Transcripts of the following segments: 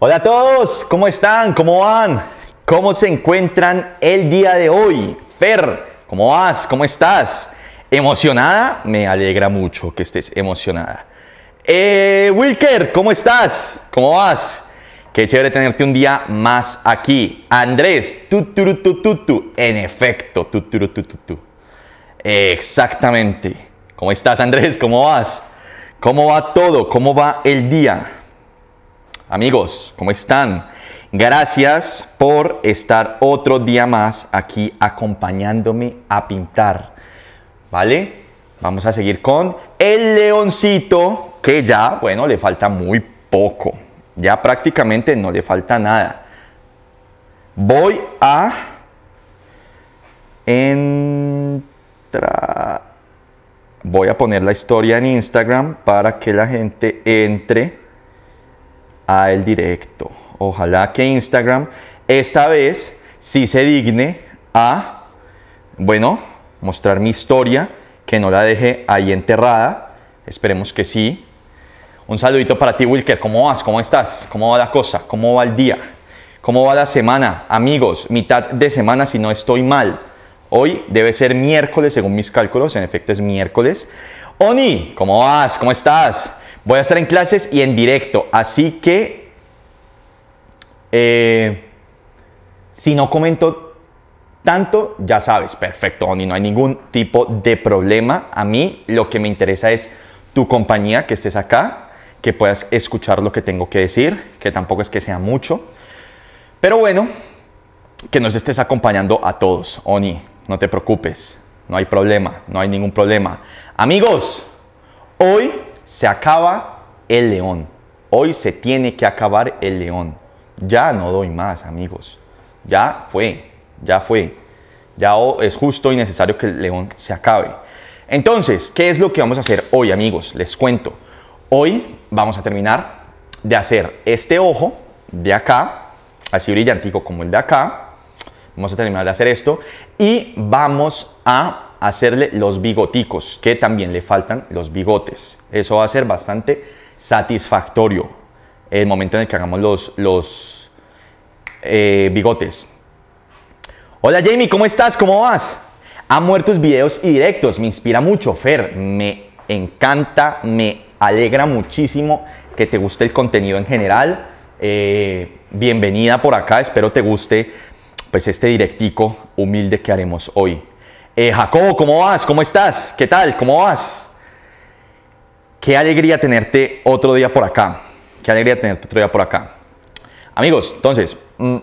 Hola a todos, ¿cómo están? ¿Cómo van? ¿Cómo se encuentran el día de hoy? Fer, ¿cómo vas? ¿Cómo estás? ¿Emocionada? Me alegra mucho que estés emocionada. Wilker, ¿cómo estás? ¿Cómo vas? Qué chévere tenerte un día más aquí. Andrés, En efecto, Exactamente. ¿Cómo estás, Andrés? ¿Cómo vas? ¿Cómo va todo? ¿Cómo va el día? Amigos, ¿cómo están? Gracias por estar otro día más aquí acompañándome a pintar. ¿Vale? Vamos a seguir con el leoncito, que ya, bueno, le falta muy poco. Ya prácticamente no le falta nada. Voy a entrar voy a poner la historia en Instagram para que la gente entre a el directo. Ojalá que Instagram esta vez sí se digne a, bueno, mostrar mi historia, que no la deje ahí enterrada. Esperemos que sí. Un saludito para ti, Wilker. ¿Cómo vas? ¿Cómo estás? ¿Cómo va la cosa? ¿Cómo va el día? ¿Cómo va la semana? Amigos, mitad de semana si no estoy mal. Hoy debe ser miércoles, según mis cálculos, en efecto es miércoles. Oni, ¿cómo vas? ¿Cómo estás? Voy a estar en clases y en directo, así que eh, si no comento tanto, ya sabes, perfecto, Oni, no hay ningún tipo de problema. A mí lo que me interesa es tu compañía, que estés acá, que puedas escuchar lo que tengo que decir, que tampoco es que sea mucho. Pero bueno, que nos estés acompañando a todos, Oni no te preocupes, no hay problema, no hay ningún problema. Amigos, hoy se acaba el león. Hoy se tiene que acabar el león. Ya no doy más, amigos. Ya fue, ya fue. Ya es justo y necesario que el león se acabe. Entonces, ¿qué es lo que vamos a hacer hoy, amigos? Les cuento. Hoy vamos a terminar de hacer este ojo de acá, así brillantico como el de acá. Vamos a terminar de hacer esto. Y vamos a hacerle los bigoticos, que también le faltan los bigotes. Eso va a ser bastante satisfactorio el momento en el que hagamos los, los eh, bigotes. Hola Jamie, ¿cómo estás? ¿Cómo vas? Amo muerto tus videos y directos, me inspira mucho, Fer. Me encanta, me alegra muchísimo que te guste el contenido en general. Eh, bienvenida por acá, espero te guste pues este directico humilde que haremos hoy. Eh, Jacobo, ¿cómo vas? ¿Cómo estás? ¿Qué tal? ¿Cómo vas? Qué alegría tenerte otro día por acá. Qué alegría tenerte otro día por acá. Amigos, entonces, mm,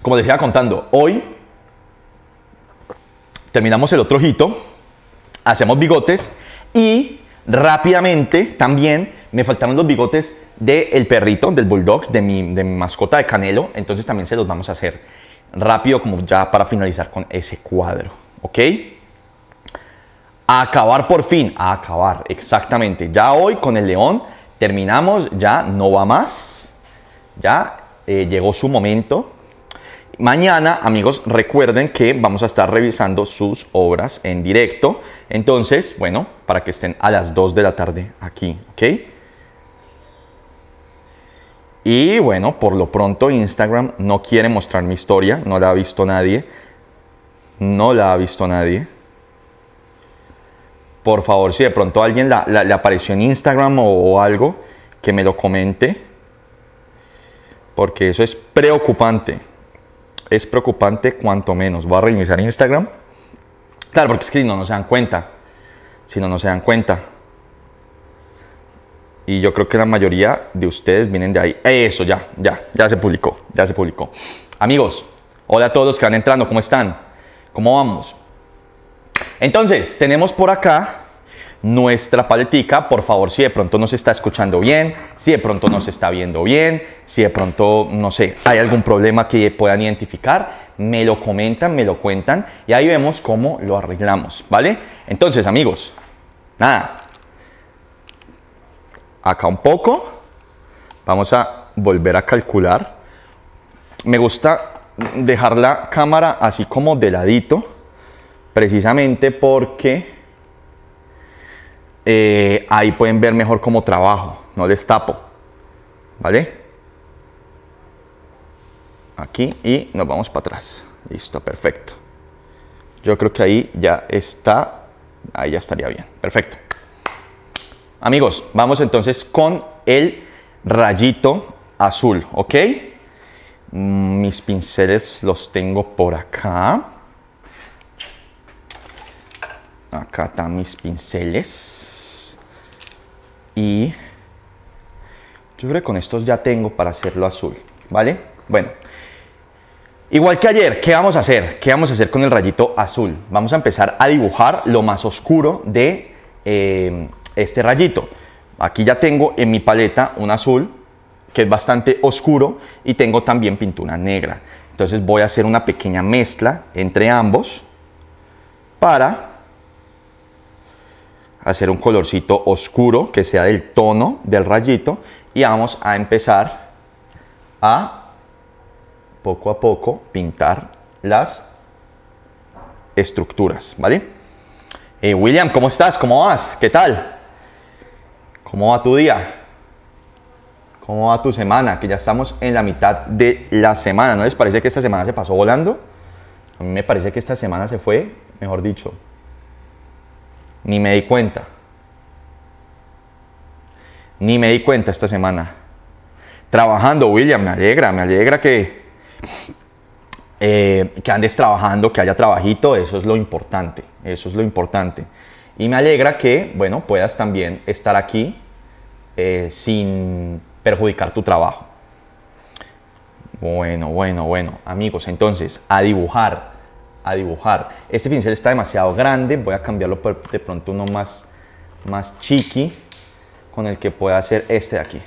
como les iba contando, hoy terminamos el otro ojito, hacemos bigotes y rápidamente también me faltaron los bigotes del perrito, del bulldog, de mi, mascota de Canelo. Entonces también se los vamos a hacer rápido como ya para finalizar con ese cuadro. ¿Ok? A acabar por fin. A acabar, exactamente. Ya hoy con el león terminamos. Ya no va más. Ya eh, llegó su momento. Mañana, amigos, recuerden que vamos a estar revisando sus obras en directo. Entonces, bueno, para que estén a las 2 de la tarde aquí, ¿ok? Y bueno, por lo pronto Instagram no quiere mostrar mi historia, no la ha visto nadie. No la ha visto nadie. Por favor, si de pronto alguien la, le apareció en Instagram o, o algo, que me lo comente. Porque eso es preocupante. Es preocupante cuanto menos. Voy a reiniciar Instagram. Claro, porque es que si no, no se dan cuenta. Si no, no se dan cuenta y yo creo que la mayoría de ustedes vienen de ahí. Eso, ya, ya, ya se publicó, ya se publicó. Amigos, hola a todos que van entrando, ¿cómo están? ¿Cómo vamos? Entonces, tenemos por acá nuestra paletica. Por favor, si de pronto no se está escuchando bien, si de pronto no se está viendo bien, si de pronto, no sé, hay algún problema que puedan identificar, me lo comentan, me lo cuentan y ahí vemos cómo lo arreglamos, ¿vale? Entonces, amigos, nada, acá un poco. Vamos a volver a calcular. Me gusta dejar la cámara así como de ladito, precisamente porque eh, ahí pueden ver mejor cómo trabajo, no les tapo, ¿vale? Aquí y nos vamos para atrás, listo, perfecto. Yo creo que ahí ya está, ahí ya estaría bien, perfecto. Amigos, vamos entonces con el rayito azul, ¿ok? Mm, mis pinceles los tengo por acá. Acá están mis pinceles. Y yo creo que con estos ya tengo para hacerlo azul, ¿vale? Bueno, Igual que ayer, ¿qué vamos a hacer? ¿Qué vamos a hacer con el rayito azul? Vamos a empezar a dibujar lo más oscuro de eh, este rayito. Aquí ya tengo en mi paleta un azul que es bastante oscuro y tengo también pintura negra. Entonces voy a hacer una pequeña mezcla entre ambos para hacer un colorcito oscuro que sea del tono del rayito y vamos a empezar a poco a poco pintar las estructuras, ¿vale? Eh, William, ¿cómo estás? ¿Cómo vas? ¿Qué tal? ¿Cómo va tu día? ¿Cómo va tu semana? Que ya estamos en la mitad de la semana. ¿No les parece que esta semana se pasó volando? A mí me parece que esta semana se fue, mejor dicho. Ni me di cuenta. Ni me di cuenta esta semana. Trabajando, William, me alegra, me alegra que, eh, que andes trabajando, que haya trabajito, eso es lo importante, eso es lo importante. Y me alegra que, bueno, puedas también estar aquí eh, sin perjudicar tu trabajo. Bueno, bueno, bueno, amigos, entonces, a dibujar, a dibujar. Este pincel está demasiado grande, voy a cambiarlo por de pronto uno más, más chiqui, con el que pueda hacer este de aquí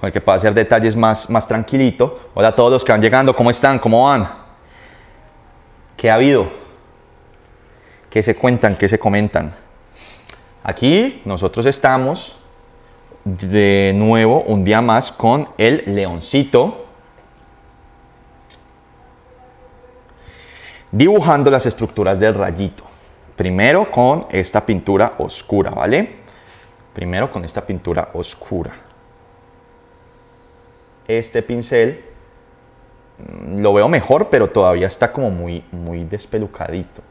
con el que pueda hacer detalles más, más tranquilito. Hola a todos los que van llegando, ¿cómo están? ¿Cómo van? ¿Qué ha habido? ¿Qué se cuentan? ¿Qué se comentan? Aquí nosotros estamos de nuevo un día más con el leoncito dibujando las estructuras del rayito. Primero con esta pintura oscura, ¿vale? Primero con esta pintura oscura. Este pincel mm, lo veo mejor, pero todavía está como muy, muy despelucadito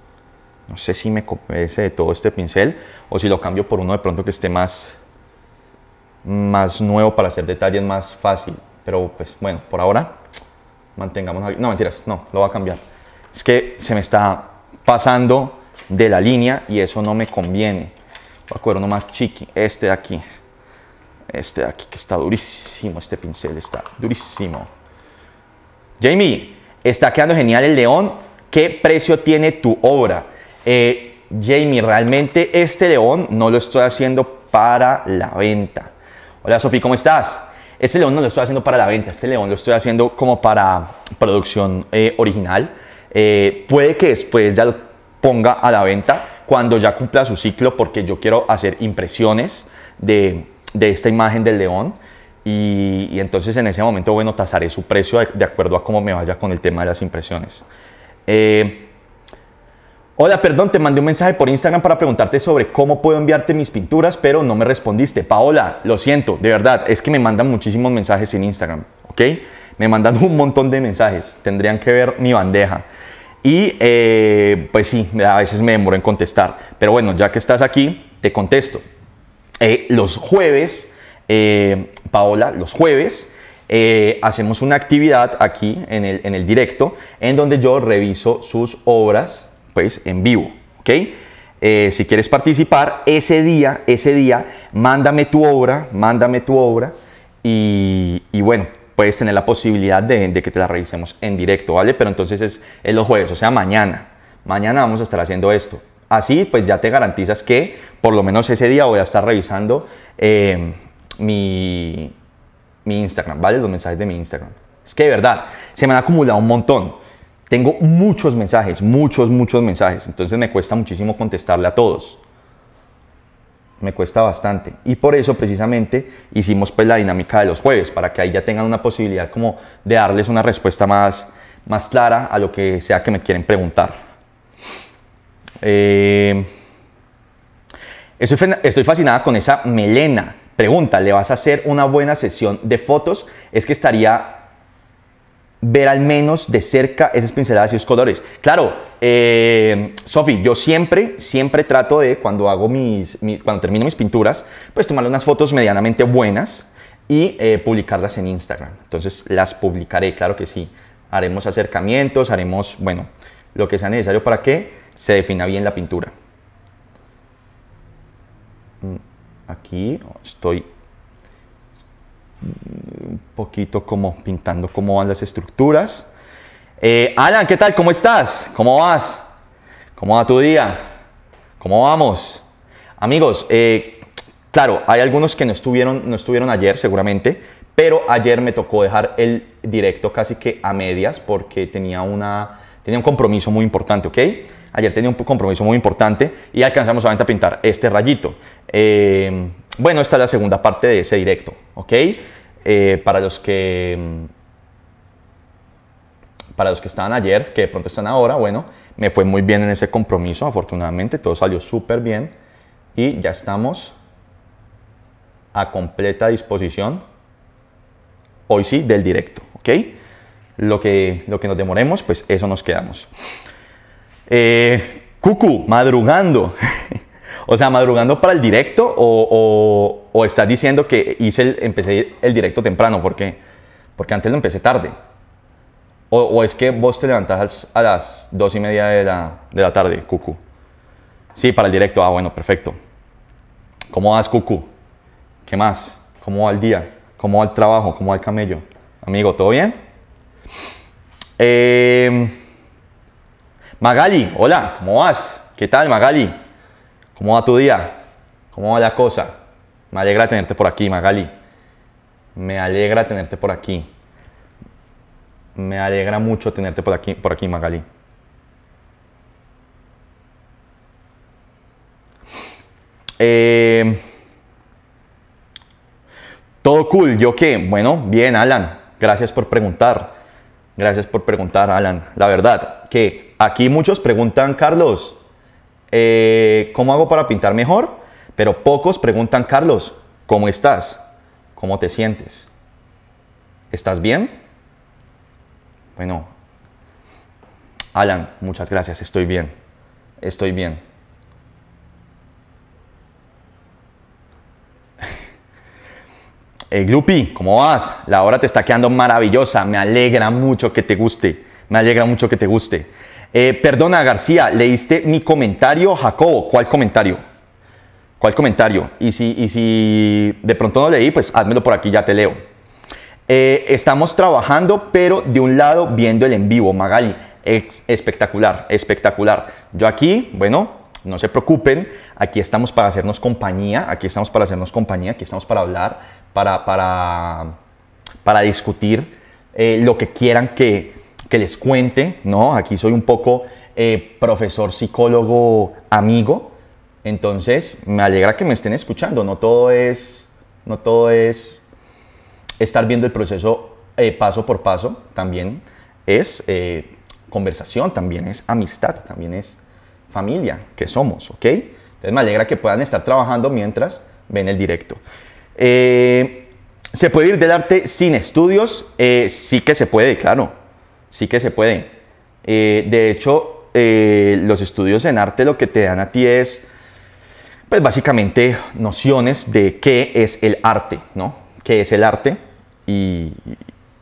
no sé si me de todo este pincel o si lo cambio por uno de pronto que esté más, más nuevo para hacer detalles más fácil. Pero pues bueno, por ahora mantengamos aquí. No, mentiras, no, lo voy a cambiar. Es que se me está pasando de la línea y eso no me conviene. Voy a coger uno más chiqui, este de aquí. Este de aquí que está durísimo, este pincel está durísimo. Jamie, está quedando genial el león. ¿Qué precio tiene tu obra? Eh, Jamie, realmente este león no lo estoy haciendo para la venta. Hola Sofía, ¿cómo estás? Este león no lo estoy haciendo para la venta, este león lo estoy haciendo como para producción eh, original. Eh, puede que después ya lo ponga a la venta cuando ya cumpla su ciclo porque yo quiero hacer impresiones de, esta imagen del león. Y, entonces en ese momento, bueno, tasaré su precio de, acuerdo a cómo me vaya con el tema de las impresiones. Hola, perdón, te mandé un mensaje por Instagram para preguntarte sobre cómo puedo enviarte mis pinturas, pero no me respondiste. Paola, lo siento, de verdad, es que me mandan muchísimos mensajes en Instagram, ¿ok? Me mandan un montón de mensajes, tendrían que ver mi bandeja. Y eh, pues sí, a veces me demoro en contestar, pero bueno, ya que estás aquí, te contesto. Eh, los jueves, eh, Paola, los jueves hacemos una actividad aquí en el, en el, directo en donde yo reviso sus obras en vivo, ¿ok? Eh, si quieres participar ese día, ese día, mándame tu obra, mándame tu obra y, bueno, puedes tener la posibilidad de, que te la revisemos en directo, ¿vale? Pero entonces es, el los jueves, o sea, mañana. Mañana vamos a estar haciendo esto. Así pues ya te garantizas que por lo menos ese día voy a estar revisando eh, mi, mi Instagram, ¿vale? Los mensajes de mi Instagram. Es que de verdad, se me han acumulado un montón tengo muchos mensajes, muchos, muchos mensajes, entonces me cuesta muchísimo contestarle a todos. Me cuesta bastante. Y por eso precisamente hicimos pues la dinámica de los jueves, para que ahí ya tengan una posibilidad como de darles una respuesta más, más clara a lo que sea que me quieren preguntar. Eh, estoy, estoy fascinada con esa melena. Pregunta, ¿le vas a hacer una buena sesión de fotos? Es que estaría ver al menos de cerca esas pinceladas y esos colores. Claro, eh, Sofi, yo siempre, siempre trato de, cuando hago mis, cuando termino mis pinturas, pues tomar unas fotos medianamente buenas y eh, publicarlas en Instagram. Entonces las publicaré, claro que sí. Haremos acercamientos, haremos, bueno, lo que sea necesario para que se defina bien la pintura. Mm, aquí estoy un poquito como pintando cómo van las estructuras. Eh, Alan, ¿qué tal? ¿Cómo estás? ¿Cómo vas? ¿Cómo va tu día? ¿Cómo vamos? Amigos, eh, claro, hay algunos que no estuvieron, no estuvieron ayer seguramente, pero ayer me tocó dejar el directo casi que a medias porque tenía, una, tenía un compromiso muy importante, ¿ok? Ayer tenía un compromiso muy importante y alcanzamos solamente a pintar este rayito. Eh, bueno, esta es la segunda parte de ese directo, ¿ok? Eh, para los que mm, para los que estaban ayer, que de pronto están ahora, bueno, me fue muy bien en ese compromiso, afortunadamente, todo salió súper bien y ya estamos a completa disposición, hoy sí, del directo, ¿ok? Lo que, lo que nos demoremos, pues eso nos quedamos. Eh, cucu, madrugando. O sea, madrugando para el directo o, o, estás diciendo que hice el, empecé el directo temprano, ¿por Porque antes lo empecé tarde. O, es que vos te levantás a las dos y media de la, tarde, cucu. Sí, para el directo. Ah, bueno, perfecto. ¿Cómo vas, cucu? ¿Qué más? ¿Cómo va el día? ¿Cómo va el trabajo? ¿Cómo va el camello? Amigo, ¿todo bien? Em, Magali, hola, ¿cómo vas? ¿Qué tal, Magali? ¿Cómo va tu día? ¿Cómo va la cosa? Me alegra tenerte por aquí, Magali. Me alegra tenerte por aquí. Me alegra mucho tenerte por aquí, por aquí Magali. Eh, todo cool, ¿yo qué? Bueno, bien, Alan. Gracias por preguntar. Gracias por preguntar, Alan. La verdad, que aquí muchos preguntan, Carlos, eh, ¿cómo hago para pintar mejor? Pero pocos preguntan, Carlos, ¿cómo estás? ¿Cómo te sientes? ¿Estás bien? Bueno, Alan, muchas gracias, estoy bien, estoy bien. Eh, Glupi, ¿cómo vas? La hora te está quedando maravillosa. Me alegra mucho que te guste. Me alegra mucho que te guste. Eh, perdona García, leíste mi comentario, Jacobo. ¿Cuál comentario? ¿Cuál comentario? Y si, y si de pronto no leí, pues házmelo por aquí, ya te leo. Eh, estamos trabajando, pero de un lado viendo el en vivo, Magali. Es espectacular, espectacular. Yo aquí, bueno, no se preocupen, aquí estamos para hacernos compañía, aquí estamos para hacernos compañía, aquí estamos para hablar, para, para, para discutir eh, lo que quieran que, que les cuente, ¿no? Aquí soy un poco eh, profesor, psicólogo, amigo. Entonces, me alegra que me estén escuchando. No todo es, no todo es estar viendo el proceso eh, paso por paso. También es eh, conversación, también es amistad, también es familia que somos, ¿ok? Entonces, me alegra que puedan estar trabajando mientras ven el directo. ¿Se puede ir del arte sin estudios? sí que se puede, claro sí que se puede. Eh, de hecho, eh, los estudios en arte lo que te dan a ti es, pues básicamente, nociones de qué es el arte, ¿no? ¿Qué es el arte? Y,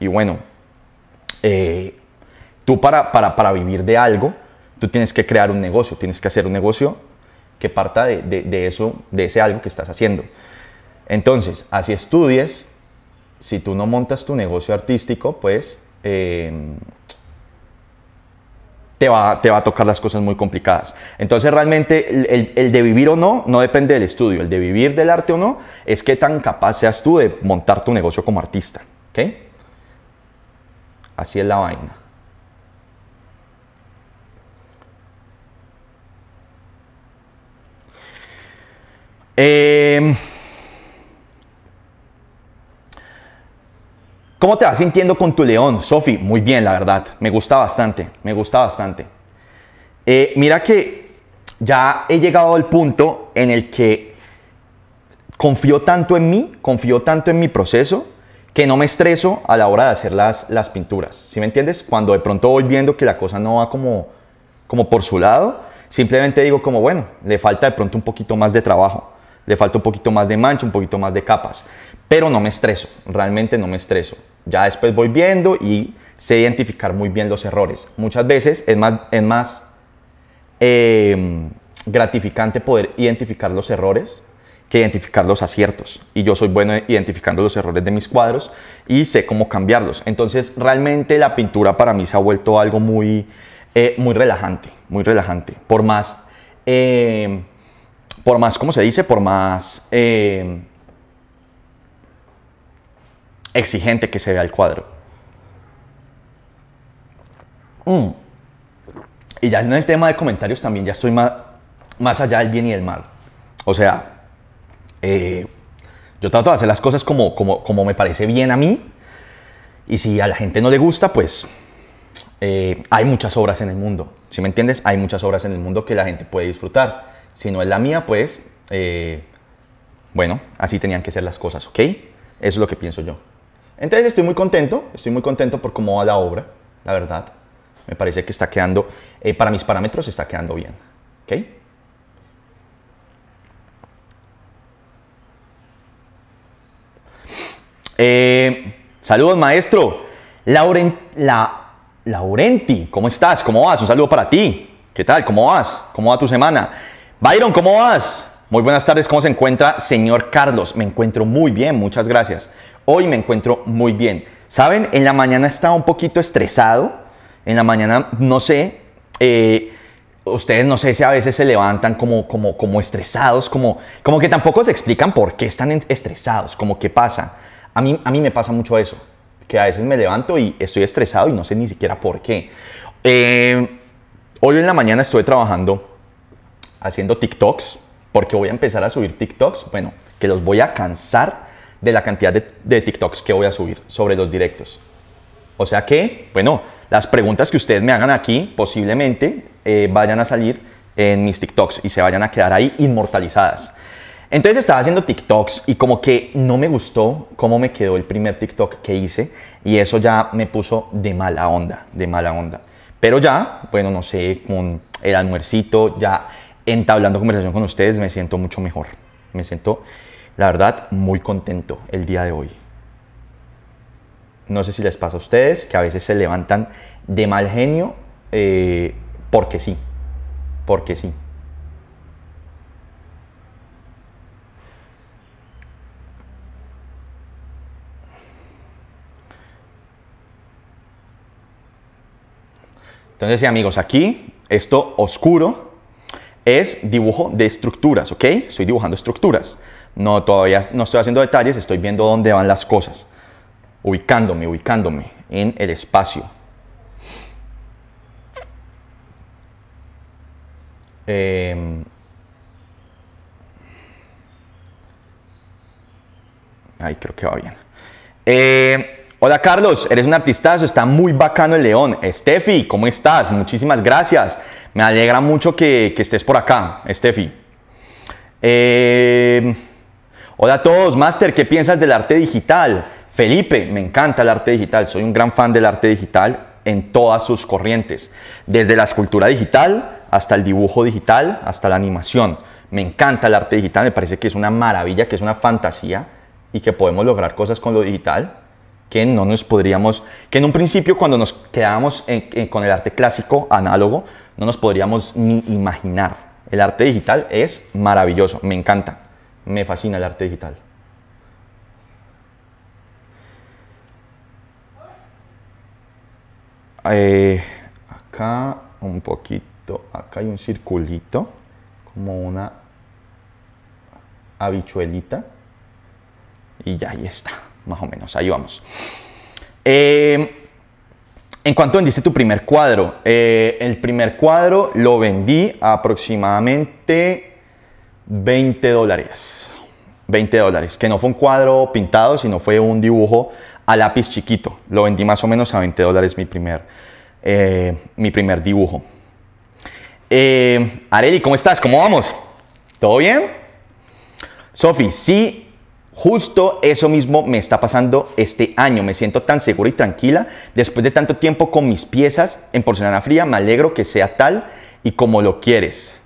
bueno, eh, tú para, para, vivir de algo, tú tienes que crear un negocio, tienes que hacer un negocio que parta de, de eso, de ese algo que estás haciendo. Entonces, así estudies, si tú no montas tu negocio artístico, pues Em, te, va, te va a tocar las cosas muy complicadas. Entonces realmente el, de vivir o no no depende del estudio, el de vivir del arte o no es qué tan capaz seas tú de montar tu negocio como artista. ¿okay? Así es la vaina. Eh, ¿Cómo te vas sintiendo con tu león, Sofi? Muy bien, la verdad. Me gusta bastante, me gusta bastante. Eh, mira que ya he llegado al punto en el que confío tanto en mí, confío tanto en mi proceso, que no me estreso a la hora de hacer las, las pinturas. ¿Sí me entiendes? Cuando de pronto voy viendo que la cosa no va como, como por su lado, simplemente digo como, bueno, le falta de pronto un poquito más de trabajo, le falta un poquito más de mancha, un poquito más de capas pero no me estreso, realmente no me estreso. Ya después voy viendo y sé identificar muy bien los errores. Muchas veces es más, es más em, gratificante poder identificar los errores que identificar los aciertos. Y yo soy bueno identificando los errores de mis cuadros y sé cómo cambiarlos. Entonces realmente la pintura para mí se ha vuelto algo muy, eh, muy relajante, muy relajante. Por más, em, por más, ¿cómo se dice? Por más... Em, exigente que se vea el cuadro. Mm. Y ya en el tema de comentarios también ya estoy más, más allá del bien y del mal. O sea, eh, yo trato de hacer las cosas como, como, me parece bien a mí. Y si a la gente no le gusta, pues eh, hay muchas obras en el mundo. ¿Sí me entiendes? Hay muchas obras en el mundo que la gente puede disfrutar. Si no es la mía, pues, eh, bueno, así tenían que ser las cosas, ¿ok? Eso es lo que pienso yo. Entonces estoy muy contento, estoy muy contento por cómo va la obra, la verdad. Me parece que está quedando, eh, para mis parámetros está quedando bien. ¿Ok? Eh, saludos maestro. Laurenti, ¿cómo estás? ¿Cómo vas? Un saludo para ti. ¿Qué tal? ¿Cómo vas? ¿Cómo va tu semana? Byron, ¿cómo vas? Muy buenas tardes, ¿cómo se encuentra, señor Carlos? Me encuentro muy bien, muchas gracias. Hoy me encuentro muy bien. Saben, en la mañana estaba un poquito estresado. En la mañana, no sé, eh, ustedes no sé si a veces se levantan como, como, como estresados, como, como que tampoco se explican por qué están estresados, como qué pasa. A mí, a mí me pasa mucho eso, que a veces me levanto y estoy estresado y no sé ni siquiera por qué. Eh, hoy en la mañana estuve trabajando haciendo TikToks, porque voy a empezar a subir TikToks, bueno, que los voy a cansar de la cantidad de, TikToks que voy a subir sobre los directos. O sea que, bueno, las preguntas que ustedes me hagan aquí posiblemente eh, vayan a salir en mis TikToks y se vayan a quedar ahí inmortalizadas. Entonces estaba haciendo TikToks y como que no me gustó cómo me quedó el primer TikTok que hice y eso ya me puso de mala onda, de mala onda. Pero ya, bueno, no sé, con el almuercito, ya entablando conversación con ustedes me siento mucho mejor. Me siento la verdad, muy contento el día de hoy. No sé si les pasa a ustedes que a veces se levantan de mal genio eh, porque sí, porque sí. Entonces, amigos, aquí esto oscuro es dibujo de estructuras, ¿ok? Estoy dibujando estructuras. No, todavía no estoy haciendo detalles, estoy viendo dónde van las cosas, ubicándome, ubicándome en el espacio. Em, ahí creo que va bien. Eh, hola Carlos, eres un artistazo, está muy bacano el león. Steffi, ¿cómo estás? Muchísimas gracias. Me alegra mucho que, estés por acá, Steffi. Eh, Hola a todos, Master, ¿qué piensas del arte digital? Felipe, me encanta el arte digital, soy un gran fan del arte digital en todas sus corrientes, desde la escultura digital hasta el dibujo digital, hasta la animación. Me encanta el arte digital, me parece que es una maravilla, que es una fantasía y que podemos lograr cosas con lo digital que no nos podríamos, que en un principio cuando nos quedábamos con el arte clásico, análogo, no nos podríamos ni imaginar. El arte digital es maravilloso, me encanta me fascina el arte digital. Eh, acá un poquito, acá hay un circulito, como una habichuelita. Y ya ahí está, más o menos, ahí vamos. Eh, en cuanto vendiste tu primer cuadro, eh, el primer cuadro lo vendí aproximadamente 20 dólares. 20 dólares, que no fue un cuadro pintado, sino fue un dibujo a lápiz chiquito. Lo vendí más o menos a 20 dólares mi primer, eh, mi primer dibujo. Eh, Areli, ¿cómo estás? ¿Cómo vamos? ¿Todo bien? Sofi, sí, justo eso mismo me está pasando este año. Me siento tan segura y tranquila después de tanto tiempo con mis piezas en porcelana fría. Me alegro que sea tal y como lo quieres.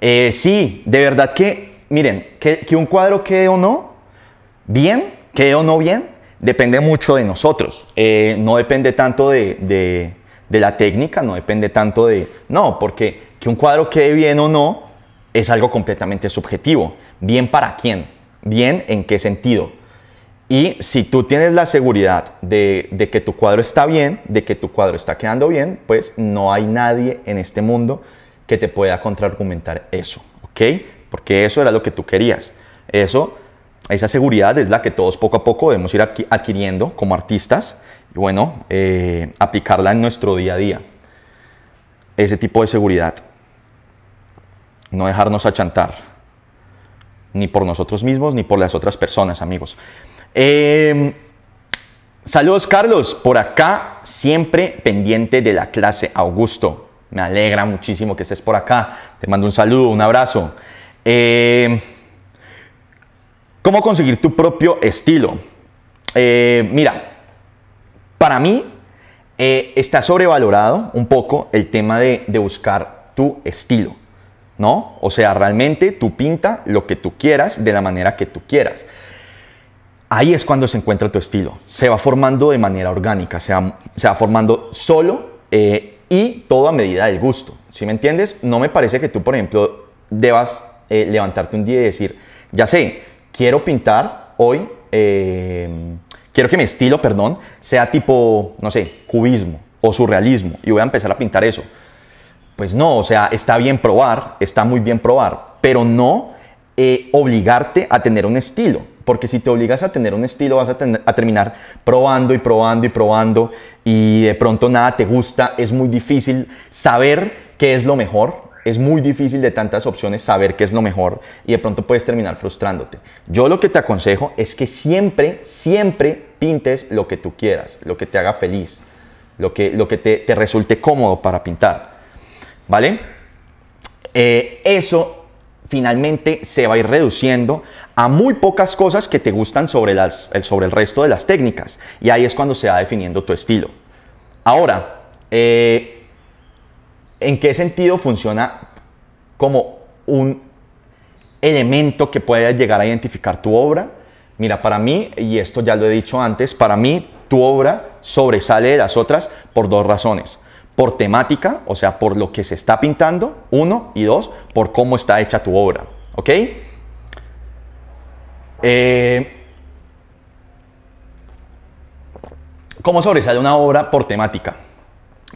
Eh, sí, de verdad que, miren, que, un cuadro quede o no bien, quede o no bien, depende mucho de nosotros. Eh, no depende tanto de, la técnica, no depende tanto de... No, porque que un cuadro quede bien o no es algo completamente subjetivo. ¿Bien para quién? ¿Bien en qué sentido? Y si tú tienes la seguridad de que tu cuadro está bien, de que tu cuadro está quedando bien, pues no hay nadie en este mundo que te pueda contraargumentar eso, ¿ok? Porque eso era lo que tú querías. Eso, esa seguridad es la que todos poco a poco debemos ir adquiriendo como artistas y bueno, eh, aplicarla en nuestro día a día. Ese tipo de seguridad. No dejarnos achantar. Ni por nosotros mismos, ni por las otras personas, amigos. Em, saludos Carlos, por acá siempre pendiente de la clase, Augusto. Me alegra muchísimo que estés por acá. Te mando un saludo, un abrazo. Eh, ¿Cómo conseguir tu propio estilo? Eh, mira, para mí eh, está sobrevalorado un poco el tema de, buscar tu estilo, ¿no? O sea, realmente tú pinta lo que tú quieras de la manera que tú quieras. Ahí es cuando se encuentra tu estilo. Se va formando de manera orgánica, se va, formando solo y todo a medida del gusto. si me entiendes? No me parece que tú, por ejemplo, debas eh, levantarte un día y decir, ya sé, quiero pintar hoy, eh, quiero que mi estilo, perdón, sea tipo, no sé, cubismo o surrealismo y voy a empezar a pintar eso. Pues no, o sea, está bien probar, está muy bien probar, pero no eh, obligarte a tener un estilo. Porque si te obligas a tener un estilo, vas a, terminar probando y probando y probando y de pronto nada te gusta. Es muy difícil saber qué es lo mejor. Es muy difícil de tantas opciones saber qué es lo mejor y de pronto puedes terminar frustrándote. Yo lo que te aconsejo es que siempre, siempre pintes lo que tú quieras, lo que te haga feliz, lo que, lo que te, resulte cómodo para pintar. ¿Vale? Eh, eso finalmente se va a ir reduciendo a muy pocas cosas que te gustan sobre, las, sobre el resto de las técnicas. Y ahí es cuando se va definiendo tu estilo. Ahora, eh, ¿en qué sentido funciona como un elemento que pueda llegar a identificar tu obra? Mira, para mí, y esto ya lo he dicho antes, para mí tu obra sobresale de las otras por dos razones. Por temática, o sea, por lo que se está pintando, uno, y dos, por cómo está hecha tu obra. ¿Ok? Eh, ¿Cómo sobresale una obra por temática?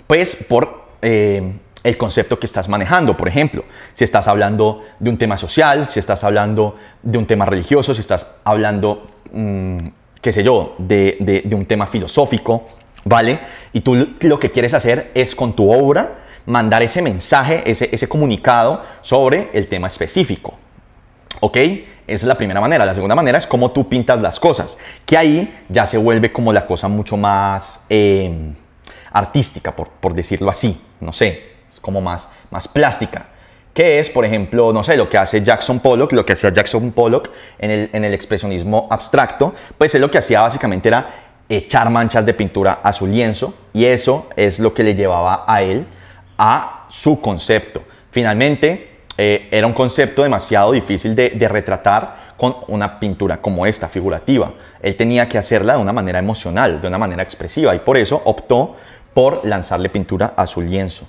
Pues por eh, el concepto que estás manejando, por ejemplo. Si estás hablando de un tema social, si estás hablando de un tema religioso, si estás hablando, mm, qué sé yo, de, un tema filosófico, ¿vale? Y tú lo que quieres hacer es con tu obra mandar ese mensaje, ese, ese comunicado sobre el tema específico. ¿Ok? Esa es la primera manera. La segunda manera es cómo tú pintas las cosas, que ahí ya se vuelve como la cosa mucho más em, artística, por, decirlo así. No sé, es como más, más plástica. Que es, por ejemplo, no sé, lo que hace Jackson Pollock, lo que hacía Jackson Pollock en el, en el expresionismo abstracto, pues es lo que hacía básicamente era echar manchas de pintura a su lienzo y eso es lo que le llevaba a él a su concepto. Finalmente, eh, era un concepto demasiado difícil de, retratar con una pintura como esta, figurativa. Él tenía que hacerla de una manera emocional, de una manera expresiva, y por eso optó por lanzarle pintura a su lienzo.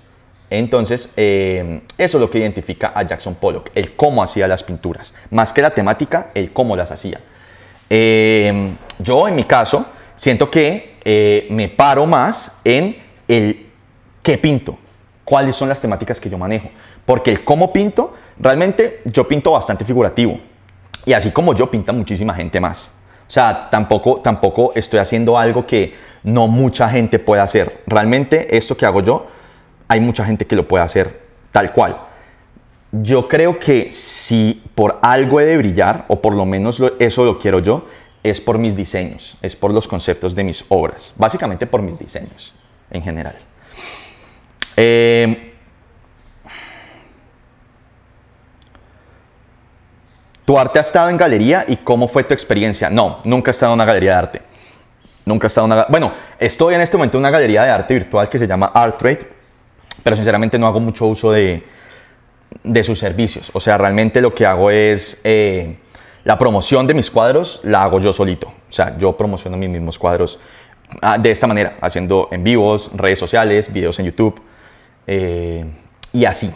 Entonces, eh, eso es lo que identifica a Jackson Pollock, el cómo hacía las pinturas, más que la temática, el cómo las hacía. Eh, yo, en mi caso, siento que me paro más en el qué pinto, cuáles son las temáticas que yo manejo. Porque el cómo pinto, realmente yo pinto bastante figurativo. Y así como yo, pinta muchísima gente más. O sea, tampoco, tampoco estoy haciendo algo que no mucha gente pueda hacer. Realmente esto que hago yo, hay mucha gente que lo puede hacer tal cual. Yo creo que si por algo he de brillar, o por lo menos eso lo quiero yo, es por mis diseños, es por los conceptos de mis obras, básicamente por mis diseños en general. Eh, ¿Tu arte ha estado en galería y cómo fue tu experiencia? No, nunca he estado en una galería de arte. Nunca he estado en una... Bueno, estoy en este momento en una galería de arte virtual que se llama ArtRate, pero sinceramente no hago mucho uso de, de sus servicios. O sea, realmente lo que hago es... Eh, la promoción de mis cuadros la hago yo solito. O sea, yo promociono mis mismos cuadros ah, de esta manera, haciendo en vivos, redes sociales, videos en YouTube eh, y así.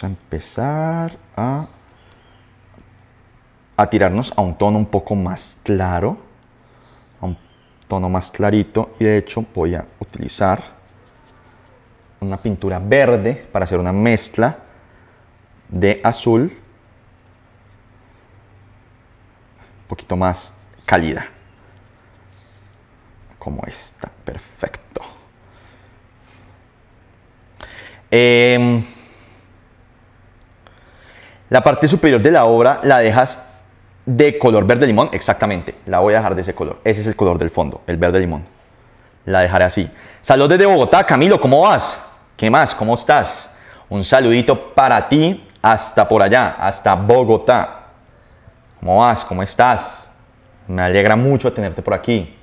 vamos a empezar a, a tirarnos a un tono un poco más claro, a un tono más clarito y de hecho voy a utilizar una pintura verde para hacer una mezcla de azul un poquito más cálida como esta perfecto em, la parte superior de la obra la dejas de color verde limón, exactamente. La voy a dejar de ese color. Ese es el color del fondo, el verde limón. La dejaré así. Saludos desde Bogotá, Camilo, ¿cómo vas? ¿Qué más? ¿Cómo estás? Un saludito para ti hasta por allá, hasta Bogotá. ¿Cómo vas? ¿Cómo estás? Me alegra mucho tenerte por aquí.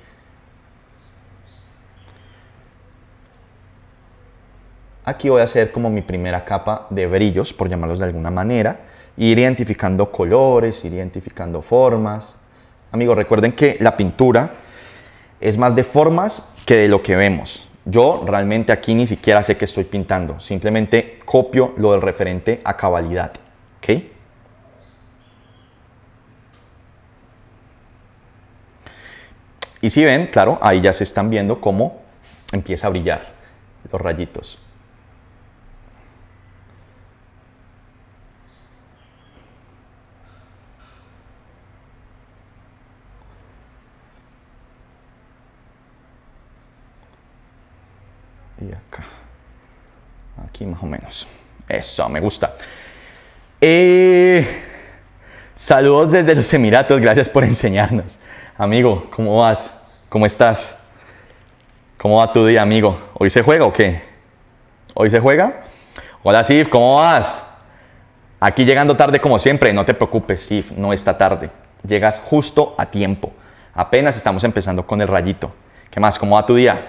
Aquí voy a hacer como mi primera capa de brillos, por llamarlos de alguna manera ir identificando colores, ir identificando formas. Amigos, recuerden que la pintura es más de formas que de lo que vemos. Yo realmente aquí ni siquiera sé que estoy pintando, simplemente copio lo del referente a cabalidad. ¿ok? Y si ven, claro, ahí ya se están viendo cómo empieza a brillar los rayitos. y acá. Aquí más o menos. Eso, me gusta. Eh, saludos desde los Emiratos, gracias por enseñarnos. Amigo, ¿cómo vas? ¿Cómo estás? ¿Cómo va tu día, amigo? ¿Hoy se juega o qué? ¿Hoy se juega? Hola, Sif, ¿cómo vas? Aquí llegando tarde como siempre, no te preocupes, Sif, no está tarde. Llegas justo a tiempo. Apenas estamos empezando con el rayito. ¿Qué más? ¿Cómo va tu día?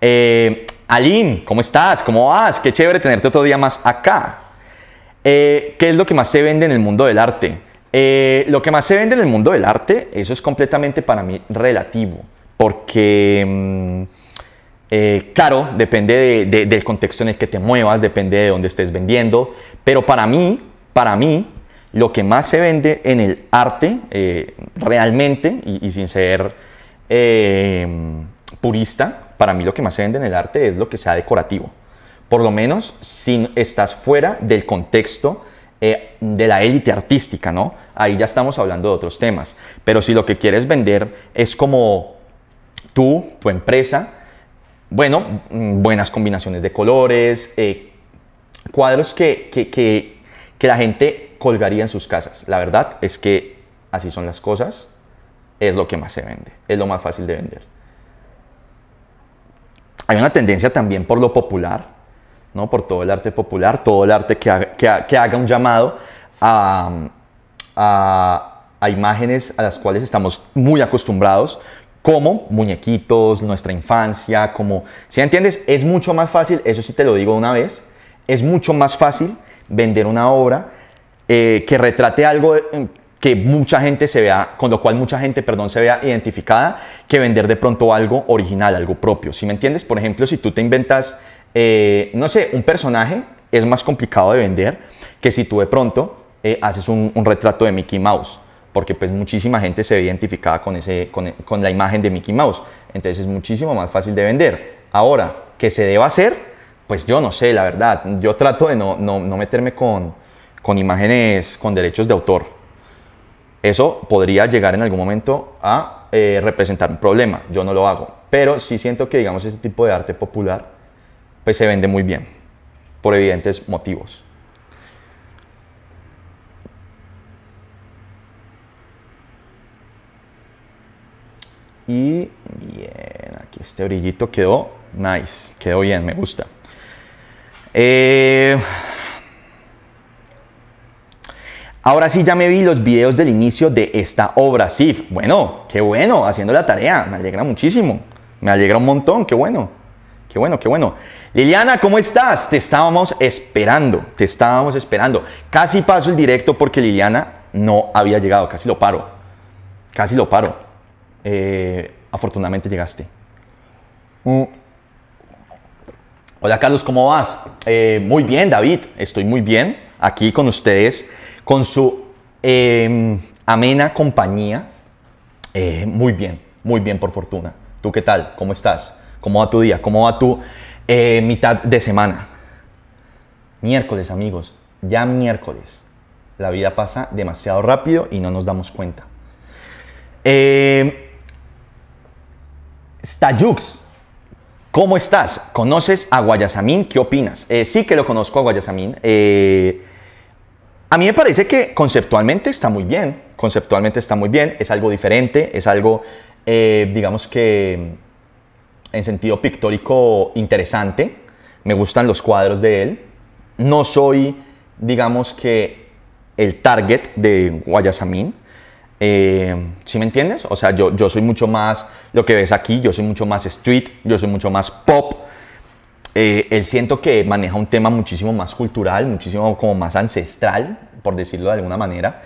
Eh, Aline, ¿cómo estás? ¿Cómo vas? Qué chévere tenerte otro día más acá. Eh, ¿Qué es lo que más se vende en el mundo del arte? Eh, lo que más se vende en el mundo del arte, eso es completamente para mí relativo, porque, mm, eh, claro, depende del contexto en el que te muevas, depende de dónde estés vendiendo, pero para mí, para mí, lo que más se vende en el arte, realmente, y sin ser mm, purista, para mí lo que más se vende en el arte es lo que sea decorativo. Por lo menos si estás fuera del contexto eh, de la élite artística, ¿no? Ahí ya estamos hablando de otros temas. Pero si lo que quieres vender es como tú, tu empresa, bueno, mm, buenas combinaciones de colores, eh, cuadros que, que la gente colgaría en sus casas. La verdad es que así son las cosas, es lo que más se vende, es lo más fácil de vender. Hay una tendencia también por lo popular, ¿no? por todo el arte popular, todo el arte que, haga, un llamado a, imágenes a las cuales estamos muy acostumbrados, como muñequitos, nuestra infancia, como... Si entiendes? Es mucho más fácil, eso sí te lo digo una vez, es mucho más fácil vender una obra eh, que retrate algo que mucha gente se vea, con lo cual mucha gente, perdón, se vea identificada, que vender de pronto algo original, algo propio. Si ¿Sí me entiendes, por ejemplo, si tú te inventas, eh, no sé, un personaje, es más complicado de vender que si tú de pronto eh, haces un, retrato de Mickey Mouse, porque pues muchísima gente se ve identificada con, ese, con, la imagen de Mickey Mouse, entonces es muchísimo más fácil de vender. Ahora, ¿qué se deba hacer? Pues yo no sé, la verdad, yo trato de no, no, no meterme con, con imágenes con derechos de autor. Eso podría llegar en algún momento a eh, representar un problema, yo no lo hago, pero sí siento que, digamos, ese tipo de arte popular, pues se vende muy bien, por evidentes motivos. Y bien, aquí este brillito quedó nice, quedó bien, me gusta. Eh, Ahora sí ya me vi los videos del inicio de esta obra, SIF. Bueno, qué bueno, haciendo la tarea. Me alegra muchísimo. Me alegra un montón, qué bueno. Qué bueno, qué bueno. Liliana, ¿cómo estás? Te estábamos esperando, te estábamos esperando. Casi paso el directo porque Liliana no había llegado, casi lo paro. Casi lo paro. Eh, afortunadamente llegaste. Mm. Hola Carlos, ¿cómo vas? Eh, muy bien, David, estoy muy bien aquí con ustedes con su em, amena compañía. Eh, muy bien, muy bien por fortuna. ¿Tú qué tal? ¿Cómo estás? ¿Cómo va tu día? ¿Cómo va tu eh, mitad de semana? Miércoles, amigos, ya miércoles. La vida pasa demasiado rápido y no nos damos cuenta. Em, Stayux, ¿cómo estás? ¿Conoces a Guayasamín? ¿Qué opinas? Eh, sí que lo conozco a Guayasamín. A mí me parece que conceptualmente está muy bien, conceptualmente está muy bien, es algo diferente, es algo, eh, digamos que en sentido pictórico interesante, me gustan los cuadros de él, no soy, digamos que, el target de Guayasamín, eh, ¿sí me entiendes? O sea, yo, yo soy mucho más, lo que ves aquí, yo soy mucho más street, yo soy mucho más pop, eh, él siento que maneja un tema muchísimo más cultural, muchísimo como más ancestral, por decirlo de alguna manera.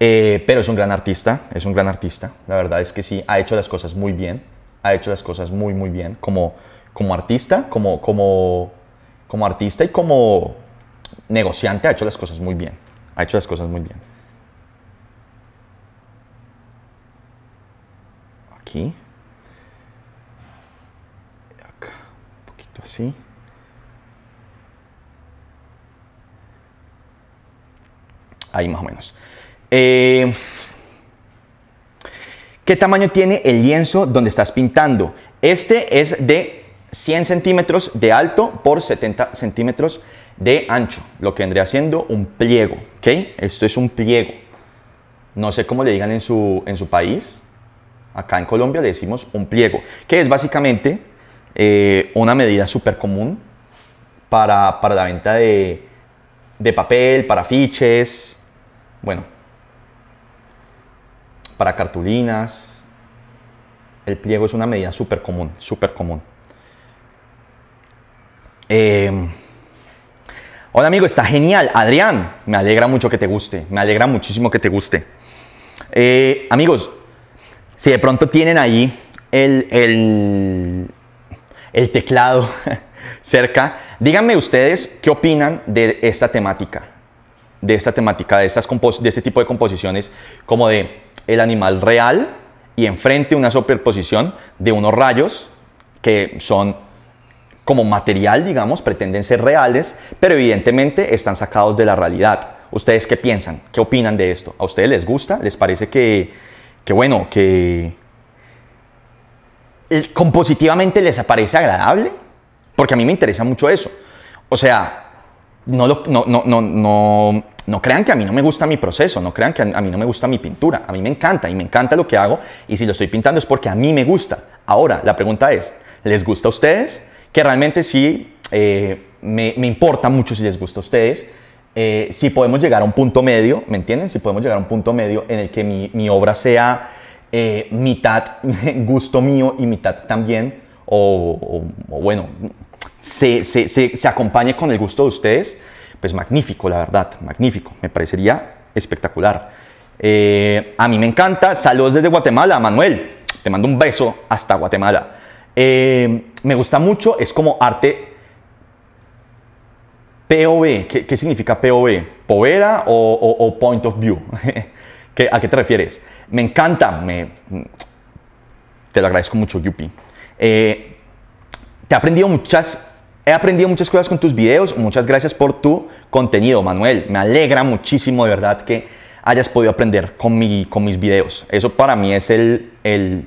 Eh, pero es un gran artista, es un gran artista. La verdad es que sí, ha hecho las cosas muy bien. Ha hecho las cosas muy, muy bien como, como artista, como, como, como artista y como negociante ha hecho las cosas muy bien. Ha hecho las cosas muy bien. Aquí. así. Ahí más o menos. Eh, ¿Qué tamaño tiene el lienzo donde estás pintando? Este es de 100 centímetros de alto por 70 centímetros de ancho, lo que vendría siendo un pliego, ¿ok? Esto es un pliego. No sé cómo le digan en su, en su país. Acá en Colombia le decimos un pliego, que es básicamente eh, una medida súper común para, la venta de, de papel, para fiches, bueno, para cartulinas. El pliego es una medida súper común, súper común. Em, hola amigo, está genial. Adrián, me alegra mucho que te guste. Me alegra muchísimo que te guste. Eh, amigos, si de pronto tienen ahí el, el teclado cerca. Díganme ustedes qué opinan de esta temática, de esta temática, de, este tipo de composiciones, como de el animal real y enfrente una superposición de unos rayos que son como material, digamos, pretenden ser reales, pero evidentemente están sacados de la realidad. ¿Ustedes qué piensan? ¿Qué opinan de esto? ¿A ustedes les gusta? ¿Les parece que, que bueno, que, compositivamente les parece agradable, porque a mí me interesa mucho eso. O sea, no, no, no, no, no, crean que a mí no me gusta mi proceso, no crean que a, mí no me gusta mi pintura, a mí me encanta y me encanta lo que hago y si lo estoy pintando es porque a mí me gusta. Ahora, la pregunta es, ¿les gusta a ustedes? Que realmente sí, eh, me, importa mucho si les gusta a ustedes, eh, si podemos llegar a un punto medio, ¿me entienden? Si podemos llegar a un punto medio en el que mi, mi obra sea eh, mitad gusto mío y mitad también, o, bueno, se, acompañe con el gusto de ustedes, pues magnífico, la verdad, magnífico, me parecería espectacular. Eh, a mí me encanta, saludos desde Guatemala, Manuel, te mando un beso hasta Guatemala. Eh, me gusta mucho, es como arte POV, ¿qué, significa POV? ¿Povera o, o, point of view? ¿A qué te refieres? Me encanta, me, te lo agradezco mucho, Yupi. Eh, te he aprendido muchas, he aprendido muchas cosas con tus videos, muchas gracias por tu contenido, Manuel. Me alegra muchísimo, de verdad, que hayas podido aprender con, con mis videos. Eso para mí es el, el,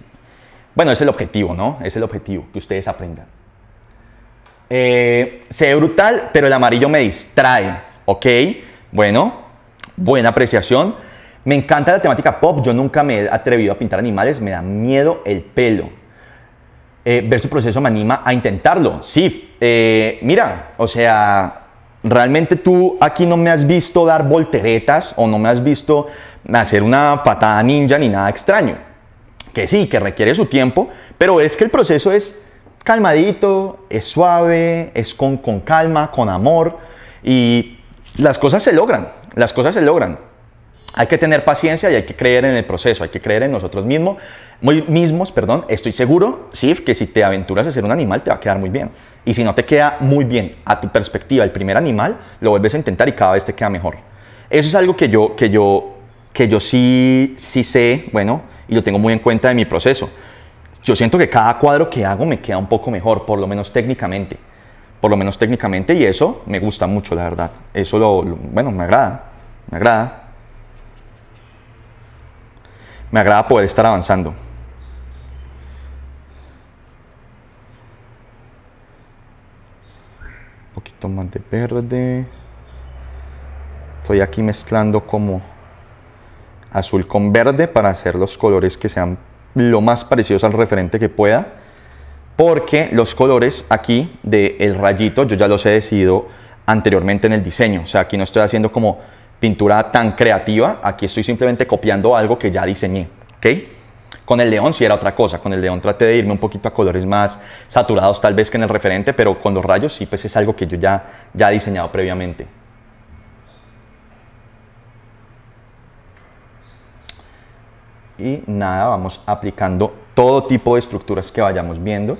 bueno, es el objetivo, ¿no? Es el objetivo, que ustedes aprendan. Eh, se ve brutal, pero el amarillo me distrae, ¿ok? Bueno, buena apreciación. Me encanta la temática pop, yo nunca me he atrevido a pintar animales, me da miedo el pelo. Eh, ver su proceso me anima a intentarlo. Sí, eh, mira, o sea, realmente tú aquí no me has visto dar volteretas o no me has visto hacer una patada ninja ni nada extraño. Que sí, que requiere su tiempo, pero es que el proceso es calmadito, es suave, es con, con calma, con amor y las cosas se logran, las cosas se logran. Hay que tener paciencia y hay que creer en el proceso, hay que creer en nosotros mismos, muy mismos, perdón. Estoy seguro, Sif, que si te aventuras a ser un animal te va a quedar muy bien. Y si no te queda muy bien a tu perspectiva el primer animal, lo vuelves a intentar y cada vez te queda mejor. Eso es algo que yo, que yo, que yo sí, sí sé, bueno, y lo tengo muy en cuenta de mi proceso. Yo siento que cada cuadro que hago me queda un poco mejor, por lo menos técnicamente. Por lo menos técnicamente, y eso me gusta mucho, la verdad. Eso lo bueno, me agrada, me agrada me agrada poder estar avanzando. Un poquito más de verde. Estoy aquí mezclando como azul con verde para hacer los colores que sean lo más parecidos al referente que pueda. Porque los colores aquí del el rayito yo ya los he decidido anteriormente en el diseño. O sea, aquí no estoy haciendo como pintura tan creativa. Aquí estoy simplemente copiando algo que ya diseñé. ¿ok? Con el león sí era otra cosa. Con el león traté de irme un poquito a colores más saturados tal vez que en el referente, pero con los rayos sí pues es algo que yo ya, ya he diseñado previamente. Y nada, vamos aplicando todo tipo de estructuras que vayamos viendo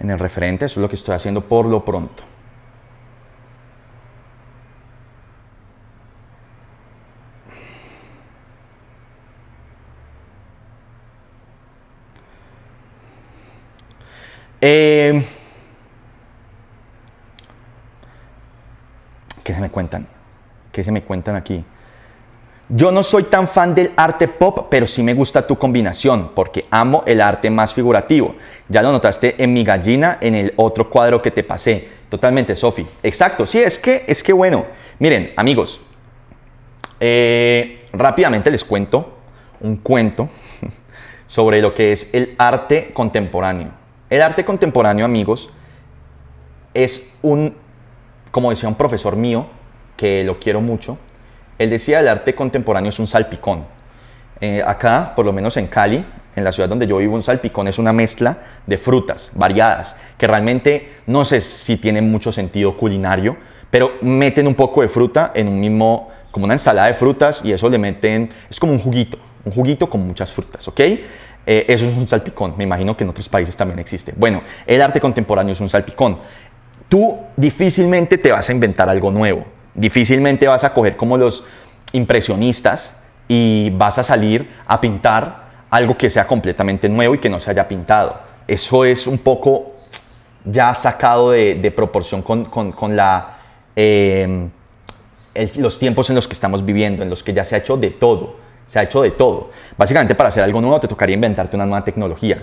en el referente. Eso es lo que estoy haciendo por lo pronto. Eh, ¿Qué se me cuentan? ¿Qué se me cuentan aquí? Yo no soy tan fan del arte pop, pero sí me gusta tu combinación, porque amo el arte más figurativo. Ya lo notaste en mi gallina, en el otro cuadro que te pasé. Totalmente, Sofi. Exacto, sí, es que, es que bueno. Miren, amigos, eh, rápidamente les cuento un cuento sobre lo que es el arte contemporáneo. El arte contemporáneo, amigos, es un, como decía un profesor mío, que lo quiero mucho, él decía el arte contemporáneo es un salpicón. Eh, acá, por lo menos en Cali, en la ciudad donde yo vivo, un salpicón es una mezcla de frutas variadas, que realmente no sé si tiene mucho sentido culinario, pero meten un poco de fruta en un mismo, como una ensalada de frutas, y eso le meten, es como un juguito, un juguito con muchas frutas, ¿ok? Eh, eso es un salpicón. Me imagino que en otros países también existe. Bueno, el arte contemporáneo es un salpicón. Tú difícilmente te vas a inventar algo nuevo. Difícilmente vas a coger como los impresionistas y vas a salir a pintar algo que sea completamente nuevo y que no se haya pintado. Eso es un poco ya sacado de, proporción con, la, eh, los tiempos en los que estamos viviendo, en los que ya se ha hecho de todo. Se ha hecho de todo. Básicamente para hacer algo nuevo te tocaría inventarte una nueva tecnología.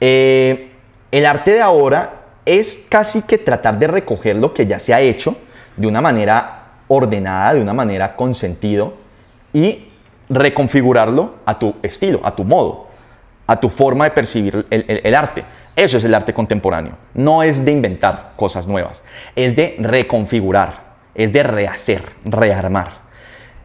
Eh, el arte de ahora es casi que tratar de recoger lo que ya se ha hecho de una manera ordenada, de una manera con sentido y reconfigurarlo a tu estilo, a tu modo, a tu forma de percibir el, arte. Eso es el arte contemporáneo. No es de inventar cosas nuevas, es de reconfigurar, es de rehacer, rearmar.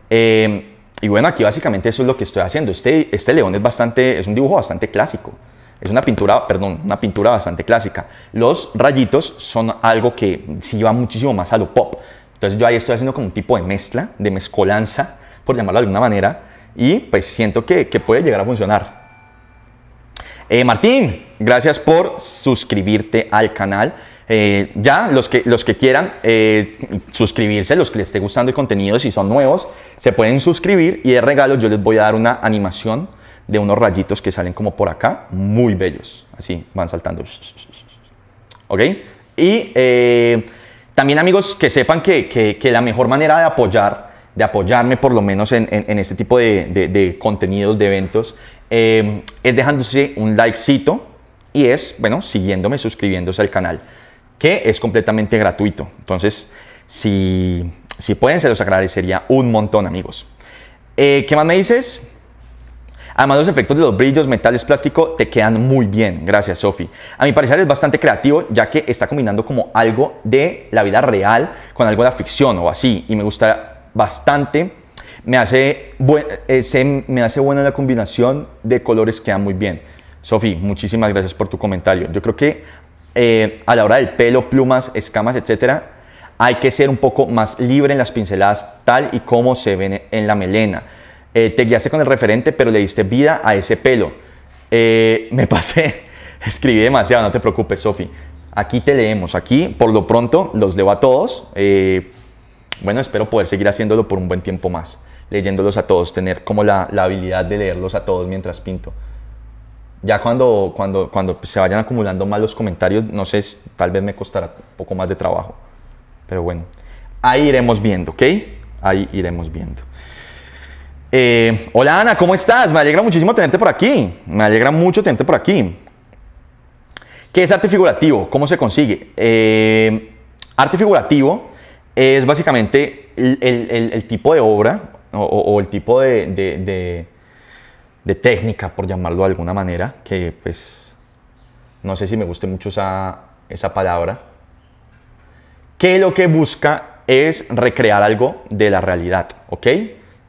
Eh, y bueno, aquí básicamente eso es lo que estoy haciendo. Este, este león es, bastante, es un dibujo bastante clásico. Es una pintura, perdón, una pintura bastante clásica. Los rayitos son algo que se va muchísimo más a lo pop. Entonces yo ahí estoy haciendo como un tipo de mezcla, de mezcolanza, por llamarlo de alguna manera, y pues siento que, puede llegar a funcionar. Eh, Martín, gracias por suscribirte al canal. Eh, ya, los que, los que quieran eh, suscribirse, los que les esté gustando el contenido, si son nuevos, se pueden suscribir y de regalo yo les voy a dar una animación de unos rayitos que salen como por acá, muy bellos, así van saltando. ¿Ok? Y eh, también amigos que sepan que, la mejor manera de apoyar, de apoyarme por lo menos en, este tipo de, de, contenidos, de eventos, es dejándose un likecito y es, bueno, siguiéndome, suscribiéndose al canal que es completamente gratuito. Entonces, si, si pueden, se los agradecería un montón, amigos. Eh, ¿Qué más me dices? Además, los efectos de los brillos, metales, plástico te quedan muy bien. Gracias, Sofi. A mi parecer es bastante creativo, ya que está combinando como algo de la vida real con algo de la ficción o así. Y me gusta bastante. Me hace, eh, me hace buena la combinación de colores, queda muy bien. Sofi, muchísimas gracias por tu comentario. Yo creo que eh, a la hora del pelo, plumas, escamas, etcétera, hay que ser un poco más libre en las pinceladas tal y como se ven en la melena. Eh, te guiaste con el referente, pero le diste vida a ese pelo. Eh, me pasé, escribí demasiado, no te preocupes, Sofi. Aquí te leemos, aquí por lo pronto los leo a todos. bueno, espero poder seguir haciéndolo por un buen tiempo más, leyéndolos a todos, tener como la habilidad de leerlos a todos mientras pinto. Ya cuando, cuando, cuando se vayan acumulando más los comentarios, no sé, tal vez me costará un poco más de trabajo. Pero bueno, ahí iremos viendo, ¿ok? Ahí iremos viendo. Eh, hola Ana, ¿cómo estás? Me alegra muchísimo tenerte por aquí. Me alegra mucho tenerte por aquí. ¿Qué es arte figurativo? ¿Cómo se consigue? Eh, arte figurativo es básicamente el, tipo de obra o, el tipo de de técnica, por llamarlo de alguna manera, que pues no sé si me guste mucho esa, esa palabra, que lo que busca es recrear algo de la realidad, ¿ok?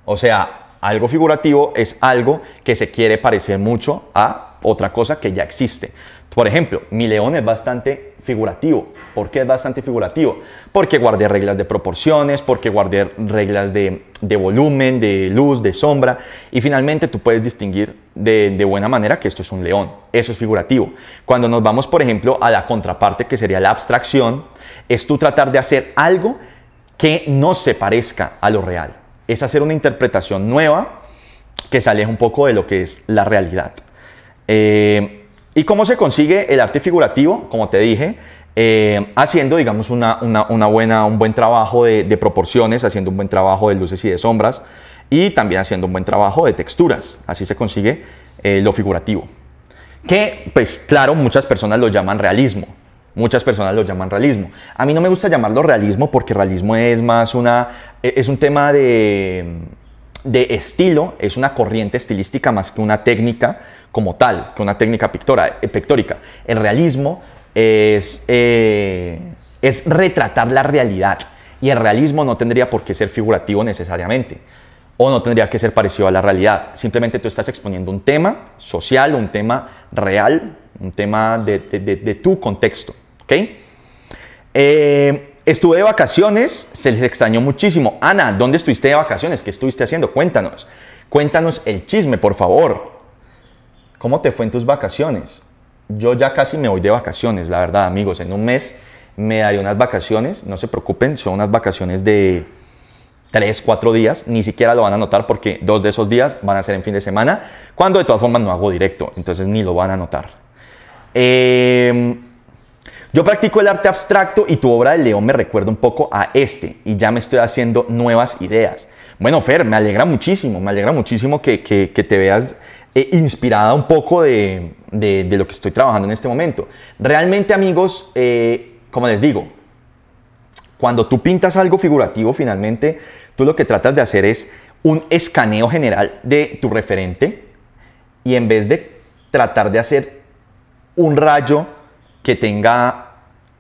O sea, algo figurativo es algo que se quiere parecer mucho a otra cosa que ya existe. Por ejemplo, mi león es bastante figurativo. ¿Por qué es bastante figurativo? Porque guardé reglas de proporciones, porque guardé reglas de, volumen, de luz, de sombra. Y finalmente tú puedes distinguir de, buena manera que esto es un león. Eso es figurativo. Cuando nos vamos, por ejemplo, a la contraparte que sería la abstracción, es tú tratar de hacer algo que no se parezca a lo real. Es hacer una interpretación nueva que se un poco de lo que es la realidad. Eh, ¿Y cómo se consigue el arte figurativo? Como te dije, eh, haciendo, digamos, una, buena, un buen trabajo de, proporciones, haciendo un buen trabajo de luces y de sombras, y también haciendo un buen trabajo de texturas. Así se consigue eh, lo figurativo. Que, pues claro, muchas personas lo llaman realismo. Muchas personas lo llaman realismo. A mí no me gusta llamarlo realismo porque realismo es más una... E, es un tema de estilo es una corriente estilística más que una técnica como tal, que una técnica pictórica eh, pictórica. El realismo eh, es, retratar la realidad. Y el realismo no tendría por qué ser figurativo necesariamente o no tendría que ser parecido a la realidad. Simplemente tú estás exponiendo un tema social, un tema real, un tema de, tu contexto. Eh, estuve de vacaciones, se les extrañó muchísimo. Ana, ¿dónde estuviste de vacaciones? ¿Qué estuviste haciendo? Cuéntanos. Cuéntanos el chisme, por favor. ¿Cómo te fue en tus vacaciones? Yo ya casi me voy de vacaciones, la verdad, amigos. En un mes me daré unas vacaciones, no se preocupen, son unas vacaciones de 3, 4 días, ni siquiera lo van a notar porque dos de esos días van a ser en fin de semana, cuando de todas formas no hago directo, entonces ni lo van a notar. Em, yo practico el arte abstracto y tu obra de León me recuerda un poco a este y ya me estoy haciendo nuevas ideas. Bueno, Fer, me alegra muchísimo, me alegra muchísimo que te veas eh, inspirada un poco de, lo que estoy trabajando en este momento. Realmente amigos, eh, como les digo, cuando tú pintas algo figurativo finalmente, tú lo que tratas de hacer es un escaneo general de tu referente y en vez de tratar de hacer un rayo que tenga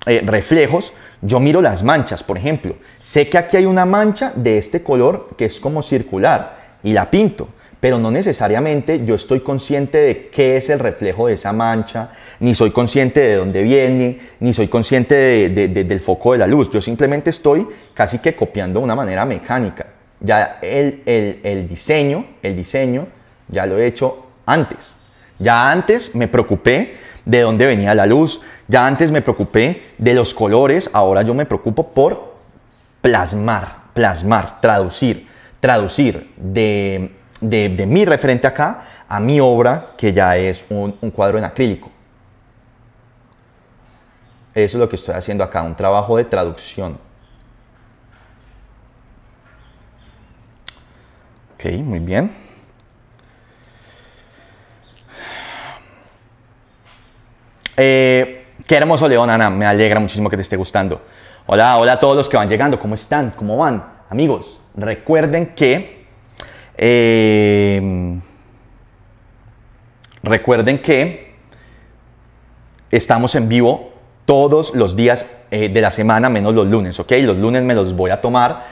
eh, reflejos, yo miro las manchas, por ejemplo. Sé que aquí hay una mancha de este color que es como circular y la pinto pero no necesariamente yo estoy consciente de qué es el reflejo de esa mancha, ni soy consciente de dónde viene, ni soy consciente de, del foco de la luz. Yo simplemente estoy casi que copiando de una manera mecánica. Ya el, el, el diseño, el diseño, ya lo he hecho antes. Ya antes me preocupé de dónde venía la luz, ya antes me preocupé de los colores, ahora yo me preocupo por plasmar, plasmar, traducir, traducir de de, mi referente acá a mi obra, que ya es un, cuadro en acrílico. Eso es lo que estoy haciendo acá, un trabajo de traducción. Ok, muy bien. Eh, qué hermoso, León, Ana. Me alegra muchísimo que te esté gustando. Hola, hola a todos los que van llegando. ¿Cómo están? ¿Cómo van? Amigos, recuerden que Em, recuerden que estamos en vivo todos los días eh, de la semana, menos los lunes, ¿ok? Los lunes me los voy a tomar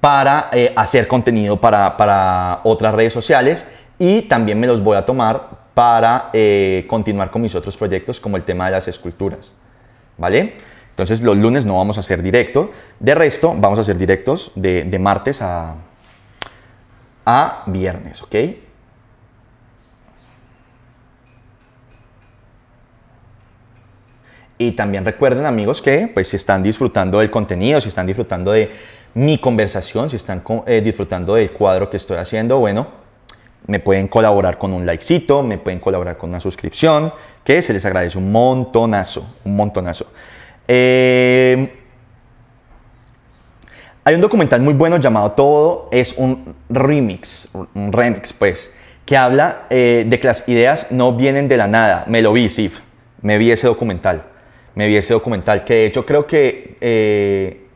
para eh, hacer contenido para, otras redes sociales y también me los voy a tomar para eh, continuar con mis otros proyectos como el tema de las esculturas, ¿vale? Entonces los lunes no vamos a hacer directo, de resto vamos a hacer directos de martes a, a viernes, ¿ok? Y también recuerden amigos que pues si están disfrutando del contenido, si están disfrutando de mi conversación, si están eh, disfrutando del cuadro que estoy haciendo, bueno, me pueden colaborar con un likecito, me pueden colaborar con una suscripción, que se les agradece un montonazo, un montonazo. Eh, hay un documental muy bueno llamado Todo es un remix, un remix pues, que habla eh, de que las ideas no vienen de la nada. Me lo vi, Sif. Me vi ese documental. Me vi ese documental que de hecho creo que eh,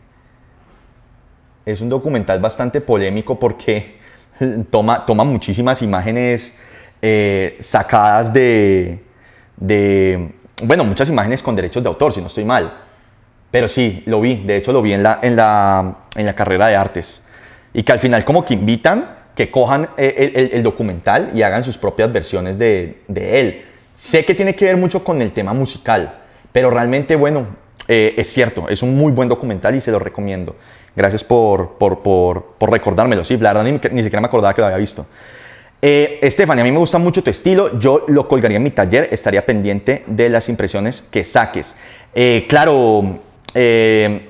es un documental bastante polémico porque toma, toma muchísimas imágenes eh, sacadas de, bueno, muchas imágenes con derechos de autor, si no estoy mal pero sí, lo vi, de hecho lo vi en la, en la, en la carrera de artes. Y que al final como que invitan que cojan eh, el, el, documental y hagan sus propias versiones de, de, él. Sé que tiene que ver mucho con el tema musical, pero realmente, bueno, eh, es cierto, es un muy buen documental y se lo recomiendo. Gracias por, por, por, por recordármelo, sí, la verdad ni, siquiera me acordaba que lo había visto. Eh, a mí me gusta mucho tu estilo, yo lo colgaría en mi taller, estaría pendiente de las impresiones que saques. Eh, claro, eh,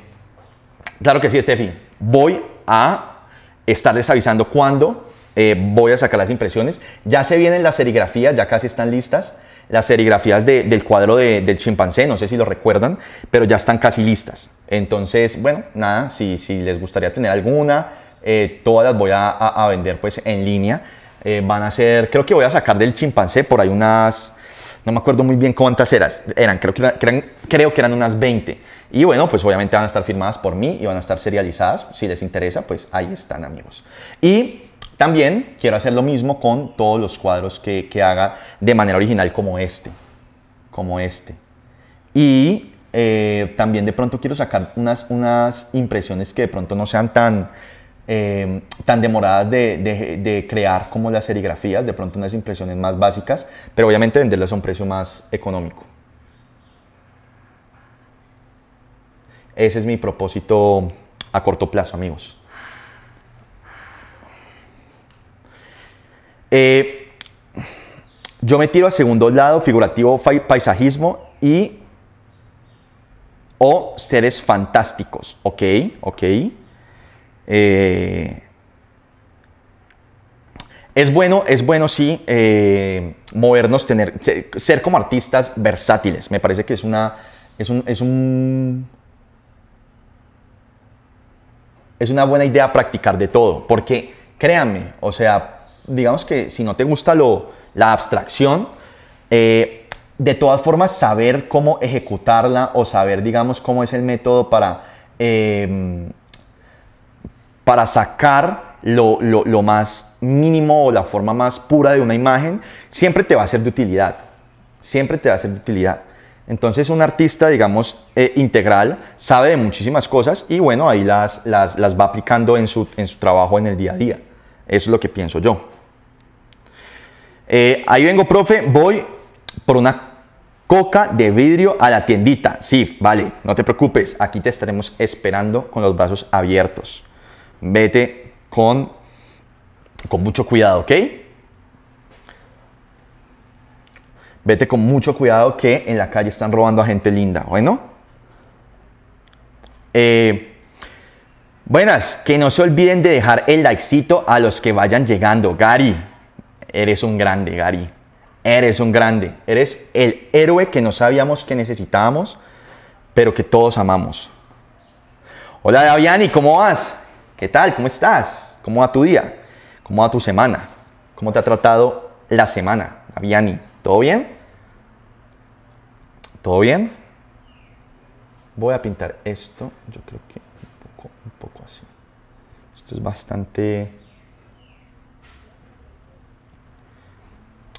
claro que sí, Steffi. Voy a estarles avisando cuándo eh, voy a sacar las impresiones. Ya se vienen las serigrafías, ya casi están listas. Las serigrafías del cuadro del chimpancé, no sé si lo recuerdan, pero ya están casi listas. Entonces, bueno, nada, si, si les gustaría tener alguna, eh, todas las voy a, vender pues en línea. van a ser, creo que voy a sacar del chimpancé por ahí unas, no me acuerdo muy bien cuántas eran creo, que eran, creo que eran unas 20. Y bueno, pues obviamente van a estar firmadas por mí y van a estar serializadas. Si les interesa, pues ahí están amigos. Y también quiero hacer lo mismo con todos los cuadros que, que haga de manera original como este. Como este. Y eh, también de pronto quiero sacar unas, unas impresiones que de pronto no sean tan, eh, tan demoradas de, de, crear como las serigrafías, de pronto unas impresiones más básicas, pero obviamente venderlas a un precio más económico. Ese es mi propósito a corto plazo, amigos. Eh, yo me tiro a segundo lado, figurativo paisajismo y o seres fantásticos, ¿ok? ¿Ok? Eh, es bueno, es bueno sí eh, movernos, tener, ser, como artistas versátiles. Me parece que es una, es un es una buena idea practicar de todo, porque créanme, o sea, digamos que si no te gusta lo, la abstracción, eh, de todas formas saber cómo ejecutarla o saber, digamos, cómo es el método para, em, para sacar lo, lo, lo más mínimo o la forma más pura de una imagen, siempre te va a ser de utilidad. Siempre te va a ser de utilidad. Entonces un artista, digamos, eh, integral sabe de muchísimas cosas y bueno, ahí las, va aplicando en su, trabajo en el día a día. Eso es lo que pienso yo. Eh, ahí vengo, profe, voy por una coca de vidrio a la tiendita. Sí, vale, no te preocupes, aquí te estaremos esperando con los brazos abiertos. Vete con mucho cuidado, ¿ok? Vete con mucho cuidado que en la calle están robando a gente linda. Bueno. Eh, buenas, que no se olviden de dejar el likecito a los que vayan llegando. Gary, eres un grande, Gary. Eres un grande. Eres el héroe que no sabíamos que necesitábamos, pero que todos amamos. Hola Daviani, ¿cómo vas? ¿Qué tal? ¿Cómo estás? ¿Cómo va tu día? ¿Cómo va tu semana? ¿Cómo te ha tratado la semana, Daviani? ¿Todo bien? ¿Todo bien? Voy a pintar esto, yo creo que un poco, un poco así. Esto es bastante...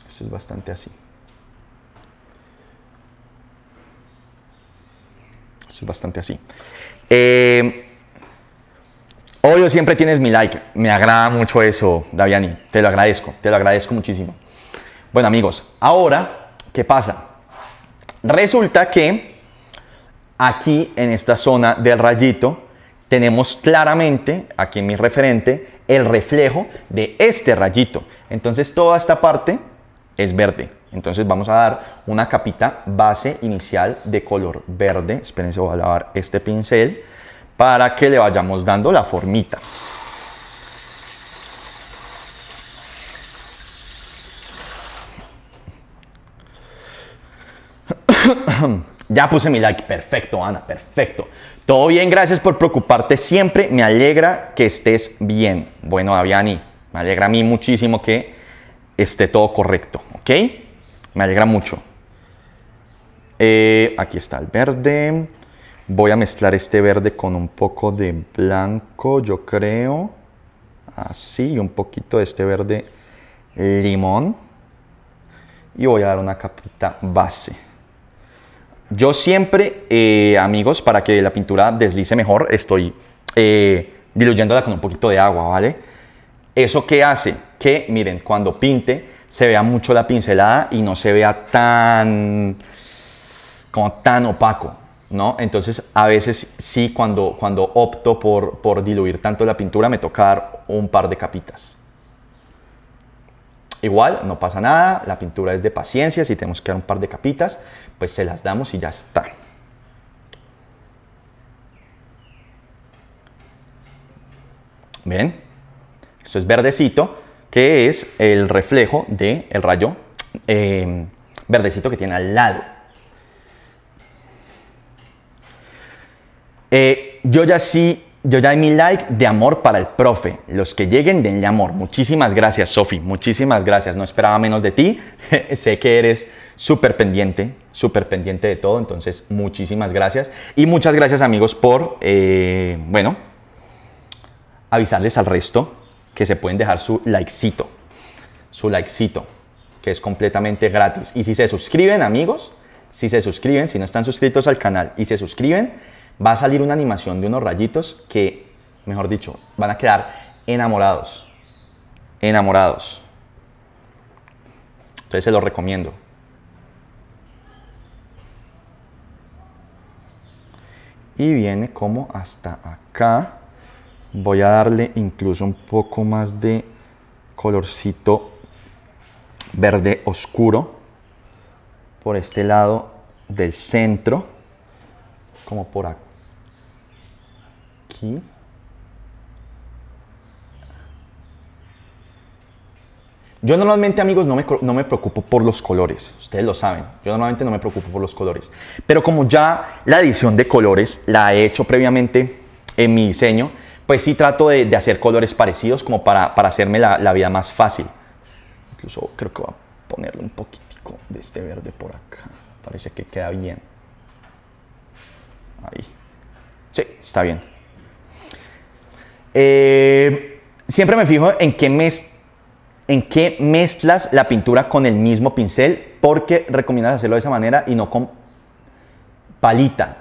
Esto es bastante así. Esto es bastante así. Eh, obvio, siempre tienes mi like. Me agrada mucho eso, Daviani. Te lo agradezco, te lo agradezco muchísimo. Bueno amigos, ahora, ¿qué pasa? Resulta que aquí en esta zona del rayito tenemos claramente, aquí en mi referente, el reflejo de este rayito. Entonces toda esta parte es verde. Entonces vamos a dar una capita base inicial de color verde. Espérense, voy a lavar este pincel para que le vayamos dando la formita. ya puse mi like. Perfecto, Ana, perfecto. Todo bien, gracias por preocuparte siempre. Me alegra que estés bien. Bueno, Aviani, me alegra a mí muchísimo que esté todo correcto, ¿ok? Me alegra mucho. Eh, aquí está el verde. Voy a mezclar este verde con un poco de blanco, yo creo. Así, y un poquito de este verde limón. Y voy a dar una capita base. Yo siempre, eh, amigos, para que la pintura deslice mejor, estoy eh, diluyéndola con un poquito de agua, ¿vale? ¿Eso que hace? Que, miren, cuando pinte, se vea mucho la pincelada y no se vea tan, como tan opaco, ¿no? Entonces, a veces sí, cuando, cuando opto por, por diluir tanto la pintura, me toca dar un par de capitas. Igual, no pasa nada, la pintura es de paciencia, si tenemos que dar un par de capitas, pues se las damos y ya está. ¿Ven? Eso es verdecito, que es el reflejo del el rayo eh, verdecito que tiene al lado. Eh, yo ya sí yo ya hay mi like de amor para el profe. Los que lleguen, denle amor. Muchísimas gracias, Sofi. Muchísimas gracias. No esperaba menos de ti. sé que eres súper pendiente, súper pendiente de todo. Entonces, muchísimas gracias. Y muchas gracias, amigos, por, eh, bueno, avisarles al resto que se pueden dejar su likecito. Su likecito, que es completamente gratis. Y si se suscriben, amigos, si se suscriben, si no están suscritos al canal y se suscriben, va a salir una animación de unos rayitos que, mejor dicho, van a quedar enamorados. Enamorados. Entonces se los recomiendo. Y viene como hasta acá. Voy a darle incluso un poco más de colorcito verde oscuro por este lado del centro, como por acá yo normalmente, amigos, no me, preocupo por los colores. Ustedes lo saben. Yo normalmente no me preocupo por los colores. Pero como ya la edición de colores la he hecho previamente en mi diseño, pues sí trato de, hacer colores parecidos como para, hacerme la, la, vida más fácil. Incluso creo que voy a ponerle un poquitico de este verde por acá. Parece que queda bien. Ahí. Sí, está bien. Eh, siempre me fijo en qué, mes, en qué mezclas la pintura con el mismo pincel, porque recomiendas hacerlo de esa manera y no con palita.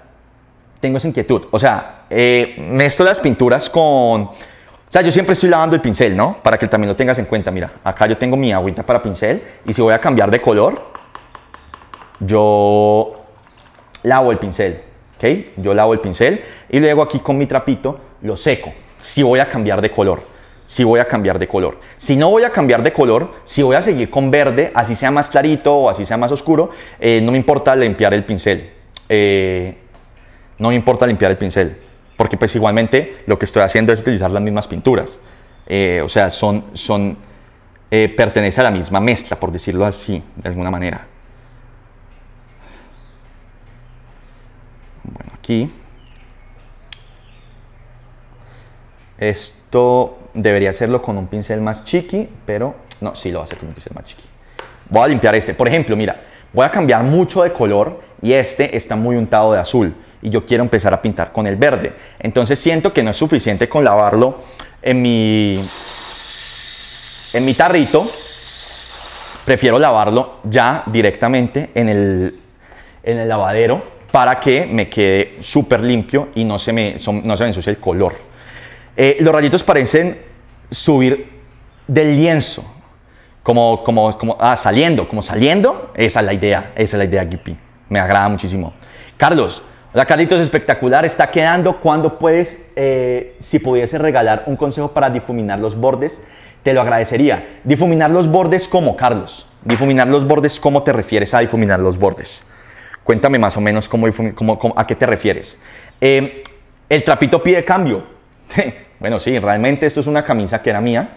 Tengo esa inquietud. O sea, eh, mezclo las pinturas con... O sea, yo siempre estoy lavando el pincel, ¿no? Para que también lo tengas en cuenta. Mira, acá yo tengo mi agüita para pincel y si voy a cambiar de color, yo lavo el pincel, ¿ok? Yo lavo el pincel y luego aquí con mi trapito lo seco si voy a cambiar de color, si voy a cambiar de color. Si no voy a cambiar de color, si voy a seguir con verde, así sea más clarito o así sea más oscuro, eh, no me importa limpiar el pincel. Eh, no me importa limpiar el pincel, porque pues igualmente lo que estoy haciendo es utilizar las mismas pinturas. Eh, o sea, son, son pertenece a la misma mezcla, por decirlo así, de alguna manera. Bueno, aquí. Esto debería hacerlo con un pincel más chiqui, pero no, sí lo va a hacer con un pincel más chiqui. Voy a limpiar este. Por ejemplo, mira, voy a cambiar mucho de color y este está muy untado de azul y yo quiero empezar a pintar con el verde. Entonces siento que no es suficiente con lavarlo en mi, en mi tarrito. Prefiero lavarlo ya directamente en el, lavadero para que me quede súper limpio y no se, me, no se me ensucie el color. Eh, los rayitos parecen subir del lienzo, como, como, como ah, saliendo, como saliendo. Esa es la idea, esa es la idea, Gipi. Me agrada muchísimo. Carlos, hola Carlitos, espectacular, está quedando. ¿Cuándo puedes, eh, si pudiese regalar un consejo para difuminar los bordes? Te lo agradecería. Difuminar los bordes, ¿cómo, Carlos? Difuminar los bordes, ¿cómo te refieres a difuminar los bordes? Cuéntame más o menos cómo, a qué te refieres. Eh, el trapito pide cambio. Bueno, sí, realmente esto es una camisa que era mía.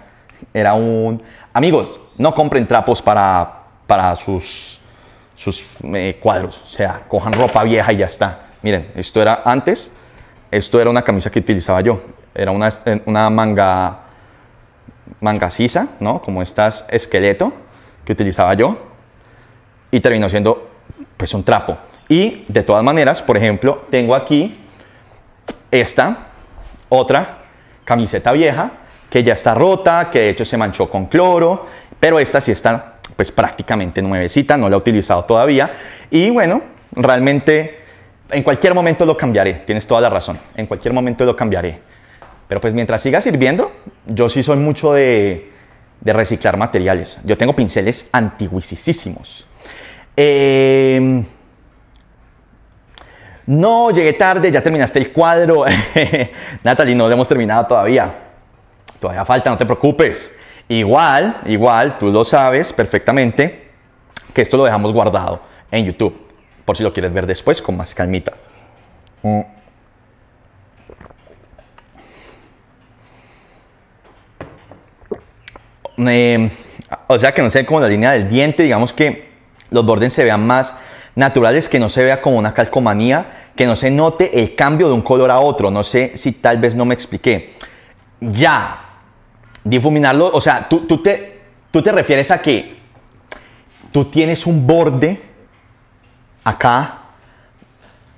Era un... Amigos, no compren trapos para, para sus, sus eh, cuadros. O sea, cojan ropa vieja y ya está. Miren, esto era antes. Esto era una camisa que utilizaba yo. Era una, manga, manga sisa, ¿no? Como estas esqueleto que utilizaba yo. Y terminó siendo pues un trapo. Y de todas maneras, por ejemplo, tengo aquí esta, otra, camiseta vieja que ya está rota, que de hecho se manchó con cloro, pero esta sí está pues prácticamente nuevecita, no la he utilizado todavía y bueno, realmente en cualquier momento lo cambiaré, tienes toda la razón, en cualquier momento lo cambiaré. Pero pues mientras siga sirviendo, yo sí soy mucho de, reciclar materiales. Yo tengo pinceles antiguisísimos. Eh, em, no, llegué tarde, ya terminaste el cuadro. Natalie, no lo hemos terminado todavía. Todavía falta, no te preocupes. Igual, igual, tú lo sabes perfectamente, que esto lo dejamos guardado en YouTube, por si lo quieres ver después con más calmita. Mm. Eh, o sea que no sé como la línea del diente, digamos que los bordes se vean más naturales que no se vea como una calcomanía, que no se note el cambio de un color a otro. No sé si tal vez no me expliqué. Ya, difuminarlo, o sea, tú, tú, te, tú te refieres a que tú tienes un borde acá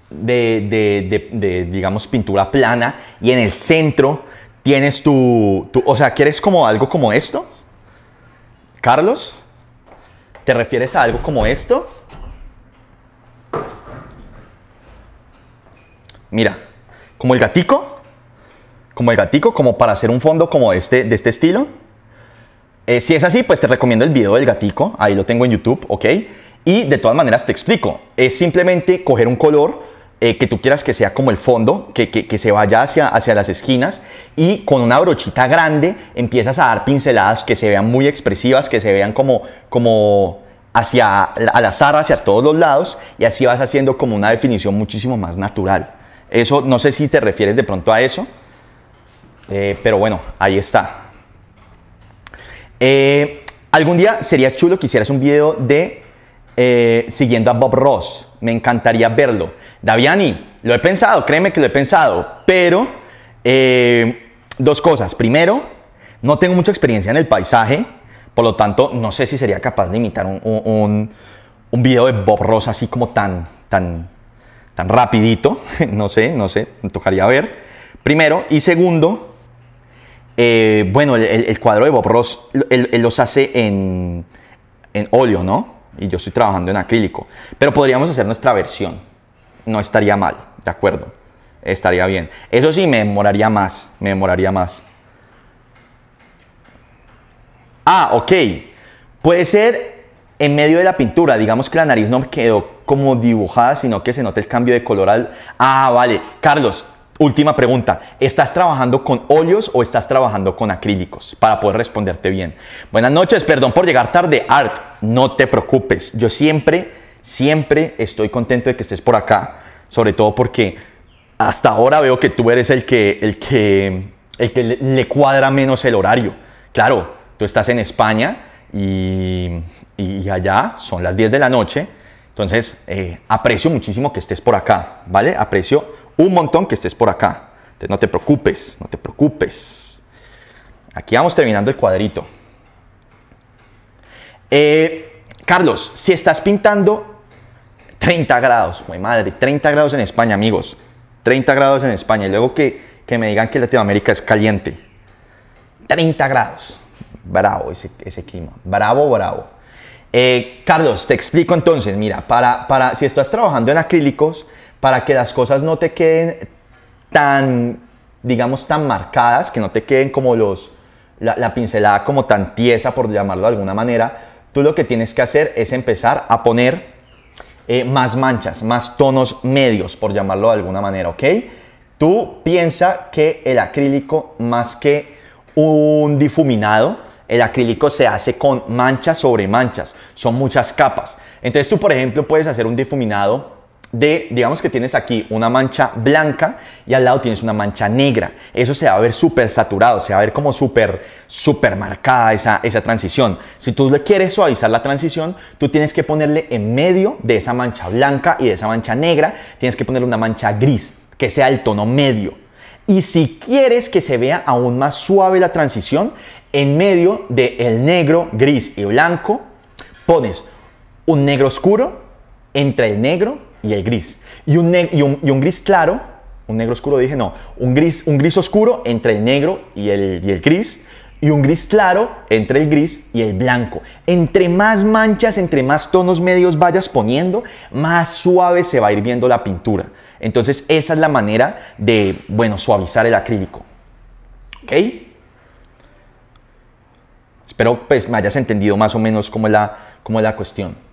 de, digamos, pintura plana y en el centro tienes tu, tu, o sea, ¿quieres como algo como esto? Carlos, ¿te refieres a algo como esto? Mira, como el gatico, como el gatico, como para hacer un fondo como este, de este estilo. Eh, si es así, pues te recomiendo el video del gatico, ahí lo tengo en YouTube, ¿ok? Y de todas maneras te explico, es simplemente coger un color eh, que tú quieras que sea como el fondo, que, que, se vaya hacia, hacia las esquinas y con una brochita grande empiezas a dar pinceladas que se vean muy expresivas, que se vean como, como hacia al azar, hacia todos los lados y así vas haciendo como una definición muchísimo más natural. Eso, no sé si te refieres de pronto a eso, eh, pero bueno, ahí está. Eh, algún día sería chulo que hicieras un video de eh, siguiendo a Bob Ross. Me encantaría verlo. Daviani, lo he pensado, créeme que lo he pensado, pero dos cosas. Primero, no tengo mucha experiencia en el paisaje, por lo tanto, no sé si sería capaz de imitar un, video de Bob Ross así como tan, tan, tan rapidito, no sé, no sé, me tocaría ver. Primero, y segundo, eh, bueno, el, cuadro de Bob Ross, los hace en, en, óleo, ¿no? Y yo estoy trabajando en acrílico. Pero podríamos hacer nuestra versión. No estaría mal, ¿de acuerdo? Estaría bien. Eso sí, me demoraría más, me demoraría más. Ah, ok. Puede ser en medio de la pintura, digamos que la nariz no quedó como dibujada, sino que se nota el cambio de color Ah, vale. Carlos, última pregunta. ¿Estás trabajando con óleos o estás trabajando con acrílicos? Para poder responderte bien. Buenas noches, perdón por llegar tarde. Art, no te preocupes. Yo siempre, siempre estoy contento de que estés por acá. Sobre todo porque hasta ahora veo que tú eres el que, el que, el que le cuadra menos el horario. Claro, tú estás en España y, allá son las 10 de la noche. Entonces, eh, aprecio muchísimo que estés por acá, ¿vale? Aprecio un montón que estés por acá. Entonces, no te preocupes, no te preocupes. Aquí vamos terminando el cuadrito. Eh, Carlos, si estás pintando 30 grados, muy madre, 30 grados en España, amigos. 30 grados en España. Y luego que, que me digan que Latinoamérica es caliente. 30 grados bravo ese, clima, bravo, bravo. Eh, Carlos, te explico entonces, mira, para, si estás trabajando en acrílicos, para que las cosas no te queden tan, digamos, tan marcadas, que no te queden como los, la, pincelada como tan tiesa, por llamarlo de alguna manera, tú lo que tienes que hacer es empezar a poner eh, más manchas, más tonos medios, por llamarlo de alguna manera, ¿ok? Tú piensa que el acrílico, más que un difuminado, el acrílico se hace con manchas sobre manchas, son muchas capas. Entonces tú, por ejemplo, puedes hacer un difuminado de, digamos que tienes aquí una mancha blanca y al lado tienes una mancha negra. Eso se va a ver súper saturado, se va a ver como súper, súper marcada esa, esa transición. Si tú le quieres suavizar la transición, tú tienes que ponerle en medio de esa mancha blanca y de esa mancha negra, tienes que ponerle una mancha gris, que sea el tono medio. Y si quieres que se vea aún más suave la transición, en medio de el negro, gris y blanco, pones un negro oscuro entre el negro y el gris. Y un, gris claro, un negro oscuro dije no, un gris, oscuro entre el negro y el, y el gris y un gris claro entre el gris y el blanco. Entre más manchas, entre más tonos medios vayas poniendo, más suave se va a ir viendo la pintura. Entonces esa es la manera de, bueno, suavizar el acrílico. ¿Ok? Espero pues me hayas entendido más o menos cómo es la, cómo es la cuestión.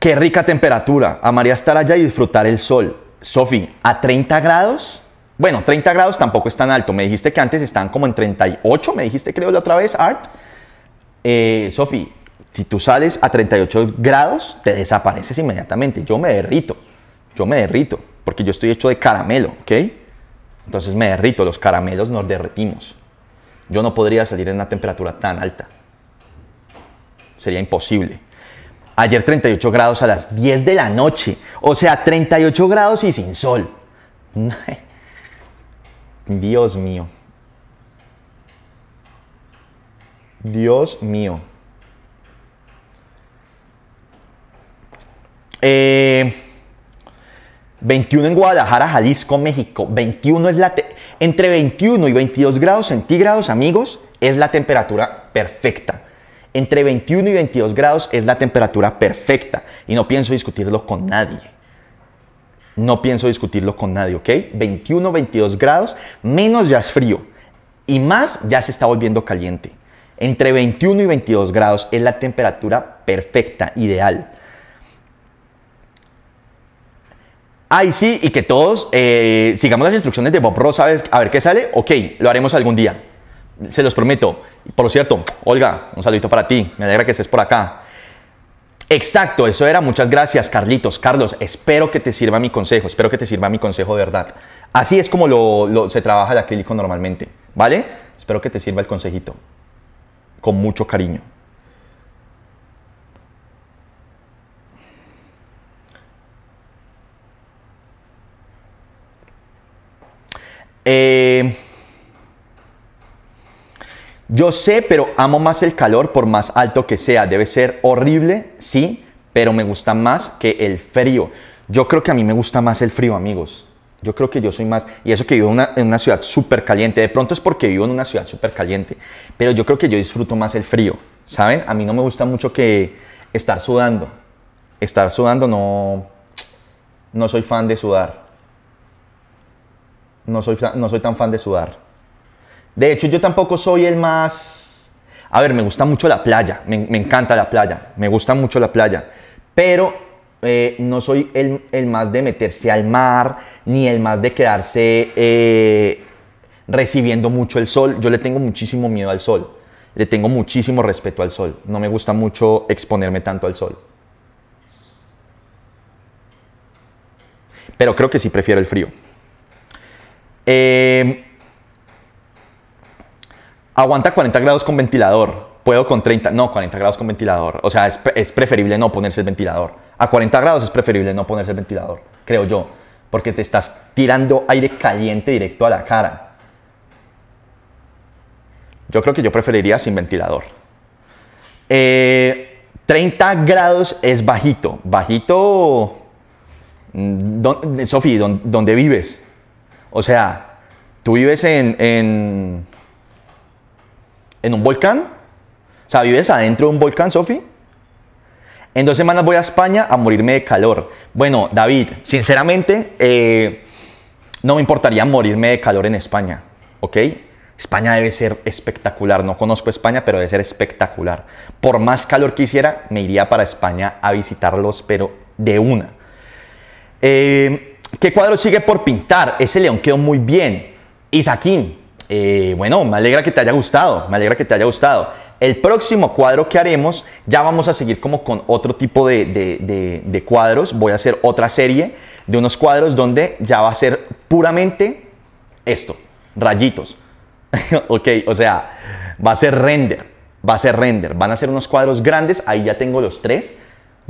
Qué rica temperatura. Amaría estar allá y disfrutar el sol. Sofi, a 30 grados bueno, 30 grados tampoco es tan alto. Me dijiste que antes estaban como en 38, me dijiste creo la otra vez, Art. Eh, Sofi, si tú sales a 38 grados, te desapareces inmediatamente. Yo me derrito, yo me derrito, porque yo estoy hecho de caramelo, ¿ok? Entonces me derrito, los caramelos nos derretimos. Yo no podría salir en una temperatura tan alta. Sería imposible. Ayer 38 grados a las 10 de la noche. O sea, 38 grados y sin sol. Dios mío. Dios mío. 21 eh, en Guadalajara, Jalisco, México. 21 es la entre 21 y 22 grados centígrados, amigos, es la temperatura perfecta. Entre 21 y 22 grados es la temperatura perfecta y no pienso discutirlo con nadie. No pienso discutirlo con nadie, ¿ok? 21, 22 grados, menos ya es frío y más ya se está volviendo caliente. Entre 21 y 22 grados es la temperatura perfecta, ideal. Ay, sí, y que todos eh, sigamos las instrucciones de Bob Ross a ver, a ver qué sale. Ok, lo haremos algún día. Se los prometo. Por cierto, Olga, un saludito para ti. Me alegra que estés por acá. Exacto, eso era. Muchas gracias, Carlitos. Carlos, espero que te sirva mi consejo. Espero que te sirva mi consejo de verdad. Así es como se trabaja el acrílico normalmente, ¿vale? Espero que te sirva el consejito. Con mucho cariño. Eh... Yo sé, pero amo más el calor por más alto que sea. Debe ser horrible, sí, pero me gusta más que el frío. Yo creo que a mí me gusta más el frío, amigos. Yo creo que yo soy más, y eso que vivo en una ciudad súper caliente, de pronto es porque vivo en una ciudad súper caliente, pero yo creo que yo disfruto más el frío, ¿saben? A mí no me gusta mucho que estar sudando. Estar sudando no, no soy fan de sudar. No soy, no soy tan fan de sudar. De hecho, yo tampoco soy el más... A ver, me gusta mucho la playa, me, encanta la playa, me gusta mucho la playa, pero eh, no soy el, más de meterse al mar, ni el más de quedarse eh, recibiendo mucho el sol. Yo le tengo muchísimo miedo al sol, le tengo muchísimo respeto al sol, no me gusta mucho exponerme tanto al sol. Pero creo que sí prefiero el frío. Eh, aguanta 40 grados con ventilador, puedo con 30, no, 40 grados con ventilador. O sea, es, preferible no ponerse el ventilador. A 40 grados es preferible no ponerse el ventilador, creo yo, porque te estás tirando aire caliente directo a la cara. Yo creo que yo preferiría sin ventilador. 30 eh, grados es bajito. Bajito... Mm, don, Sofi, ¿dónde vives? O sea, tú vives en en un volcán. O sea, vives adentro de un volcán, Sofi. En dos semanas voy a España a morirme de calor. Bueno, David, sinceramente, eh, no me importaría morirme de calor en España, ¿ok? España debe ser espectacular. No conozco España, pero debe ser espectacular. Por más calor que hiciera, me iría para España a visitarlos, pero de una. Eh, ¿Qué cuadro sigue por pintar? Ese león quedó muy bien. Isaquín, eh, bueno, me alegra que te haya gustado, me alegra que te haya gustado. El próximo cuadro que haremos, ya vamos a seguir como con otro tipo de, cuadros. Voy a hacer otra serie de unos cuadros donde ya va a ser puramente esto, rayitos. ok, o sea, va a ser render, va a ser render. Van a ser unos cuadros grandes, ahí ya tengo los tres.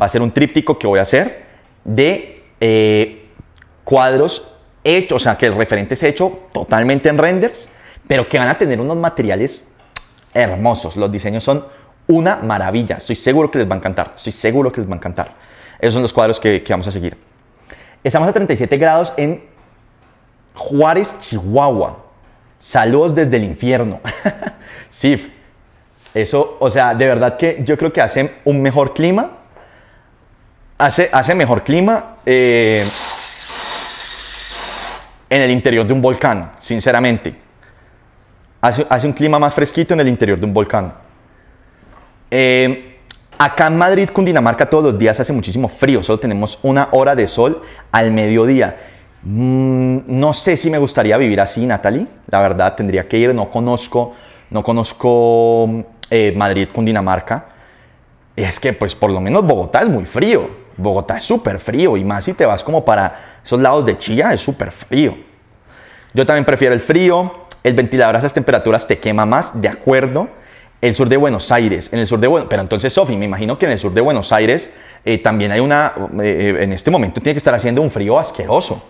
Va a ser un tríptico que voy a hacer de eh, cuadros hechos, o sea, que el referente es hecho totalmente en renders pero que van a tener unos materiales hermosos. Los diseños son una maravilla. Estoy seguro que les va a encantar. Estoy seguro que les va a encantar. Esos son los cuadros que, vamos a seguir. Estamos a 37 grados en Juárez, Chihuahua. Saludos desde el infierno. sí, eso, o sea, de verdad que yo creo que hace un mejor clima. Hace, hace mejor clima eh, en el interior de un volcán, sinceramente hace, un clima más fresquito en el interior de un volcán. Em, acá en Madrid, Cundinamarca, todos los días hace muchísimo frío, solo tenemos una hora de sol al mediodía. Mm, no sé si me gustaría vivir así, Natalie, la verdad tendría que ir, no conozco, no conozco eh, Madrid, Cundinamarca. Es que pues por lo menos Bogotá es muy frío, Bogotá es súper frío y más si te vas como para esos lados de Chía es súper frío. Yo también prefiero el frío, el ventilador a esas temperaturas te quema más, de acuerdo. El sur de Buenos Aires, en el sur de Buenos pero entonces Sofi, me imagino que en el sur de Buenos Aires eh, también hay una, eh, eh, en este momento tiene que estar haciendo un frío asqueroso.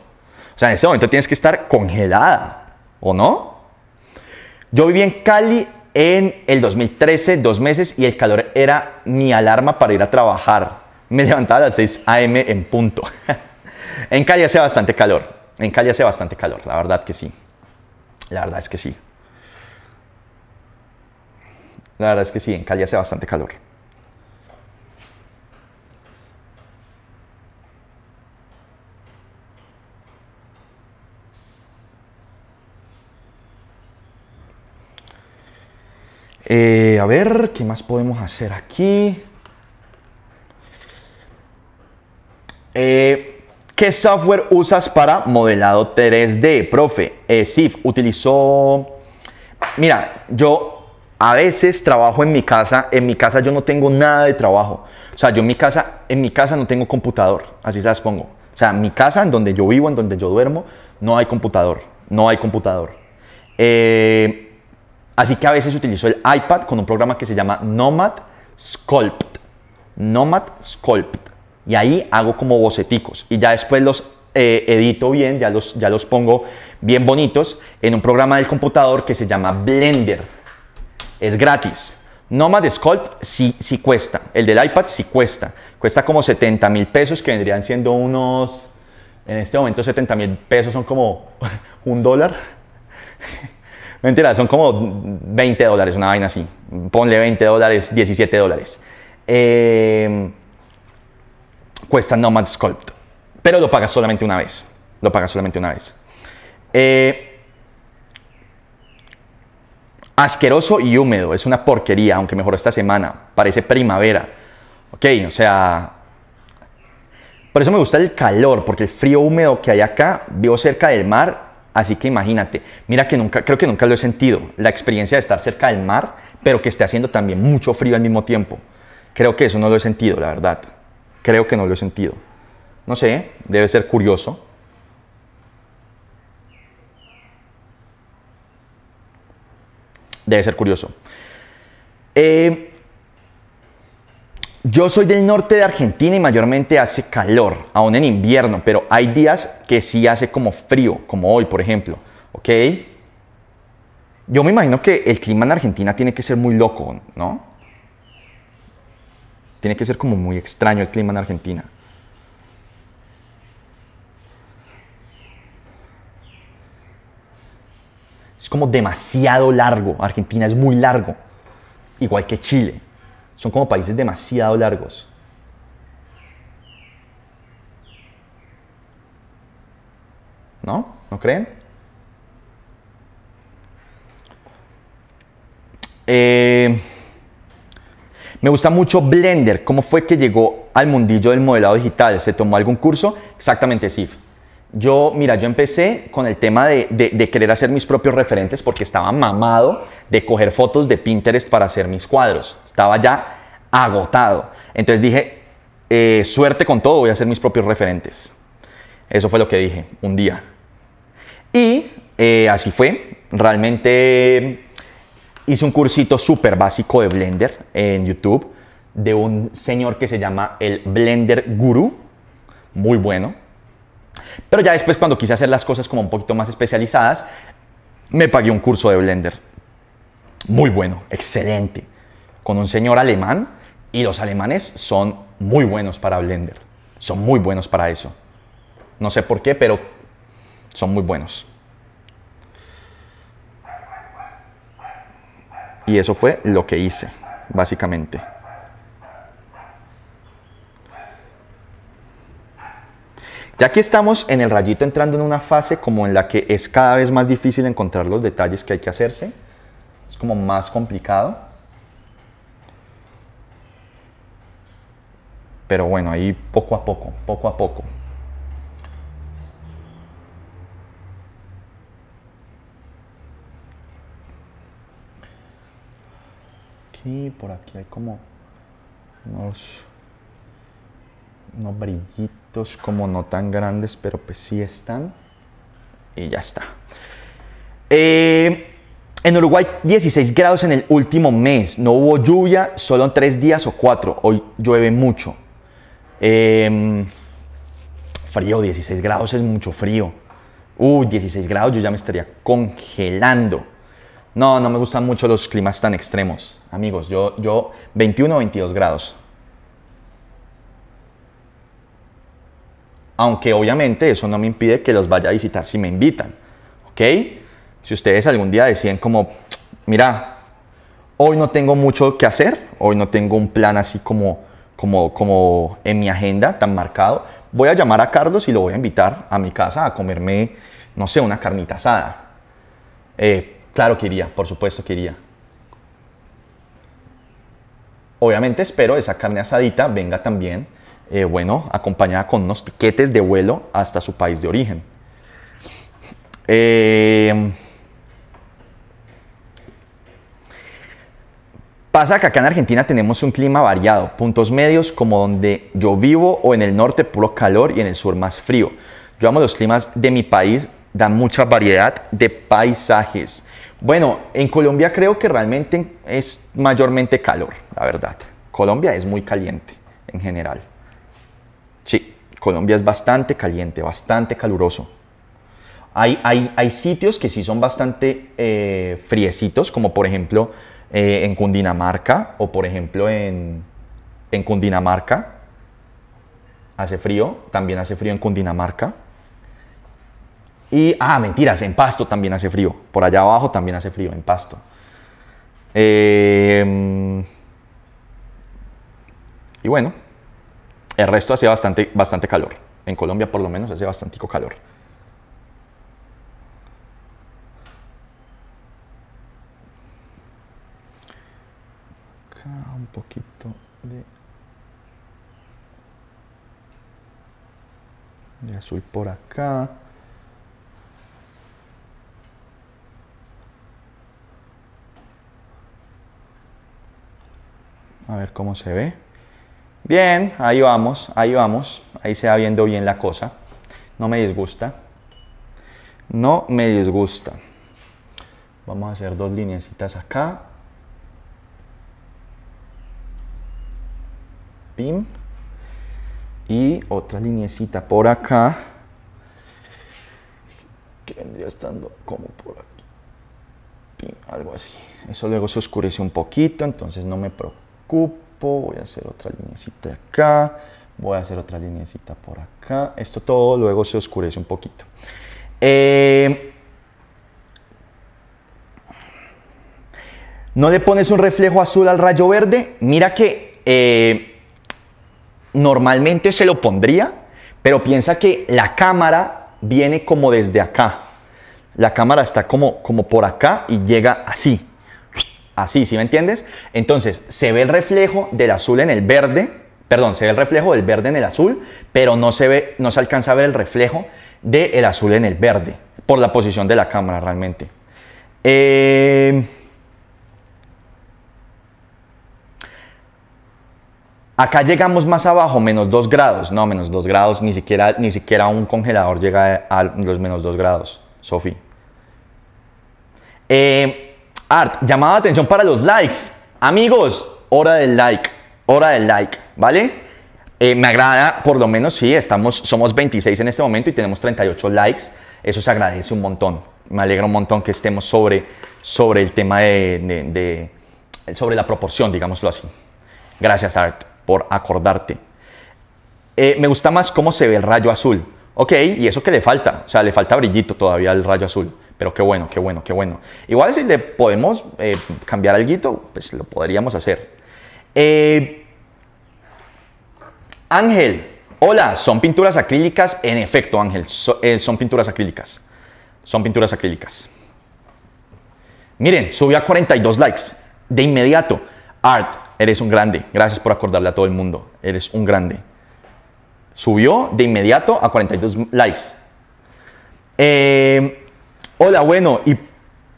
O sea, en este momento tienes que estar congelada, ¿o no? Yo viví en Cali en el 2013, dos meses, y el calor era mi alarma para ir a trabajar. Me levantaba a las 6 a.m. en punto. en Cali hace bastante calor, en Cali hace bastante calor, la verdad que sí. La verdad es que sí. La verdad es que sí, en Cali hace bastante calor. Eh, a ver, ¿qué más podemos hacer aquí? Eh, ¿Qué software usas para modelado 3D, profe? Eh, SIF utilizó... Mira, yo a veces trabajo en mi casa, en mi casa yo no tengo nada de trabajo. O sea, yo en mi casa, en mi casa no tengo computador, así se las pongo. O sea, en mi casa, en donde yo vivo, en donde yo duermo, no hay computador, no hay computador. Eh, así que a veces utilizo el iPad con un programa que se llama Nomad Sculpt. Nomad Sculpt y ahí hago como boceticos y ya después los eh, edito bien, ya los, ya los pongo bien bonitos en un programa del computador que se llama Blender. Es gratis. Nomad Sculpt sí, sí cuesta. El del iPad sí cuesta. Cuesta como 70 mil pesos que vendrían siendo unos... En este momento 70 mil pesos son como un dólar. Mentira, son como 20 dólares, una vaina así. Ponle 20 dólares, 17 dólares. Eh, cuesta Nomad Sculpt, pero lo pagas solamente una vez. Lo pagas solamente una vez. Eh, asqueroso y húmedo, es una porquería, aunque mejor esta semana, parece primavera. Ok, o sea, por eso me gusta el calor, porque el frío húmedo que hay acá, vivo cerca del mar, así que imagínate, mira que nunca, creo que nunca lo he sentido, la experiencia de estar cerca del mar, pero que esté haciendo también mucho frío al mismo tiempo. Creo que eso no lo he sentido, la verdad creo que no lo he sentido. No sé, debe ser curioso. Debe ser curioso. Eh, yo soy del norte de Argentina y mayormente hace calor, aún en invierno, pero hay días que sí hace como frío, como hoy, por ejemplo. ¿Ok? Yo me imagino que el clima en Argentina tiene que ser muy loco, ¿no? Tiene que ser como muy extraño el clima en Argentina. Es como demasiado largo. Argentina es muy largo. Igual que Chile. Son como países demasiado largos. ¿No? ¿No creen? Eh, me gusta mucho Blender. ¿Cómo fue que llegó al mundillo del modelado digital? ¿Se tomó algún curso? Exactamente, SIF. Yo, mira, yo empecé con el tema de, querer hacer mis propios referentes porque estaba mamado de coger fotos de Pinterest para hacer mis cuadros. Estaba ya agotado. Entonces dije, eh, suerte con todo, voy a hacer mis propios referentes. Eso fue lo que dije un día. Y eh, así fue. Realmente hice un cursito súper básico de Blender en YouTube de un señor que se llama el Blender Guru, muy bueno. Pero ya después cuando quise hacer las cosas como un poquito más especializadas, me pagué un curso de Blender. Muy bueno, excelente. Con un señor alemán y los alemanes son muy buenos para Blender. Son muy buenos para eso. No sé por qué, pero son muy buenos. Y eso fue lo que hice, básicamente. Ya que estamos en el rayito entrando en una fase como en la que es cada vez más difícil encontrar los detalles que hay que hacerse, es como más complicado. Pero bueno, ahí poco a poco, poco a poco. y por aquí hay como unos, brillitos como no tan grandes, pero pues sí están. Y ya está. Eh, en Uruguay 16 grados en el último mes. No hubo lluvia, solo en 3 días o cuatro, Hoy llueve mucho. Em, frío, 16 grados es mucho frío. Uy, 16 grados, yo ya me estaría congelando. No, no me gustan mucho los climas tan extremos, amigos. Yo, yo 21 o 22 grados. Aunque obviamente eso no me impide que los vaya a visitar si me invitan. ¿Ok? Si ustedes algún día deciden como, mira, hoy no tengo mucho que hacer, hoy no tengo un plan así como, como, como en mi agenda tan marcado, voy a llamar a Carlos y lo voy a invitar a mi casa a comerme, no sé, una carnita asada. Eh, Claro que iría, por supuesto que iría. Obviamente espero esa carne asadita venga también, eh, bueno, acompañada con unos tiquetes de vuelo hasta su país de origen. Em, pasa que acá en Argentina tenemos un clima variado, puntos medios como donde yo vivo o en el norte puro calor y en el sur más frío. Yo amo los climas de mi país, dan mucha variedad de paisajes. Bueno, en Colombia creo que realmente es mayormente calor, la verdad. Colombia es muy caliente en general. Sí, Colombia es bastante caliente, bastante caluroso. Hay, sitios que sí son bastante eh, friecitos, como por ejemplo eh, en Cundinamarca o por ejemplo en Cundinamarca. Hace frío, también hace frío en Cundinamarca. Y, ah, mentiras, en Pasto también hace frío. Por allá abajo también hace frío, en Pasto. Em, y bueno, el resto hacía bastante, bastante calor. En Colombia por lo menos hace bastante calor. Acá un poquito de, de azul por acá. A ver cómo se ve. Bien, ahí vamos, ahí vamos. Ahí se va viendo bien la cosa. No me disgusta. No me disgusta. Vamos a hacer dos lineecitas acá. Pim. Y otra lineecita por acá. Que vendría estando como por aquí. algo así. Eso luego se oscurece un poquito, entonces no me preocupa voy a hacer otra linecita acá, voy a hacer otra linecita por acá. Esto todo luego se oscurece un poquito. Eh, ¿No le pones un reflejo azul al rayo verde? Mira que eh, normalmente se lo pondría, pero piensa que la cámara viene como desde acá. La cámara está como, como por acá y llega así. Así, ¿sí me entiendes? Entonces, se ve el reflejo del azul en el verde, perdón, se ve el reflejo del verde en el azul, pero no se ve, no alcanza a ver el reflejo del azul en el verde, por la posición de la cámara realmente. Eh, acá llegamos más abajo, menos 2 grados. No, menos 2 grados, ni siquiera, ni siquiera un congelador llega a los menos 2 grados, Sofi. Eh, Art, llamada atención para los likes. Amigos, hora del like, hora del like, ¿vale? Eh, me agrada, por lo menos, sí, estamos, somos 26 en este momento y tenemos 38 likes. Eso se agradece un montón. Me alegra un montón que estemos sobre, sobre el tema de, sobre la proporción, digámoslo así. Gracias, Art, por acordarte. Eh, me gusta más cómo se ve el rayo azul. Ok, y eso que le falta, o sea, le falta brillito todavía al rayo azul. Pero qué bueno, qué bueno, qué bueno. Igual si le podemos eh, cambiar algo, pues lo podríamos hacer. Eh, Ángel, hola, son pinturas acrílicas. En efecto, Ángel, eh, son pinturas acrílicas. Son pinturas acrílicas. Miren, subió a 42 likes de inmediato. Art, eres un grande. Gracias por acordarle a todo el mundo. Eres un grande. Subió de inmediato a 42 likes. Hola, bueno, ¿y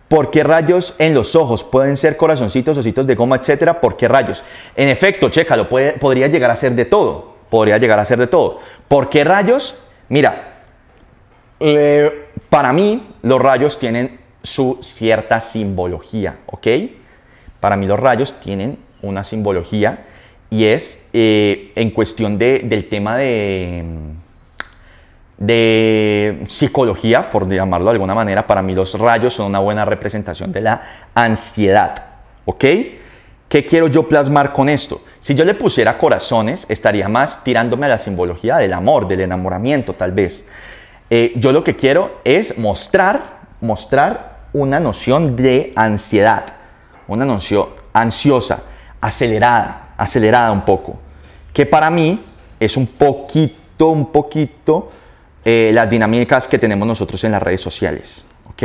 por qué rayos en los ojos? Pueden ser corazoncitos, ositos de goma, etcétera. ¿Por qué rayos? En efecto, chécalo, podría llegar a ser de todo. Podría llegar a ser de todo. ¿Por qué rayos? Mira, eh, para mí los rayos tienen su cierta simbología, ¿ok? Para mí los rayos tienen una simbología y es eh, en cuestión del tema de de psicología, por llamarlo de alguna manera, para mí los rayos son una buena representación de la ansiedad. ¿Ok? ¿Qué quiero yo plasmar con esto? Si yo le pusiera corazones, estaría más tirándome a la simbología del amor, del enamoramiento, tal vez. Eh, yo lo que quiero es mostrar, mostrar una noción de ansiedad, una noción ansiosa, acelerada, acelerada un poco, que para mí es un poquito, un poquito eh, las dinámicas que tenemos nosotros en las redes sociales. ¿ok?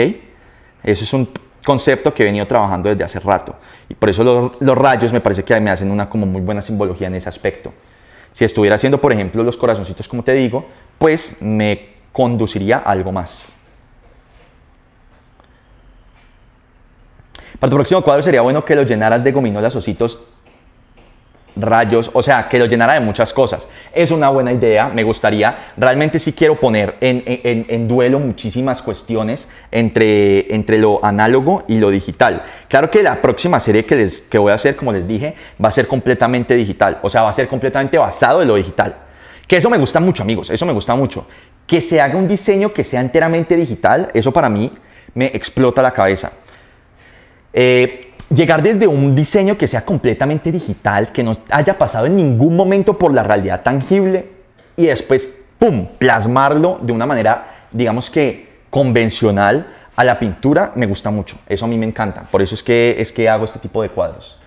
Eso es un concepto que he venido trabajando desde hace rato. Y por eso los, rayos me parece que me hacen una como muy buena simbología en ese aspecto. Si estuviera haciendo, por ejemplo, los corazoncitos como te digo, pues me conduciría a algo más. Para tu próximo cuadro sería bueno que lo llenaras de gominolas, ositos rayos, o sea, que lo llenará de muchas cosas. Es una buena idea, me gustaría. Realmente sí quiero poner en, duelo muchísimas cuestiones entre, entre lo análogo y lo digital. Claro que la próxima serie que, les, que voy a hacer, como les dije, va a ser completamente digital, o sea, va a ser completamente basado en lo digital. Que eso me gusta mucho, amigos, eso me gusta mucho. Que se haga un diseño que sea enteramente digital, eso para mí me explota la cabeza. Eh, llegar desde un diseño que sea completamente digital, que no haya pasado en ningún momento por la realidad tangible y después, ¡pum!, plasmarlo de una manera, digamos que convencional a la pintura, me gusta mucho. Eso a mí me encanta. Por eso es que, es que hago este tipo de cuadros.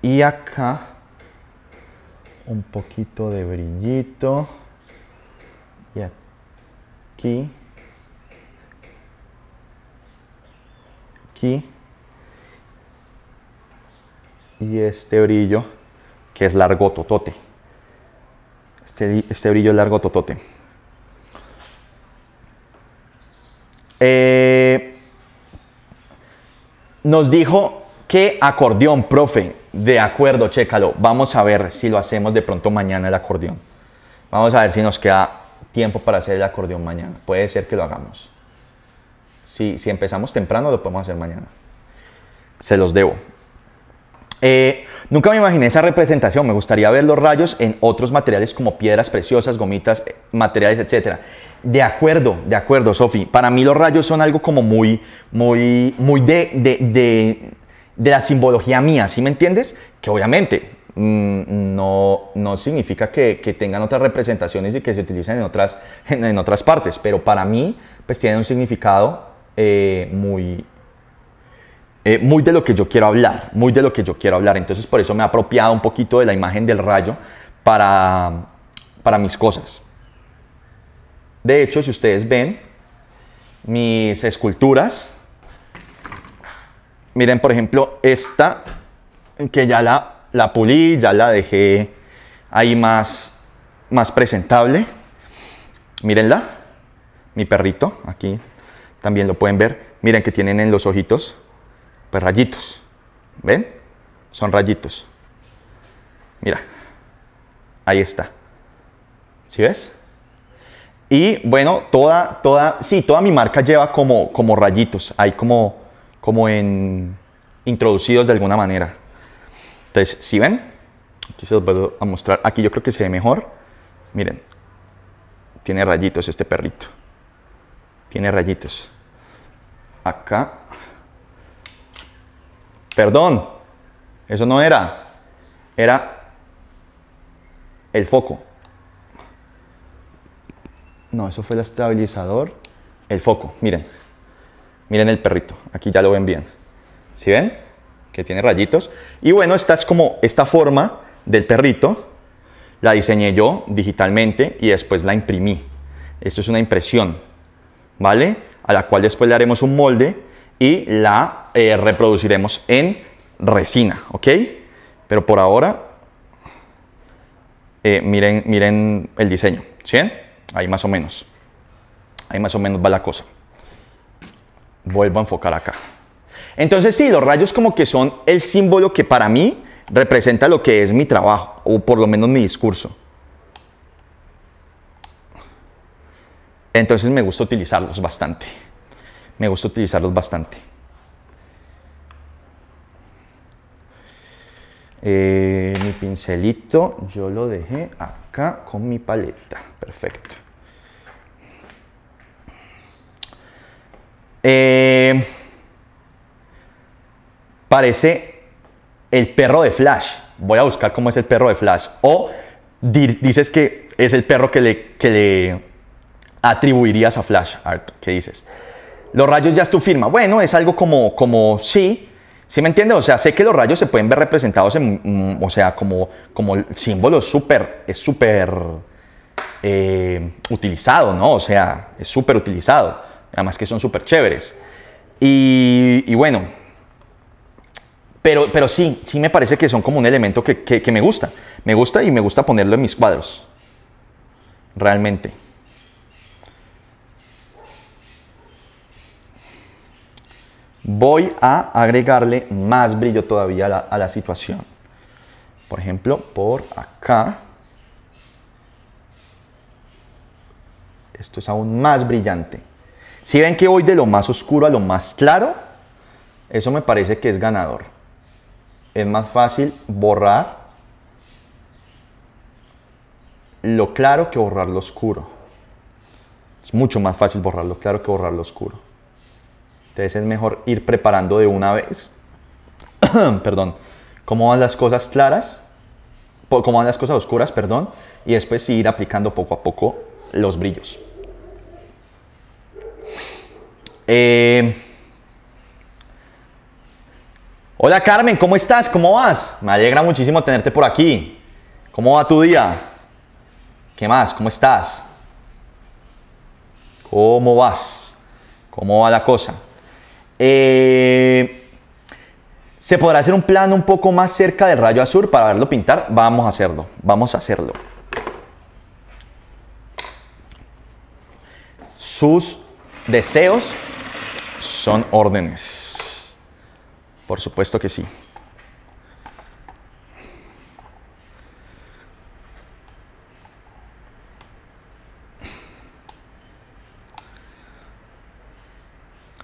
Y acá un poquito de brillito aquí, aquí y este brillo que es largo totote. Este, este brillo es largo totote. Eh, nos dijo que acordeón, profe. De acuerdo, chécalo. Vamos a ver si lo hacemos de pronto mañana el acordeón. Vamos a ver si nos queda tiempo para hacer el acordeón mañana. Puede ser que lo hagamos. Si, si empezamos temprano, lo podemos hacer mañana. Se los debo. Eh, nunca me imaginé esa representación. Me gustaría ver los rayos en otros materiales como piedras preciosas, gomitas, eh, materiales, etc. De acuerdo, de acuerdo, Sofi. Para mí los rayos son algo como muy, muy, muy de, de, de, de la simbología mía, ¿sí me entiendes? Que obviamente Mm, no, no significa que, tengan otras representaciones y que se utilicen en otras, en, otras partes, pero para mí pues tiene un significado eh, muy, eh, muy de lo que yo quiero hablar, muy de lo que yo quiero hablar. Entonces por eso me he apropiado un poquito de la imagen del rayo para, para mis cosas. De hecho, si ustedes ven mis esculturas, miren por ejemplo esta que ya la la pulí, ya la dejé ahí más, más presentable. Mírenla, mi perrito, aquí también lo pueden ver. Miren que tienen en los ojitos, pues rayitos, ¿ven? Son rayitos. Mira, ahí está. ¿Sí ves? Y bueno, toda, toda, sí, toda mi marca lleva como, como rayitos, ahí como, como en introducidos de alguna manera. Entonces, si ven, aquí se los voy a mostrar. Aquí yo creo que se ve mejor. Miren, tiene rayitos este perrito. Tiene rayitos. Acá. Perdón, eso no era. Era el foco. No, eso fue el estabilizador. El foco, miren. Miren el perrito. Aquí ya lo ven bien. si ven? que tiene rayitos. Y bueno, esta es como esta forma del perrito. La diseñé yo digitalmente y después la imprimí. Esto es una impresión, ¿vale? A la cual después le haremos un molde y la eh, reproduciremos en resina, ¿ok? Pero por ahora, eh, miren, miren el diseño, ¿sí? Ahí más o menos. Ahí más o menos va la cosa. Vuelvo a enfocar acá. Entonces sí, los rayos como que son el símbolo que para mí representa lo que es mi trabajo, o por lo menos mi discurso. Entonces me gusta utilizarlos bastante. Me gusta utilizarlos bastante. Eh, mi pincelito yo lo dejé acá con mi paleta. Perfecto. Eh, parece el perro de Flash. Voy a buscar cómo es el perro de Flash. O dices que es el perro que le, que le atribuirías a Flash. ¿qué dices? Los rayos ya es tu firma. Bueno, es algo como, como sí, ¿Sí me entiendes? O sea, sé que los rayos se pueden ver representados en, mm, o sea, como, como símbolo súper, es súper eh, utilizado, ¿no? O sea, es súper utilizado. Además que son súper chéveres. y bueno, pero, sí, sí me parece que son como un elemento que, me gusta. Me gusta y me gusta ponerlo en mis cuadros. Realmente. voy a agregarle más brillo todavía a la, a la, situación. Por ejemplo, por acá. Esto es aún más brillante. Si ven que voy de lo más oscuro a lo más claro, eso me parece que es ganador es más fácil borrar lo claro que borrar lo oscuro. Es mucho más fácil borrar lo claro que borrar lo oscuro. Entonces es mejor ir preparando de una vez, perdón, cómo van las cosas claras, cómo van las cosas oscuras, perdón, y después ir aplicando poco a poco los brillos. Eh, Hola Carmen, ¿cómo estás? ¿Cómo vas? Me alegra muchísimo tenerte por aquí. ¿Cómo va tu día? ¿Qué más? ¿Cómo estás? ¿Cómo vas? ¿Cómo va la cosa? Eh, ¿Se podrá hacer un plano un poco más cerca del rayo azul para verlo pintar? Vamos a hacerlo, vamos a hacerlo. Sus deseos son órdenes. Por supuesto que sí.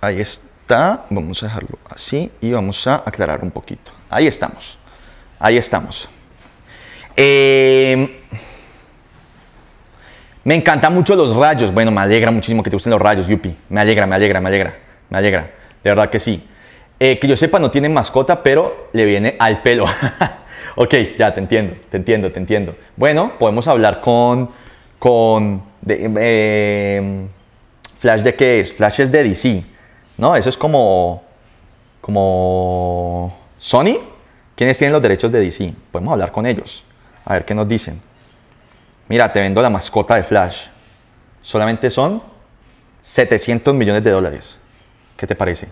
Ahí está. Vamos a dejarlo así y vamos a aclarar un poquito. Ahí estamos. Ahí estamos. Em, me encantan mucho los rayos. Bueno, me alegra muchísimo que te gusten los rayos, Yupi. Me alegra, me alegra, me alegra. Me alegra. De verdad que sí. Eh, que yo sepa, no tiene mascota, pero le viene al pelo. ok, ya te entiendo, te entiendo, te entiendo. Bueno, podemos hablar con. con em, ¿Flash de qué es? Flash es de DC. ¿No? Eso es como. como. Sony. ¿Quiénes tienen los derechos de DC? Podemos hablar con ellos. A ver qué nos dicen. Mira, te vendo la mascota de Flash. Solamente son 700 millones de dólares. ¿Qué te parece?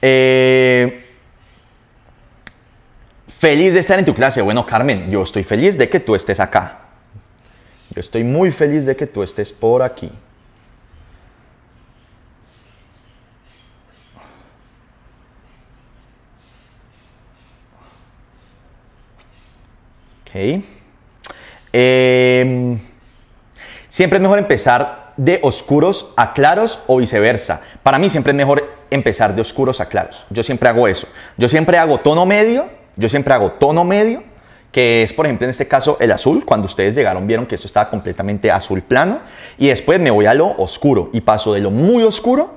Eh, feliz de estar en tu clase. Bueno, Carmen, yo estoy feliz de que tú estés acá. Yo estoy muy feliz de que tú estés por aquí. Ok. Em, siempre es mejor empezar de oscuros a claros o viceversa. Para mí siempre es mejor empezar de oscuros a claros. Yo siempre hago eso. Yo siempre hago tono medio, yo siempre hago tono medio, que es por ejemplo en este caso el azul, cuando ustedes llegaron vieron que esto estaba completamente azul plano, y después me voy a lo oscuro y paso de lo muy oscuro,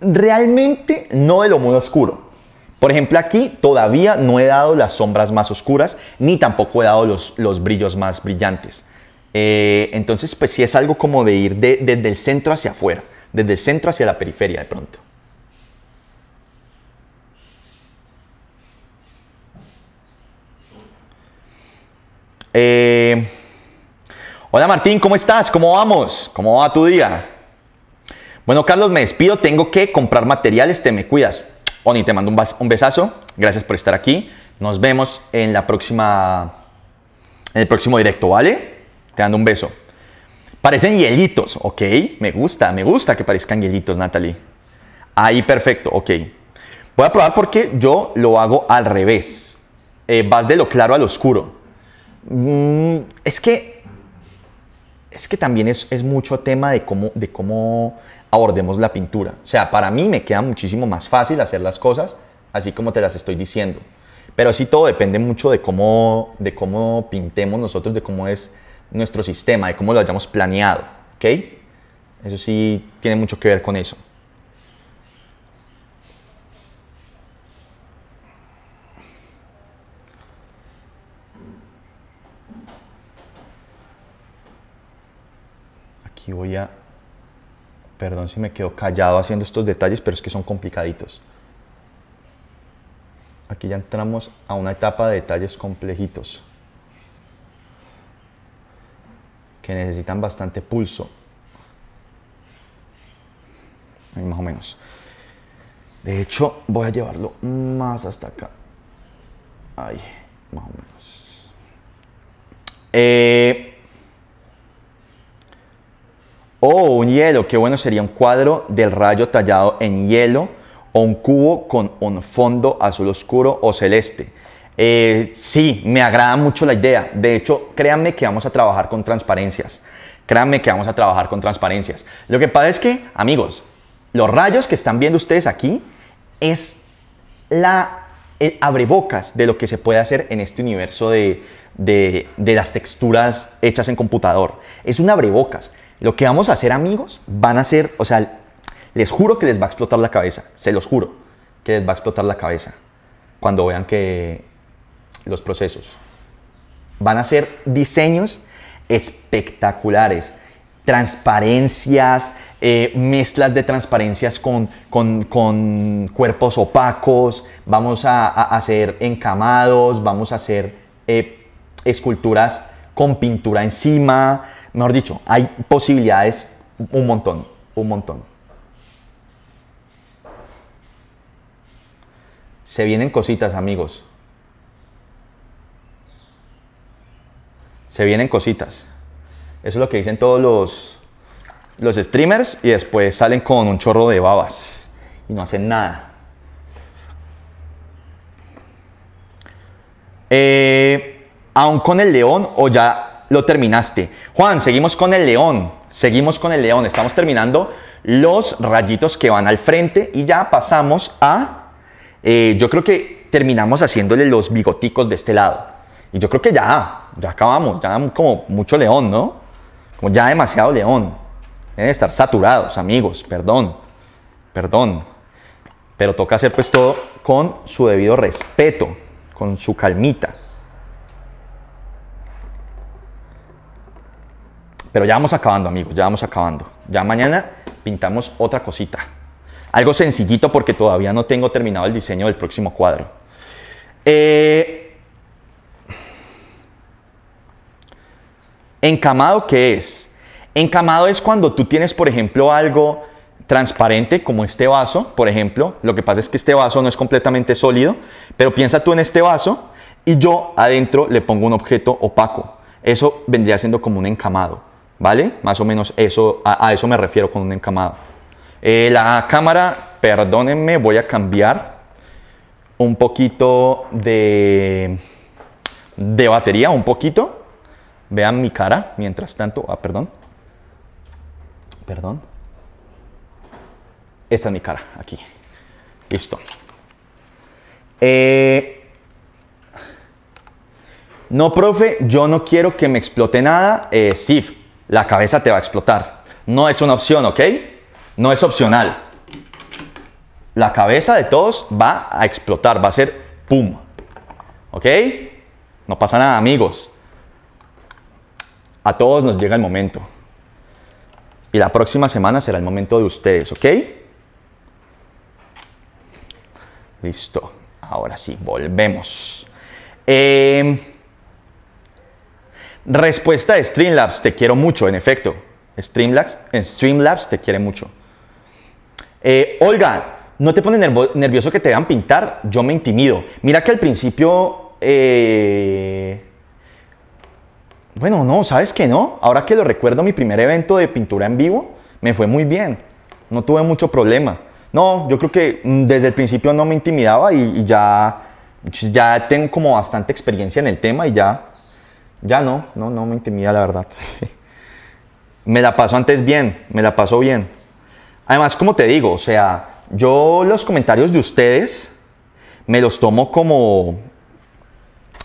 realmente no de lo muy oscuro. Por ejemplo aquí todavía no he dado las sombras más oscuras, ni tampoco he dado los, los brillos más brillantes. Eh, entonces pues sí es algo como de ir desde el centro hacia afuera, desde el centro hacia la periferia de pronto. Eh, hola Martín, ¿cómo estás? ¿Cómo vamos? ¿Cómo va tu día? Bueno, Carlos, me despido. Tengo que comprar materiales. Te me cuidas. Oni, te mando un, besazo. Gracias por estar aquí. Nos vemos en la próxima. En el próximo directo, ¿vale? Te mando un beso. Parecen hielitos, ok. Me gusta, me gusta que parezcan hielitos, Natalie. Ahí, perfecto, ok. Voy a probar porque yo lo hago al revés. Eh, vas de lo claro al oscuro. Mm, es que es que también es, mucho tema de cómo, de cómo abordemos la pintura. O sea, para mí me queda muchísimo más fácil hacer las cosas así como te las estoy diciendo. Pero sí todo depende mucho de cómo, de cómo pintemos nosotros, de cómo es nuestro sistema, de cómo lo hayamos planeado. ¿Ok? Eso sí tiene mucho que ver con eso. aquí voy a, perdón si me quedo callado haciendo estos detalles, pero es que son complicaditos. Aquí ya entramos a una etapa de detalles complejitos que necesitan bastante pulso. Ahí más o menos. De hecho, voy a llevarlo más hasta acá. Ahí, más o menos. Eh, Oh, un hielo, qué bueno sería un cuadro del rayo tallado en hielo o un cubo con un fondo azul oscuro o celeste. Eh, sí, me agrada mucho la idea. De hecho, créanme que vamos a trabajar con transparencias. Créanme que vamos a trabajar con transparencias. Lo que pasa es que, amigos, los rayos que están viendo ustedes aquí es la, el abrebocas de lo que se puede hacer en este universo de, de las texturas hechas en computador. Es un abrebocas lo que vamos a hacer, amigos, van a ser, o sea, les juro que les va a explotar la cabeza, se los juro, que les va a explotar la cabeza cuando vean que los procesos van a ser diseños espectaculares, transparencias, eh, mezclas de transparencias con, cuerpos opacos, vamos a, hacer encamados, vamos a hacer eh, esculturas con pintura encima, Mejor dicho, hay posibilidades un montón, un montón. Se vienen cositas, amigos. Se vienen cositas. Eso es lo que dicen todos los, los streamers y después salen con un chorro de babas y no hacen nada. Eh, aún con el león o ya lo terminaste. Juan, seguimos con el león. Seguimos con el león. Estamos terminando los rayitos que van al frente y ya pasamos a... Eh, yo creo que terminamos haciéndole los bigoticos de este lado. Y yo creo que ya, ya acabamos. Ya como mucho león, ¿no? Como ya demasiado león. Deben estar saturados, amigos. Perdón. Perdón. Pero toca hacer pues todo con su debido respeto, con su calmita. Pero ya vamos acabando, amigos, ya vamos acabando. Ya mañana pintamos otra cosita. Algo sencillito porque todavía no tengo terminado el diseño del próximo cuadro. Eh, encamado, ¿qué es? Encamado es cuando tú tienes, por ejemplo, algo transparente como este vaso, por ejemplo. Lo que pasa es que este vaso no es completamente sólido, pero piensa tú en este vaso y yo adentro le pongo un objeto opaco. Eso vendría siendo como un encamado. ¿vale? Más o menos eso, a, eso me refiero con un encamado. Eh, la cámara, perdónenme, voy a cambiar un poquito de, de batería, un poquito. Vean mi cara, mientras tanto, ah, perdón, perdón. Esta es mi cara, aquí. Listo. Eh, no, profe, yo no quiero que me explote nada. Eh, SIF la cabeza te va a explotar. No es una opción, ¿ok? No es opcional. La cabeza de todos va a explotar, va a ser pum. ¿Ok? No pasa nada, amigos. A todos nos llega el momento. Y la próxima semana será el momento de ustedes, ¿ok? Listo. Ahora sí, volvemos. Eh, Respuesta de Streamlabs, te quiero mucho, en efecto. Streamlabs, en Streamlabs te quiere mucho. Eh, Olga, no te pone nervioso que te vean pintar, yo me intimido. Mira que al principio... Eh, bueno, no, ¿sabes que no? Ahora que lo recuerdo, mi primer evento de pintura en vivo me fue muy bien. No tuve mucho problema. No, yo creo que mm, desde el principio no me intimidaba y, ya, ya tengo como bastante experiencia en el tema y ya ya no, no, no me intimida la verdad. me la paso antes bien, me la paso bien. Además, como te digo, o sea, yo los comentarios de ustedes me los tomo como,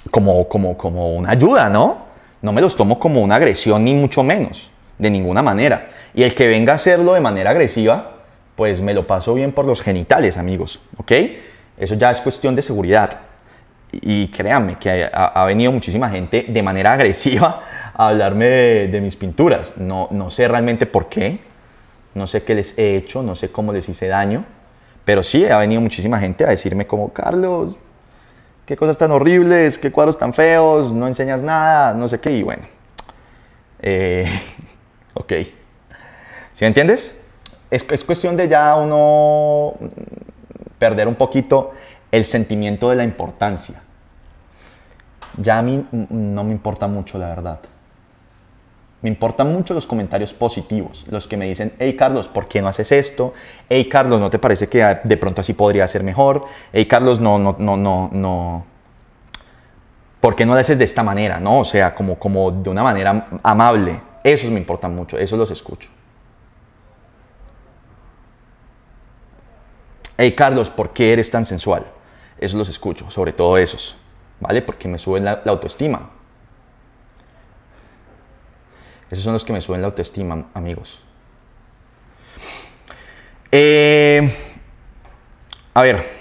como, como, como una ayuda, ¿no? No me los tomo como una agresión, ni mucho menos, de ninguna manera. Y el que venga a hacerlo de manera agresiva, pues me lo paso bien por los genitales, amigos, ¿ok? Eso ya es cuestión de seguridad y créanme que ha, venido muchísima gente de manera agresiva a hablarme de, mis pinturas. No, no sé realmente por qué, no sé qué les he hecho, no sé cómo les hice daño, pero sí ha venido muchísima gente a decirme como, Carlos, qué cosas tan horribles, qué cuadros tan feos, no enseñas nada, no sé qué, y bueno. Eh, ok. ¿Sí me entiendes? Es, es cuestión de ya uno perder un poquito el sentimiento de la importancia. Ya a mí no me importa mucho la verdad. Me importan mucho los comentarios positivos, los que me dicen, hey Carlos, ¿por qué no haces esto? Hey Carlos, ¿no te parece que de pronto así podría ser mejor? Hey Carlos, no, no, no, no, no. ¿Por qué no lo haces de esta manera? No, o sea, como, como de una manera amable. Esos me importan mucho, esos los escucho. Hey Carlos, ¿por qué eres tan sensual? Esos los escucho, sobre todo esos, ¿vale? Porque me suben la, autoestima. Esos son los que me suben la autoestima, amigos. Eh, a ver.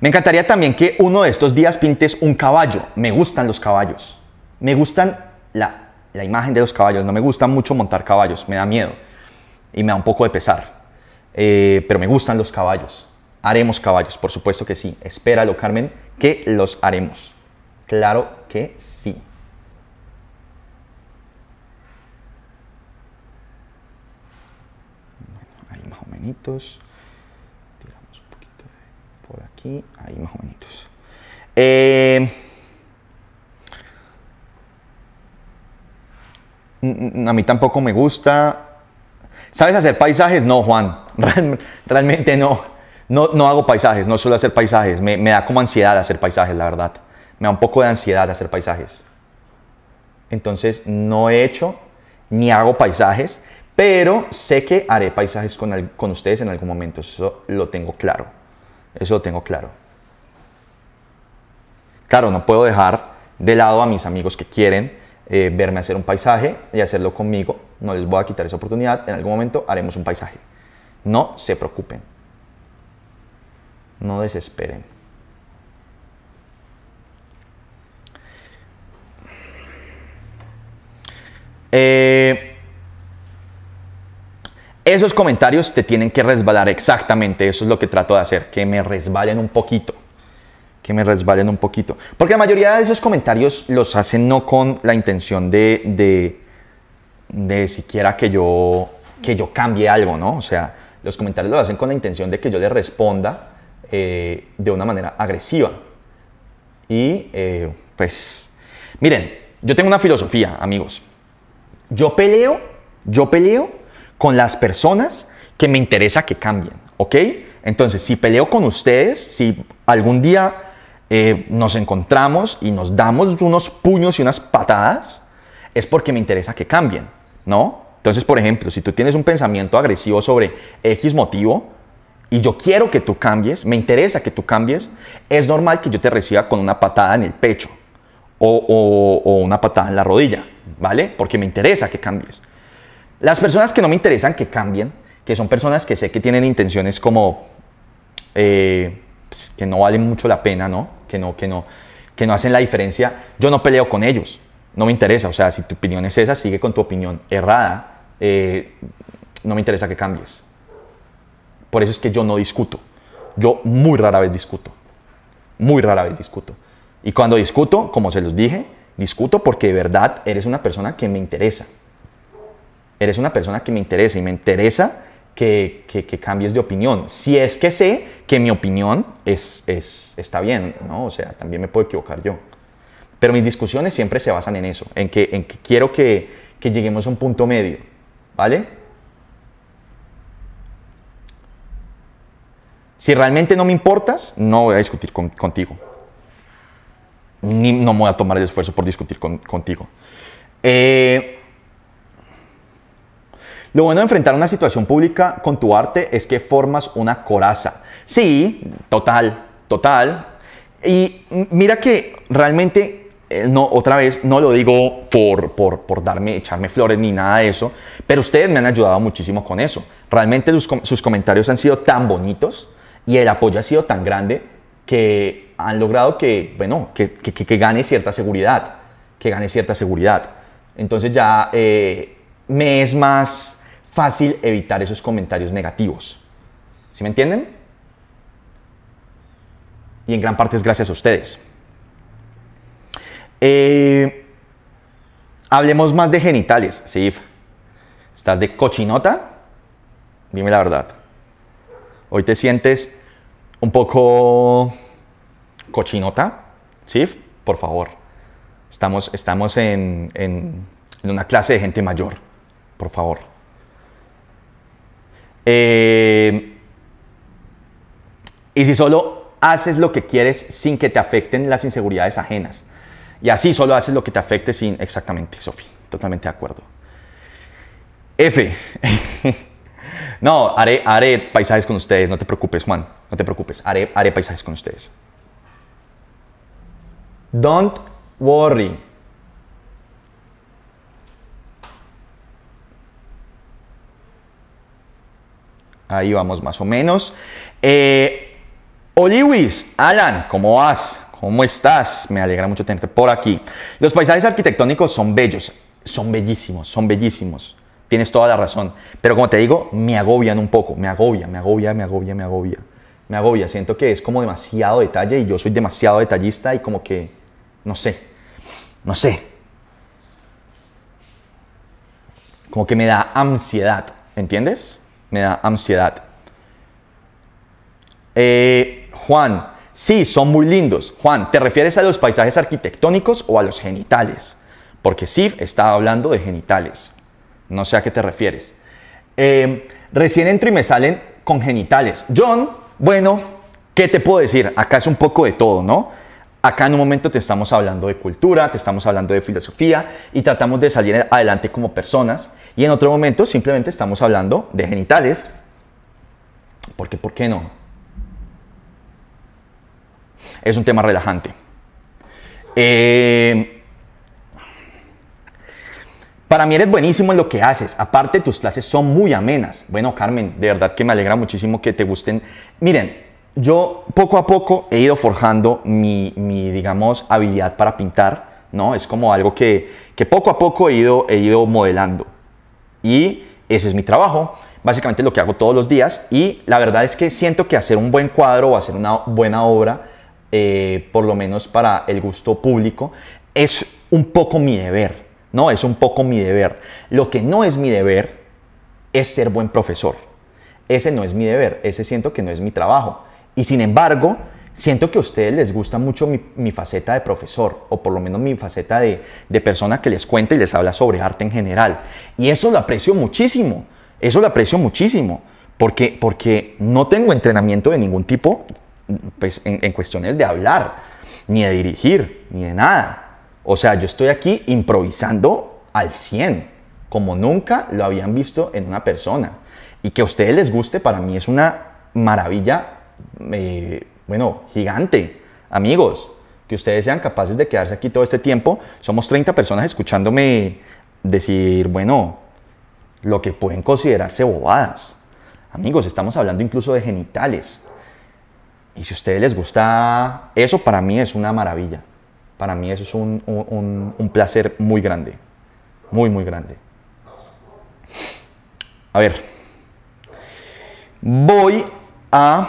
Me encantaría también que uno de estos días pintes un caballo. Me gustan los caballos. Me gustan la, la imagen de los caballos. No me gusta mucho montar caballos. Me da miedo. Y me da un poco de pesar. Eh, pero me gustan los caballos. Haremos caballos, por supuesto que sí. Espéralo, Carmen, que los haremos. Claro que sí. ahí más o menos. Tiramos un poquito por aquí. Ahí más o menos. Eh, mm, mm, mm, a mí tampoco me gusta. ¿Sabes hacer paisajes? No, Juan, realmente no. No, hago paisajes, no suelo hacer paisajes. Me, da como ansiedad hacer paisajes, la verdad. Me da un poco de ansiedad hacer paisajes. Entonces no he hecho ni hago paisajes, pero sé que haré paisajes con, ustedes en algún momento. Eso lo tengo claro. Eso lo tengo claro. Claro, no puedo dejar de lado a mis amigos que quieren eh, verme hacer un paisaje y hacerlo conmigo, no les voy a quitar esa oportunidad, en algún momento haremos un paisaje. No se preocupen. No desesperen. Eh, esos comentarios te tienen que resbalar exactamente. Eso es lo que trato de hacer. Que me resbalen un poquito. Que me resbalen un poquito. Porque la mayoría de esos comentarios los hacen no con la intención de, de siquiera que yo, que yo cambie algo, ¿no? O sea, los comentarios lo hacen con la intención de que yo le responda eh, de una manera agresiva. Y eh, pues, miren, yo tengo una filosofía, amigos. Yo peleo, yo peleo con las personas que me interesa que cambien, ¿ok? Entonces, si peleo con ustedes, si algún día eh, nos encontramos y nos damos unos puños y unas patadas, es porque me interesa que cambien. Entonces, por ejemplo, si tú tienes un pensamiento agresivo sobre X motivo y yo quiero que tú cambies, me interesa que tú cambies, es normal que yo te reciba con una patada en el pecho o, una patada en la rodilla, ¿vale? Porque me interesa que cambies. Las personas que no me interesan que cambien, que son personas que sé que tienen intenciones como eh, pues, que no valen mucho la pena, ¿no? Que no, que no, que no hacen la diferencia, yo no peleo con ellos no me interesa, o sea, si tu opinión es esa, sigue con tu opinión errada, eh, no me interesa que cambies. Por eso es que yo no discuto, yo muy rara vez discuto, muy rara vez discuto. Y cuando discuto, como se los dije, discuto porque de verdad eres una persona que me interesa. Eres una persona que me interesa y me interesa que, cambies de opinión. Si es que sé que mi opinión es, es, está bien, ¿no? O sea, también me puedo equivocar yo. Pero mis discusiones siempre se basan en eso, en que, en quiero que, lleguemos a un punto medio, ¿vale? Si realmente no me importas, no voy a discutir contigo. no me voy a tomar el esfuerzo por discutir contigo. Eh, lo bueno de enfrentar una situación pública con tu arte es que formas una coraza. Sí, total, total. Y mira que realmente eh, otra vez, no lo digo por, darme, echarme flores ni nada de eso, pero ustedes me han ayudado muchísimo con eso. Realmente sus, comentarios han sido tan bonitos y el apoyo ha sido tan grande que han logrado que, bueno, gane cierta seguridad, que gane cierta seguridad. Entonces ya eh, me es más fácil evitar esos comentarios negativos. ¿Sí me entienden? Y en gran parte es gracias a ustedes. Eh, hablemos más de genitales, Sif. ¿Estás de cochinota? Dime la verdad. Hoy te sientes un poco cochinota, Sif, por favor. Estamos, estamos en, una clase de gente mayor, por favor. Eh, y si solo haces lo que quieres sin que te afecten las inseguridades ajenas. Y así solo haces lo que te afecte sin... Exactamente, Sofi, totalmente de acuerdo. F. no, haré, haré paisajes con ustedes, no te preocupes, Juan, no te preocupes, haré, haré paisajes con ustedes. Don't worry. Ahí vamos más o menos. Eh, Oliwis, Alan, ¿cómo vas? ¿Cómo estás? Me alegra mucho tenerte por aquí. Los paisajes arquitectónicos son bellos, son bellísimos, son bellísimos. Tienes toda la razón. Pero como te digo, me agobian un poco, me agobia, me agobia, me agobia, me agobia. Me agobia, siento que es como demasiado detalle y yo soy demasiado detallista y como que, no sé, no sé. Como que me da ansiedad, ¿entiendes? Me da ansiedad. Eh, Juan, Sí, son muy lindos. Juan, ¿te refieres a los paisajes arquitectónicos o a los genitales? Porque Sif estaba hablando de genitales. No sé a qué te refieres. Em, recién entro y me salen con genitales. John, bueno, ¿qué te puedo decir? Acá es un poco de todo, ¿no? Acá en un momento te estamos hablando de cultura, te estamos hablando de filosofía y tratamos de salir adelante como personas. Y en otro momento simplemente estamos hablando de genitales. ¿Por qué? ¿por qué no? es un tema relajante. Eh, para mí eres buenísimo en lo que haces. Aparte, tus clases son muy amenas. Bueno, Carmen, de verdad que me alegra muchísimo que te gusten. Miren, yo poco a poco he ido forjando mi, digamos, habilidad para pintar. ¿no? Es como algo que, poco a poco he ido, he ido modelando. Y ese es mi trabajo básicamente lo que hago todos los días y la verdad es que siento que hacer un buen cuadro o hacer una buena obra eh, por lo menos para el gusto público, es un poco mi deber, ¿no? Es un poco mi deber. Lo que no es mi deber es ser buen profesor. Ese no es mi deber, ese siento que no es mi trabajo. Y sin embargo, siento que a ustedes les gusta mucho mi, faceta de profesor, o por lo menos mi faceta de, persona que les cuenta y les habla sobre arte en general. Y eso lo aprecio muchísimo, eso lo aprecio muchísimo, porque, porque no tengo entrenamiento de ningún tipo, pues, en, cuestiones de hablar, ni de dirigir, ni de nada. O sea, yo estoy aquí improvisando al 100, como nunca lo habían visto en una persona. Y que a ustedes les guste, para mí es una maravilla, eh, bueno, gigante. Amigos, que ustedes sean capaces de quedarse aquí todo este tiempo. Somos 30 personas escuchándome decir, bueno, lo que pueden considerarse bobadas. Amigos, estamos hablando incluso de genitales. Y si a ustedes les gusta eso, para mí es una maravilla. Para mí eso es un, placer muy grande. Muy, muy grande. A ver. Voy a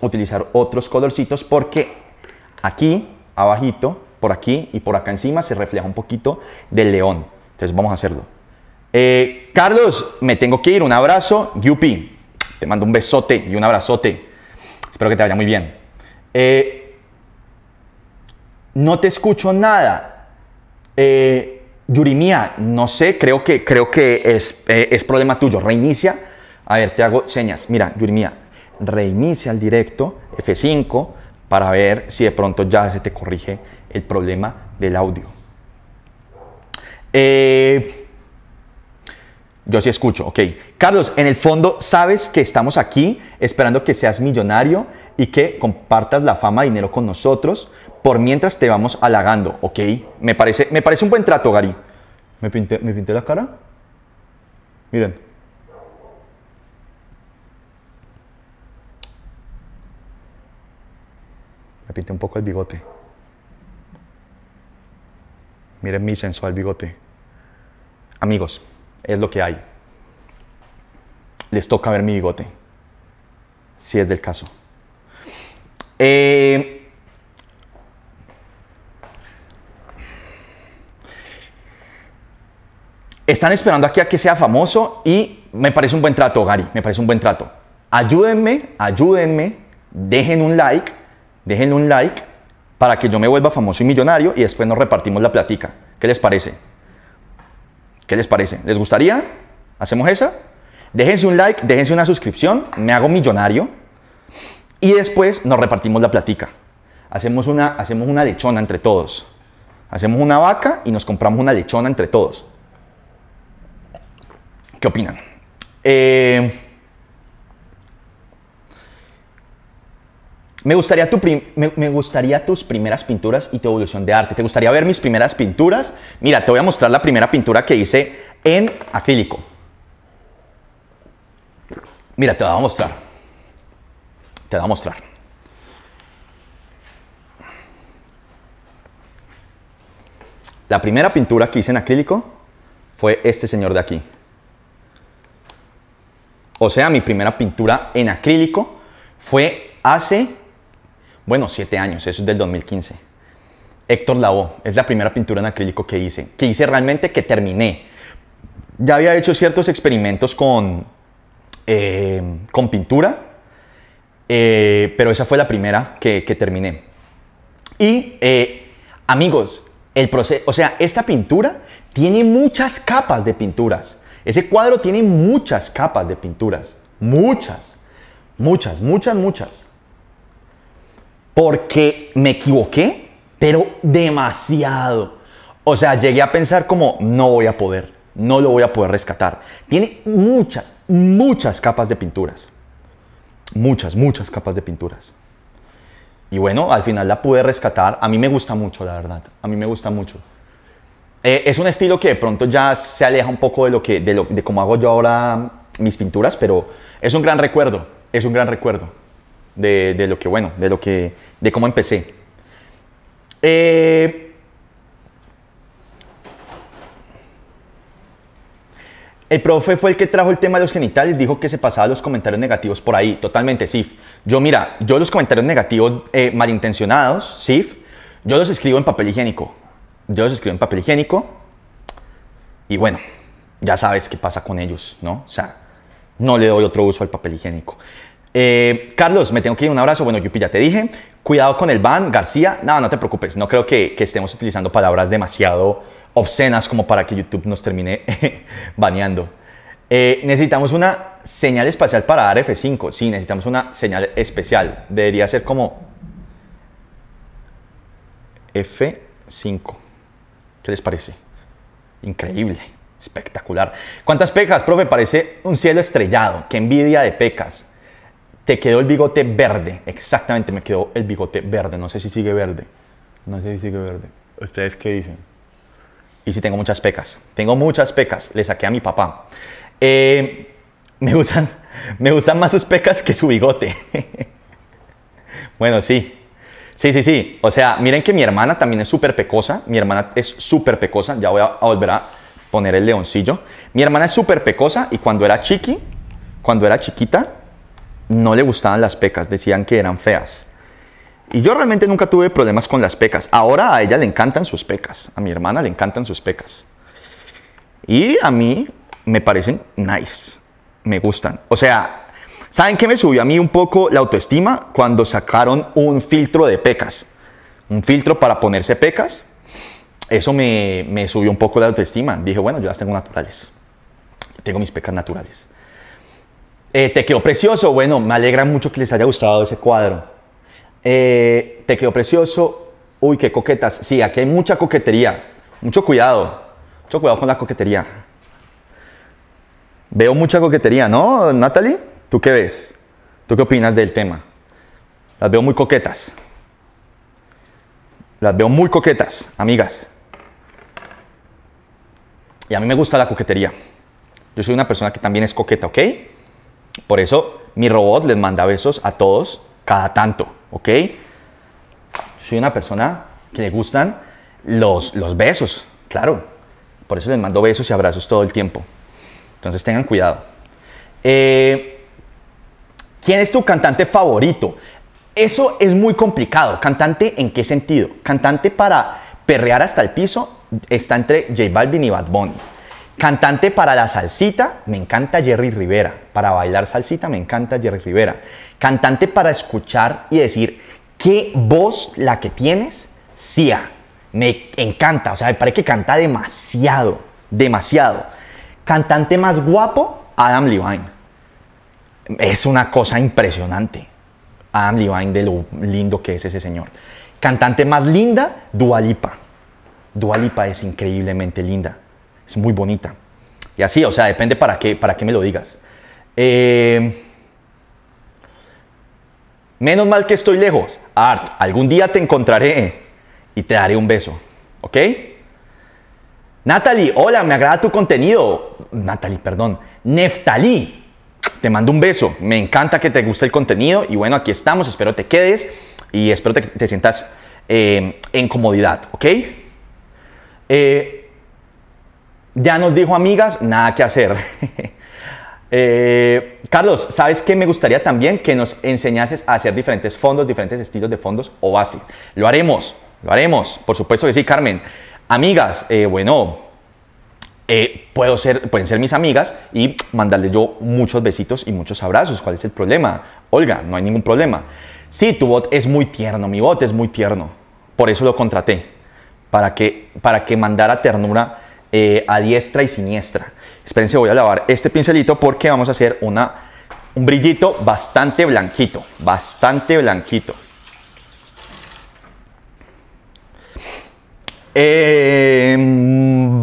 utilizar otros colorcitos porque aquí, abajito, por aquí y por acá encima se refleja un poquito del león. Entonces vamos a hacerlo. Eh, Carlos, me tengo que ir. Un abrazo. Yupi, te mando un besote y un abrazote. Espero que te vaya muy bien. Eh, no te escucho nada. Eh, no sé, creo que, creo que es, eh, es, problema tuyo. Reinicia. A ver, te hago señas. Mira, Yurimía, reinicia el directo F5 para ver si de pronto ya se te corrige el problema del audio. Eh, yo sí escucho, ok. Carlos, en el fondo sabes que estamos aquí esperando que seas millonario y que compartas la fama y dinero con nosotros. Por mientras te vamos halagando, ok. Me parece, me parece un buen trato, Gary. ¿Me ¿Me pinté la cara? Miren. Me pinté un poco el bigote. Miren mi sensual bigote. Amigos es lo que hay. Les toca ver mi bigote, si es del caso. Eh, están esperando aquí a que sea famoso y me parece un buen trato, Gary, me parece un buen trato. Ayúdenme, ayúdenme, dejen un like, dejen un like para que yo me vuelva famoso y millonario y después nos repartimos la platica. ¿Qué les parece? ¿Qué les parece? ¿Les gustaría? ¿Hacemos esa? Déjense un like, déjense una suscripción, me hago millonario y después nos repartimos la platica. Hacemos una, hacemos una lechona entre todos. Hacemos una vaca y nos compramos una lechona entre todos. ¿Qué opinan? Eh, Me gustaría, me, gustaría tus primeras pinturas y tu evolución de arte. ¿Te gustaría ver mis primeras pinturas? Mira, te voy a mostrar la primera pintura que hice en acrílico. Mira, te la voy a mostrar. Te la voy a mostrar. La primera pintura que hice en acrílico fue este señor de aquí. O sea, mi primera pintura en acrílico fue hace bueno, siete años, eso es del 2015. Héctor Lavoe, es la primera pintura en acrílico que hice, que hice realmente que terminé. Ya había hecho ciertos experimentos con, eh, con pintura, eh, pero esa fue la primera que, terminé. Y eh, amigos, el proceso, o sea, esta pintura tiene muchas capas de pinturas. Ese cuadro tiene muchas capas de pinturas, muchas, muchas, muchas, muchas porque me equivoqué, pero demasiado. O sea, llegué a pensar como, no voy a poder, no lo voy a poder rescatar. Tiene muchas, muchas capas de pinturas. Muchas, muchas capas de pinturas. Y bueno, al final la pude rescatar. A mí me gusta mucho, la verdad. A mí me gusta mucho. Eh, es un estilo que de pronto ya se aleja un poco de lo que de, lo, de cómo hago yo ahora mis pinturas, pero es un gran recuerdo. Es un gran recuerdo de, lo que, bueno, de lo que, de cómo empecé. Eh, el profe fue el que trajo el tema de los genitales, dijo que se pasaba los comentarios negativos por ahí, totalmente, Sif. Yo mira, yo los comentarios negativos eh, malintencionados, Sif, yo los escribo en papel higiénico. Yo los escribo en papel higiénico y bueno, ya sabes qué pasa con ellos, ¿no? O sea, no le doy otro uso al papel higiénico. Eh, Carlos, me tengo que ir. Un abrazo. Bueno, Yupi, ya te dije. Cuidado con el van, García. Nada, no, no te preocupes. No creo que, estemos utilizando palabras demasiado obscenas como para que YouTube nos termine baneando. Eh, necesitamos una señal espacial para dar F5. Sí, necesitamos una señal especial. Debería ser como F5. ¿Qué les parece? Increíble, espectacular. ¿Cuántas pecas, profe? Parece un cielo estrellado. Qué envidia de pecas te quedó el bigote verde. Exactamente, me quedó el bigote verde. No sé si sigue verde. No sé si sigue verde. ¿Ustedes qué dicen? Y si tengo muchas pecas. Tengo muchas pecas. Le saqué a mi papá. Eh, me, gustan, me gustan más sus pecas que su bigote. bueno, sí. Sí, sí, sí. O sea, miren que mi hermana también es súper pecosa. Mi hermana es súper pecosa. Ya voy a, a volver a poner el leoncillo. Mi hermana es súper pecosa y cuando era chiqui, cuando era chiquita, no le gustaban las pecas, decían que eran feas. Y yo realmente nunca tuve problemas con las pecas. Ahora a ella le encantan sus pecas, a mi hermana le encantan sus pecas. Y a mí me parecen nice, me gustan. O sea, ¿saben qué me subió a mí un poco la autoestima? Cuando sacaron un filtro de pecas. Un filtro para ponerse pecas. Eso me, me subió un poco la autoestima. Dije, bueno, yo las tengo naturales. Tengo mis pecas naturales. Eh, te quedó precioso. Bueno, me alegra mucho que les haya gustado ese cuadro. Eh, te quedó precioso. Uy, qué coquetas. Sí, aquí hay mucha coquetería. Mucho cuidado. Mucho cuidado con la coquetería. Veo mucha coquetería, ¿no, Natalie? ¿Tú qué ves? ¿Tú qué opinas del tema? Las veo muy coquetas. Las veo muy coquetas, amigas. Y a mí me gusta la coquetería. Yo soy una persona que también es coqueta, ¿ok? Por eso mi robot les manda besos a todos cada tanto, ¿ok? Soy una persona que le gustan los, besos, claro. Por eso les mando besos y abrazos todo el tiempo. Entonces tengan cuidado. Eh, ¿Quién es tu cantante favorito? Eso es muy complicado. ¿Cantante en qué sentido? Cantante para perrear hasta el piso está entre J Balvin y Bad Bunny. Cantante para la salsita, me encanta Jerry Rivera. Para bailar salsita, me encanta Jerry Rivera. Cantante para escuchar y decir, qué voz la que tienes, Sia. Me encanta, o sea, me parece que canta demasiado, demasiado. Cantante más guapo, Adam Levine. Es una cosa impresionante. Adam Levine, de lo lindo que es ese señor. Cantante más linda, Dualipa. Dualipa es increíblemente linda es muy bonita. Y así, o sea, depende para qué, para qué me lo digas. Eh, menos mal que estoy lejos. Art, algún día te encontraré y te daré un beso. ¿Ok? Natalie, hola, me agrada tu contenido. Natalie, perdón. Neftalí, te mando un beso. Me encanta que te guste el contenido. Y bueno, aquí estamos. Espero te quedes y espero que te, sientas eh, en comodidad. ¿Ok? Eh, ya nos dijo amigas, nada que hacer. Eh, Carlos, ¿sabes qué? Me gustaría también que nos enseñases a hacer diferentes fondos, diferentes estilos de fondos o base. Lo haremos, lo haremos, por supuesto que sí, Carmen. Amigas, eh, bueno, eh, puedo ser, pueden ser mis amigas y mandarles yo muchos besitos y muchos abrazos. ¿Cuál es el problema? Olga, no hay ningún problema. Sí, tu bot es muy tierno, mi bot es muy tierno. Por eso lo contraté, para que, para que mandara ternura eh, a diestra y siniestra. Espérense, voy a lavar este pincelito porque vamos a hacer una, un brillito bastante blanquito, bastante blanquito. Em,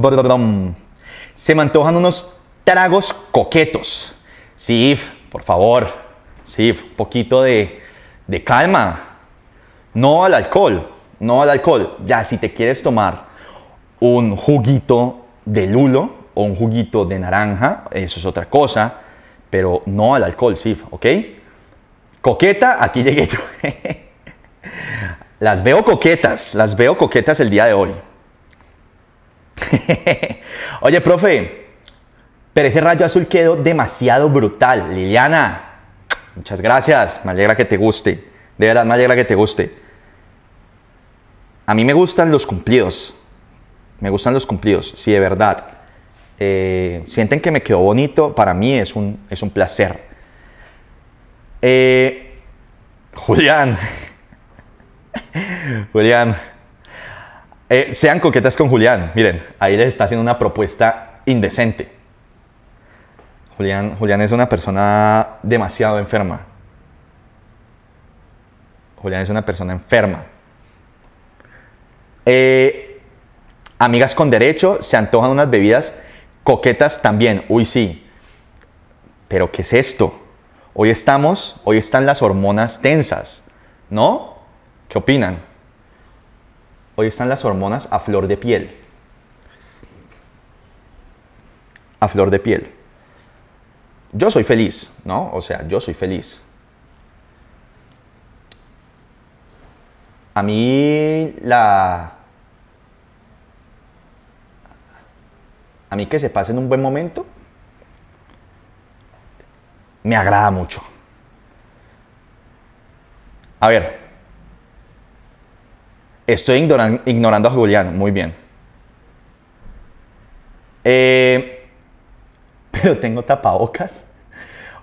se me antojan unos tragos coquetos. Sí, por favor. Sí, un poquito de, de calma. No al alcohol. No al alcohol. Ya, si te quieres tomar un juguito de lulo o un juguito de naranja, eso es otra cosa, pero no al alcohol, sí, ¿ok? Coqueta, aquí llegué yo. las veo coquetas, las veo coquetas el día de hoy. Oye, profe, pero ese rayo azul quedó demasiado brutal. Liliana, muchas gracias, me alegra que te guste. De verdad, me alegra que te guste. A mí me gustan los cumplidos me gustan los cumplidos. Sí, de verdad eh, sienten que me quedó bonito, para mí es un, es un placer. Eh, Julián, Julián, eh, sean coquetas con Julián. Miren, ahí les está haciendo una propuesta indecente. Julián, Julián es una persona demasiado enferma. Julián es una persona enferma. Eh, Amigas con derecho, se antojan unas bebidas coquetas también. Uy, sí. Pero ¿qué es esto? Hoy estamos, hoy están las hormonas tensas, ¿no? ¿Qué opinan? Hoy están las hormonas a flor de piel. A flor de piel. Yo soy feliz, ¿no? O sea, yo soy feliz. A mí la, mí que se pase en un buen momento, me agrada mucho. A ver, estoy ignorando a Julián, muy bien. Eh, pero tengo tapabocas.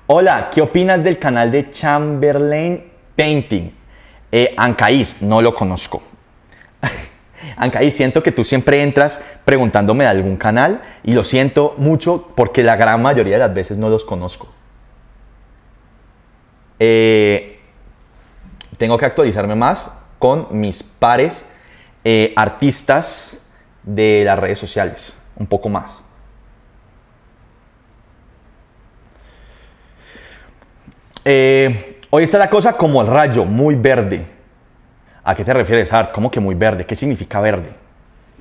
Hola, ¿qué opinas del canal de Chamberlain Painting? Eh, Ancaís, no lo conozco. Aunque ahí siento que tú siempre entras preguntándome de algún canal y lo siento mucho porque la gran mayoría de las veces no los conozco. Eh, tengo que actualizarme más con mis pares eh, artistas de las redes sociales, un poco más. Eh, hoy está la cosa como el rayo, muy verde. ¿A qué te refieres, Art? ¿Cómo que muy verde? ¿Qué significa verde?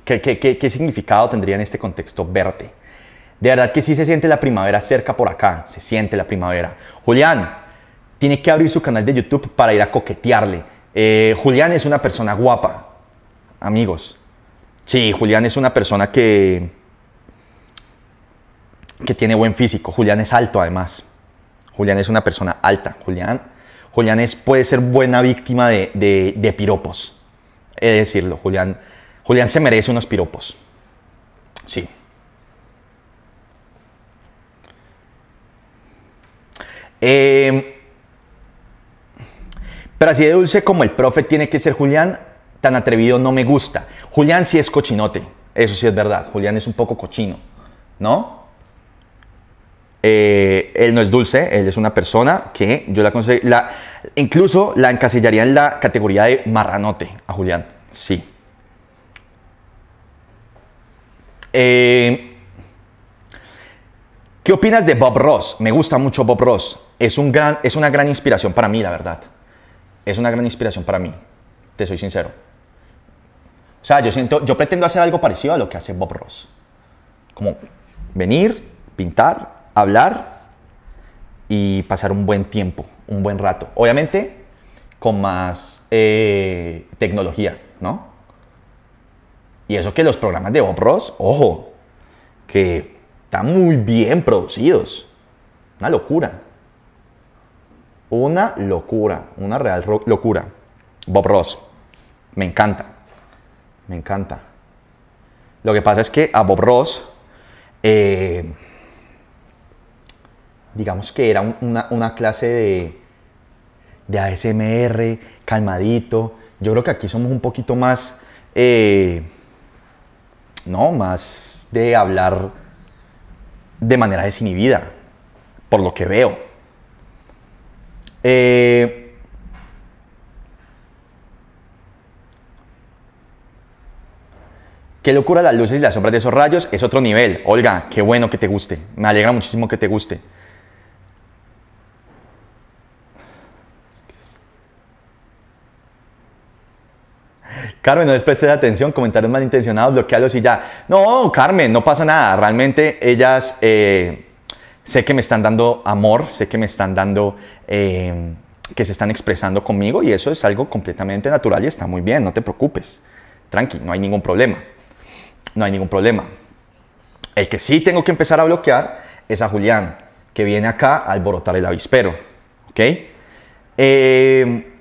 ¿Qué, qué, significado tendría en este contexto verde? De verdad que sí se siente la primavera cerca por acá, se siente la primavera. Julián, tiene que abrir su canal de YouTube para ir a coquetearle. Eh, Julián es una persona guapa, amigos. Sí, Julián es una persona que, que tiene buen físico. Julián es alto además. Julián es una persona alta. Julián Julián puede ser buena víctima de, de, piropos. He decirlo, Julián, Julián se merece unos piropos. Sí. Em, pero así de dulce como el profe tiene que ser Julián, tan atrevido no me gusta. Julián sí es cochinote, eso sí es verdad. Julián es un poco cochino, ¿no? Eh, él no es dulce, él es una persona que yo la, la incluso la encasillaría en la categoría de marranote a Julián. Sí. Eh, ¿Qué opinas de Bob Ross? Me gusta mucho Bob Ross. Es, un gran, es una gran inspiración para mí, la verdad. Es una gran inspiración para mí. Te soy sincero. O sea, yo siento, yo pretendo hacer algo parecido a lo que hace Bob Ross. Como venir, pintar hablar y pasar un buen tiempo, un buen rato. Obviamente con más eh, tecnología, ¿no? Y eso que los programas de Bob Ross, ojo, que están muy bien producidos. Una locura. Una locura, una real locura. Bob Ross, me encanta, me encanta. Lo que pasa es que a Bob Ross, eh, digamos que era una, clase de, de ASMR, calmadito. Yo creo que aquí somos un poquito más, eh, no, más de hablar de manera desinhibida, por lo que veo. Eh, qué locura las luces y las sombras de esos rayos, es otro nivel. Olga, qué bueno que te guste. Me alegra muchísimo que te guste. Carmen, no les prestes atención, comentarios malintencionados, bloquealos y ya. No, Carmen, no pasa nada. Realmente ellas eh, sé que me están dando amor, sé que me están dando... Eh, que se están expresando conmigo y eso es algo completamente natural y está muy bien, no te preocupes. Tranqui, no hay ningún problema. No hay ningún problema. El que sí tengo que empezar a bloquear es a Julián, que viene acá a alborotar el avispero. ¿Ok? Eh,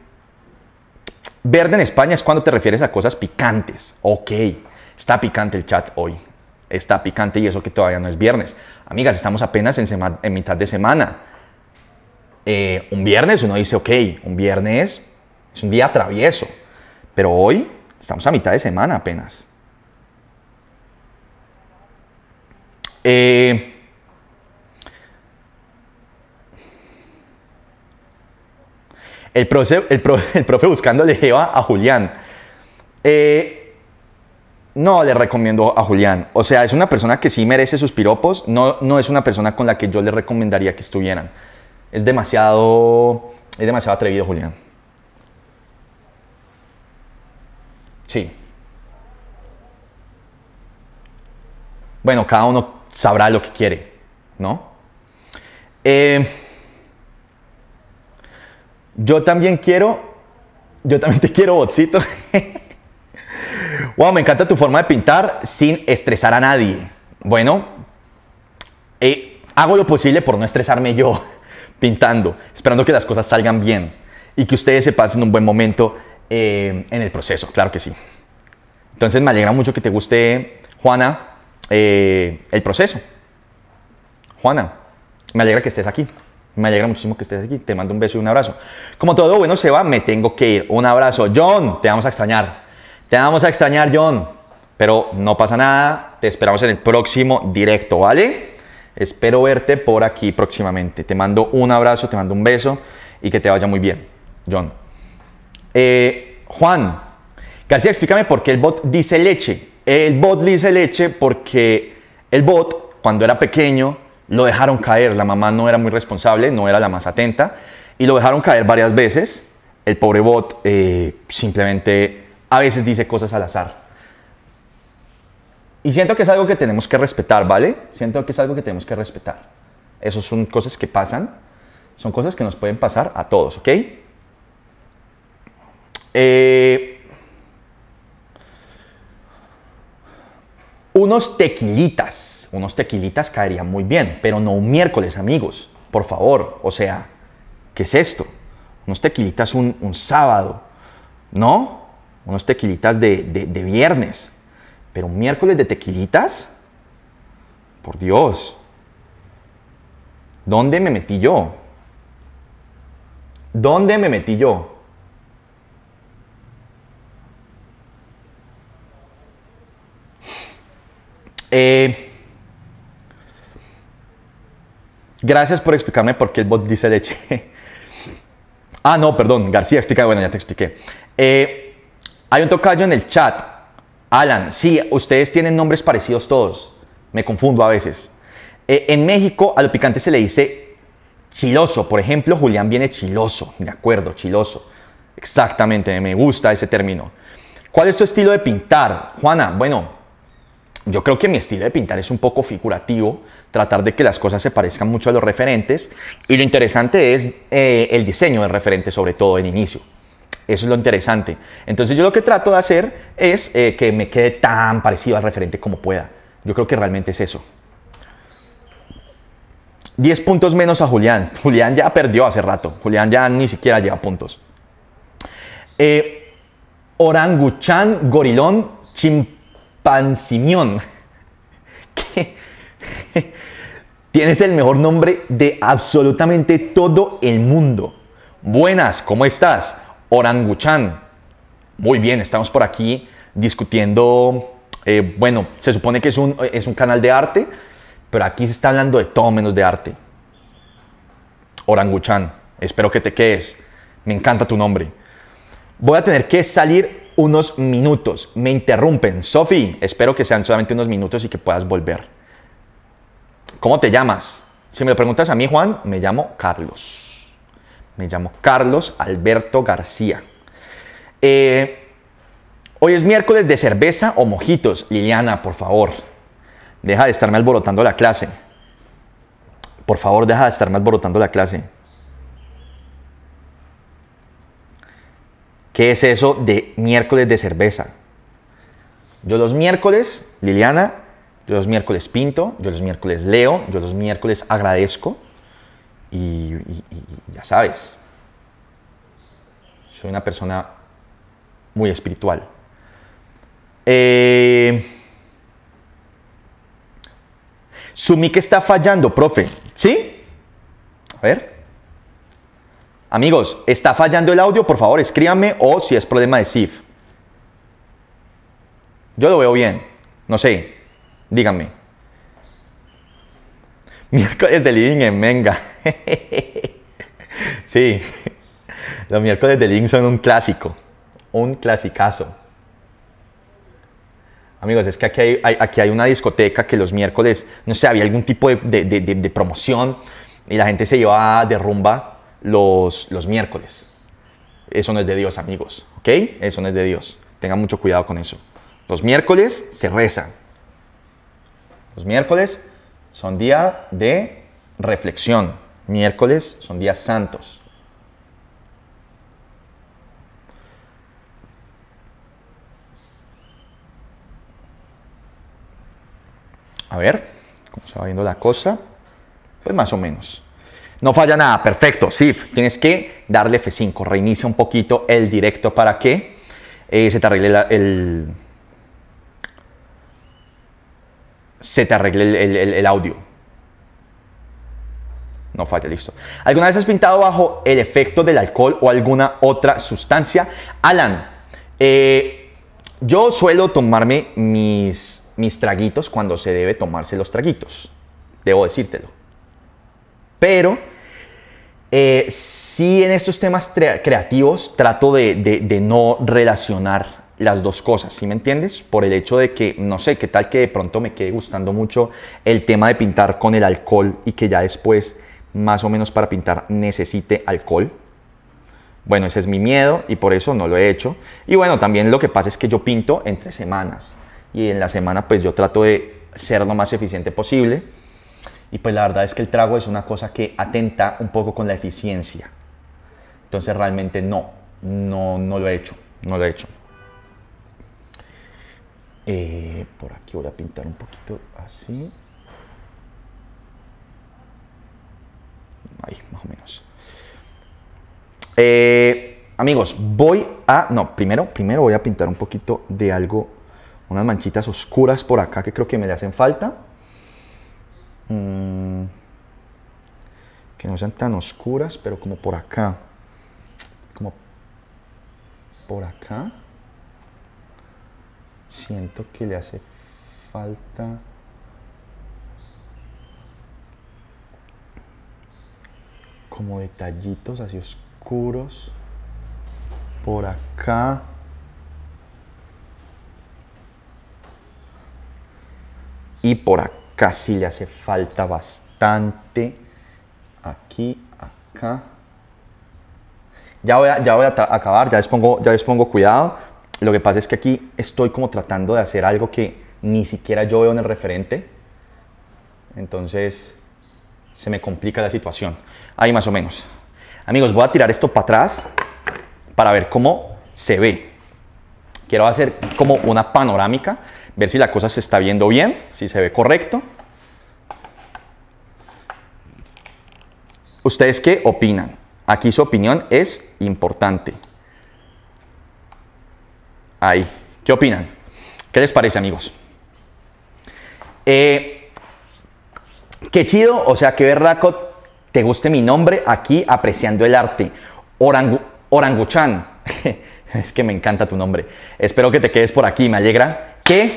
Verde en España es cuando te refieres a cosas picantes. Ok, está picante el chat hoy. Está picante y eso que todavía no es viernes. Amigas, estamos apenas en, mitad de semana. Eh, un viernes uno dice, ok, un viernes es un día travieso. Pero hoy estamos a mitad de semana apenas. Eh, El profe, buscando le lleva a Julián. Eh, no le recomiendo a Julián. O sea, es una persona que sí merece sus piropos. No, no es una persona con la que yo le recomendaría que estuvieran. Es demasiado, es demasiado atrevido, Julián. Sí. Bueno, cada uno sabrá lo que quiere, ¿no? Eh, yo también quiero, yo también te quiero, botcito. wow, me encanta tu forma de pintar sin estresar a nadie. Bueno, eh, hago lo posible por no estresarme yo pintando, esperando que las cosas salgan bien y que ustedes se pasen un buen momento eh, en el proceso, claro que sí. Entonces me alegra mucho que te guste, Juana, eh, el proceso. Juana, me alegra que estés aquí. Me alegra muchísimo que estés aquí. Te mando un beso y un abrazo. Como todo bueno se va, me tengo que ir. Un abrazo. John, te vamos a extrañar. Te vamos a extrañar, John. Pero no pasa nada. Te esperamos en el próximo directo, ¿vale? Espero verte por aquí próximamente. Te mando un abrazo, te mando un beso y que te vaya muy bien, John. Eh, Juan, García, explícame por qué el bot dice leche. El bot dice leche porque el bot, cuando era pequeño, lo dejaron caer, la mamá no era muy responsable, no era la más atenta, y lo dejaron caer varias veces. El pobre bot eh, simplemente a veces dice cosas al azar. Y siento que es algo que tenemos que respetar, ¿vale? Siento que es algo que tenemos que respetar. Esas son cosas que pasan, son cosas que nos pueden pasar a todos, ¿ok? Eh, unos tequilitas unos tequilitas caerían muy bien, pero no un miércoles, amigos. Por favor, o sea, ¿qué es esto? Unos tequilitas un, sábado, ¿no? Unos tequilitas de, de viernes. Pero un miércoles de tequilitas, por Dios. ¿Dónde me metí yo? ¿Dónde me metí yo? Eh, Gracias por explicarme por qué el bot dice leche. ah, no, perdón, García, explica, bueno, ya te expliqué. Eh, hay un tocayo en el chat. Alan, sí, ustedes tienen nombres parecidos todos. Me confundo a veces. Eh, en México a lo picante se le dice chiloso. Por ejemplo, Julián viene chiloso. De acuerdo, chiloso. Exactamente, me gusta ese término. ¿Cuál es tu estilo de pintar, Juana? Bueno, yo creo que mi estilo de pintar es un poco figurativo tratar de que las cosas se parezcan mucho a los referentes. Y lo interesante es eh, el diseño del referente, sobre todo en inicio. Eso es lo interesante. Entonces yo lo que trato de hacer es eh, que me quede tan parecido al referente como pueda. Yo creo que realmente es eso. 10 puntos menos a Julián. Julián ya perdió hace rato. Julián ya ni siquiera lleva puntos. Eh, oranguchán, gorilón, chimpancimión. Tienes el mejor nombre de absolutamente todo el mundo. Buenas, ¿cómo estás? Oranguchan. Muy bien, estamos por aquí discutiendo, eh, bueno, se supone que es un, eh, es un canal de arte, pero aquí se está hablando de todo menos de arte. Oranguchan, espero que te quedes. Me encanta tu nombre. Voy a tener que salir unos minutos. Me interrumpen. Sofi, espero que sean solamente unos minutos y que puedas volver. ¿Cómo te llamas? Si me lo preguntas a mí, Juan, me llamo Carlos. Me llamo Carlos Alberto García. Eh, hoy es miércoles de cerveza o mojitos. Liliana, por favor, deja de estarme alborotando la clase. Por favor, deja de estarme alborotando la clase. ¿Qué es eso de miércoles de cerveza? Yo los miércoles, Liliana, yo los miércoles pinto, yo los miércoles leo, yo los miércoles agradezco y, ya sabes, soy una persona muy espiritual. Eh, que está fallando, profe. ¿Sí? A ver. Amigos, ¿está fallando el audio? Por favor, escríbanme o si es problema de SIF. Yo lo veo bien. No sé. Díganme. Miércoles de living en Menga. sí, los miércoles de living son un clásico, un clasicazo. Amigos, es que aquí hay, aquí hay una discoteca que los miércoles, no sé, había algún tipo de, promoción y la gente se llevaba de rumba los, los miércoles. Eso no es de Dios, amigos, ¿ok? Eso no es de Dios. Tengan mucho cuidado con eso. Los miércoles se rezan. Los miércoles son día de reflexión. Miércoles son días santos. A ver, ¿cómo se va viendo la cosa? Pues más o menos. No falla nada, perfecto. Sí, tienes que darle F5, reinicia un poquito el directo para que eh, se te arregle el, se te arregle el, audio. No falla, listo. ¿Alguna vez has pintado bajo el efecto del alcohol o alguna otra sustancia? Alan, eh, yo suelo tomarme mis, traguitos cuando se debe tomarse los traguitos. Debo decírtelo. Pero si eh, sí en estos temas creativos trato de no relacionar las dos cosas, ¿sí me entiendes? Por el hecho de que, no sé, qué tal que de pronto me quede gustando mucho el tema de pintar con el alcohol y que ya después, más o menos para pintar, necesite alcohol. Bueno, ese es mi miedo y por eso no lo he hecho. Y bueno, también lo que pasa es que yo pinto entre semanas y en la semana pues yo trato de ser lo más eficiente posible. Y pues la verdad es que el trago es una cosa que atenta un poco con la eficiencia. Entonces realmente no, no, no lo he hecho, no lo he hecho. Eh, por aquí voy a pintar un poquito así. Ahí, más o menos. Eh, amigos, voy a... No, primero, primero voy a pintar un poquito de algo. Unas manchitas oscuras por acá que creo que me le hacen falta. Mm, que no sean tan oscuras, pero como por acá. Como por acá siento que le hace falta como detallitos así oscuros por acá y por acá sí le hace falta bastante aquí acá ya voy a, ya voy a acabar ya les pongo ya les pongo cuidado lo que pasa es que aquí estoy como tratando de hacer algo que ni siquiera yo veo en el referente. Entonces se me complica la situación. Ahí más o menos. Amigos, voy a tirar esto para atrás para ver cómo se ve. Quiero hacer como una panorámica, ver si la cosa se está viendo bien, si se ve correcto. ¿Ustedes qué opinan? Aquí su opinión es importante. Ay, ¿Qué opinan? ¿Qué les parece, amigos? Eh, qué chido, o sea, qué verraco te guste mi nombre aquí apreciando el arte. Oranguchan. es que me encanta tu nombre. Espero que te quedes por aquí. Me alegra que